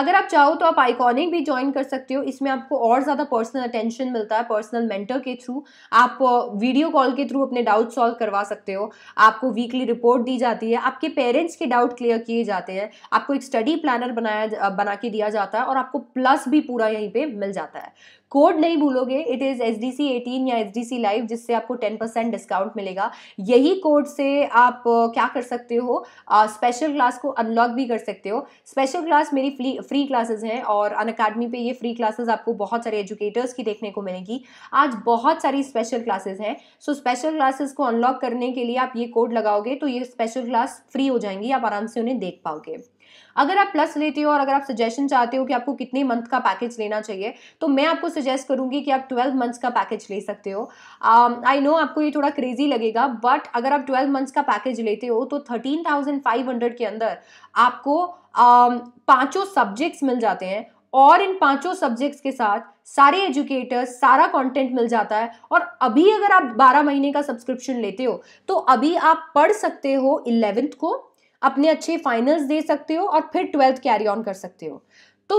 अगर आप चाहो तो आप आइकॉनिक भी ज्वाइन कर सकते हो इसमें आपको और ज़्यादा पर्सनल अटेंशन मिलता है पर्सनल मेंटर के थ्रू आप वीडियो कॉल के थ्रू अपने डाउट सॉल्व करवा सकते हो आपको वीकली रिपोर्ट दी जाती है आपके पेरेंट्स के डाउट क्लियर किए जाते हैं आपको एक स्टडी प्लानर बनाया बना के दिया जाता है और आपको प्लस भी पूरा यहीं पर मिल जाता है कोड नहीं भूलोगे it is S D C eighteen या एस डी सी लाइव जिससे आपको टेन परसेंट डिस्काउंट मिलेगा यही कोड से आप क्या कर सकते हो स्पेशल क्लास को अनलॉक भी कर सकते हो स्पेशल क्लास मेरी फ्री फ्री क्लासेस हैं और अन अकेडमी पर ये फ्री क्लासेस आपको बहुत सारे एजुकेटर्स की देखने को मिलेगी आज बहुत सारी स्पेशल क्लासेज हैं सो स्पेशल क्लासेस को अनलॉक करने के लिए आप ये कोड लगाओगे तो ये स्पेशल क्लास फ्री हो जाएंगी आप आराम से उन्हें देख पाओगे अगर आप प्लस लेते हो और अगर आप सजेशन चाहते हो कि आपको कितने मंथ का पैकेज लेना चाहिए तो मैं आपको सजेस्ट करूँगी कि आप ट्वेल्व मंथ्स का पैकेज ले सकते हो आई um, नो आपको ये थोड़ा क्रेजी लगेगा बट अगर आप ट्वेल्व मंथ्स का पैकेज लेते हो तो थर्टीन थाउजेंड फाइव हंड्रेड के अंदर आपको um, पाँचों सब्जेक्ट्स मिल जाते हैं और इन पांचों सब्जेक्ट्स के साथ सारे एजुकेटर्स सारा कंटेंट मिल जाता है और अभी अगर आप 12 महीने का सब्सक्रिप्शन लेते हो तो अभी आप पढ़ सकते हो इलेवेंथ को अपने अच्छे फाइनल्स दे सकते हो और फिर ट्वेल्थ कैरी ऑन कर सकते हो तो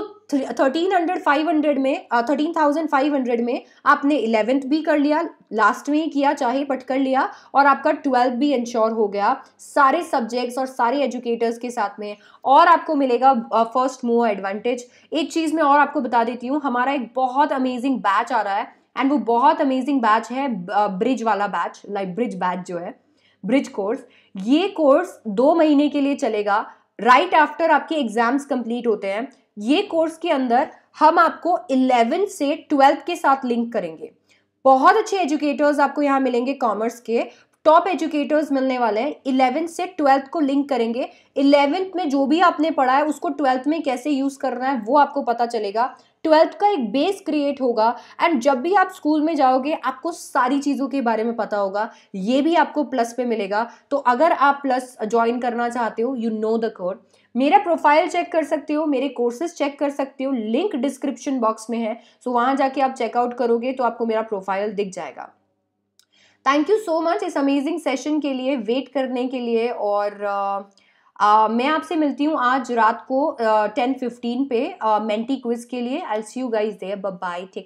थर्टीन हंड्रेड फाइव हंड्रेड में थर्टीन थाउजेंड फाइव हंड्रेड में आपने इलेवेंथ भी कर लिया लास्ट में ही किया चाहे पट कर लिया और आपका ट्वेल्थ भी इंश्योर हो गया सारे सब्जेक्ट्स और सारे एजुकेटर्स के साथ में और आपको मिलेगा फर्स्ट मूव एडवांटेज एक चीज़ मैं और आपको बता देती हूँ हमारा एक बहुत अमेजिंग बैच आ रहा है एंड वो बहुत अमेजिंग बैच है ब्रिज वाला बैच लाइक ब्रिज बैच जो है ब्रिज कोर्स ये कोर्स दो महीने के लिए चलेगा राइट right आफ्टर आपके एग्जाम्स कंप्लीट होते हैं ये कोर्स के अंदर हम आपको इलेवेंथ से ट्वेल्थ के साथ लिंक करेंगे बहुत अच्छे एजुकेटर्स आपको यहाँ मिलेंगे कॉमर्स के टॉप एजुकेटर्स मिलने वाले हैं इलेवेंथ से ट्वेल्थ को लिंक करेंगे इलेवेंथ में जो भी आपने पढ़ा है उसको ट्वेल्थ में कैसे यूज़ करना है वो आपको पता चलेगा ट्वेल्थ का एक बेस क्रिएट होगा एंड जब भी आप स्कूल में जाओगे आपको सारी चीज़ों के बारे में पता होगा ये भी आपको प्लस पे मिलेगा तो अगर आप प्लस ज्वाइन करना चाहते हो यू नो द कोड मेरा प्रोफाइल चेक कर सकते हो मेरे कोर्सेज चेक कर सकते हो लिंक डिस्क्रिप्शन बॉक्स में है सो so वहाँ जाके आप चेकआउट करोगे तो आपको मेरा प्रोफाइल दिख जाएगा थैंक यू सो मच इस अमेजिंग सेशन के लिए वेट करने के लिए और uh, मैं आपसे मिलती हूँ आज रात को टेन uh, फिफ्टीन पे मेंटी क्विज के लिए आई सी यू गाइज बब बाय टेक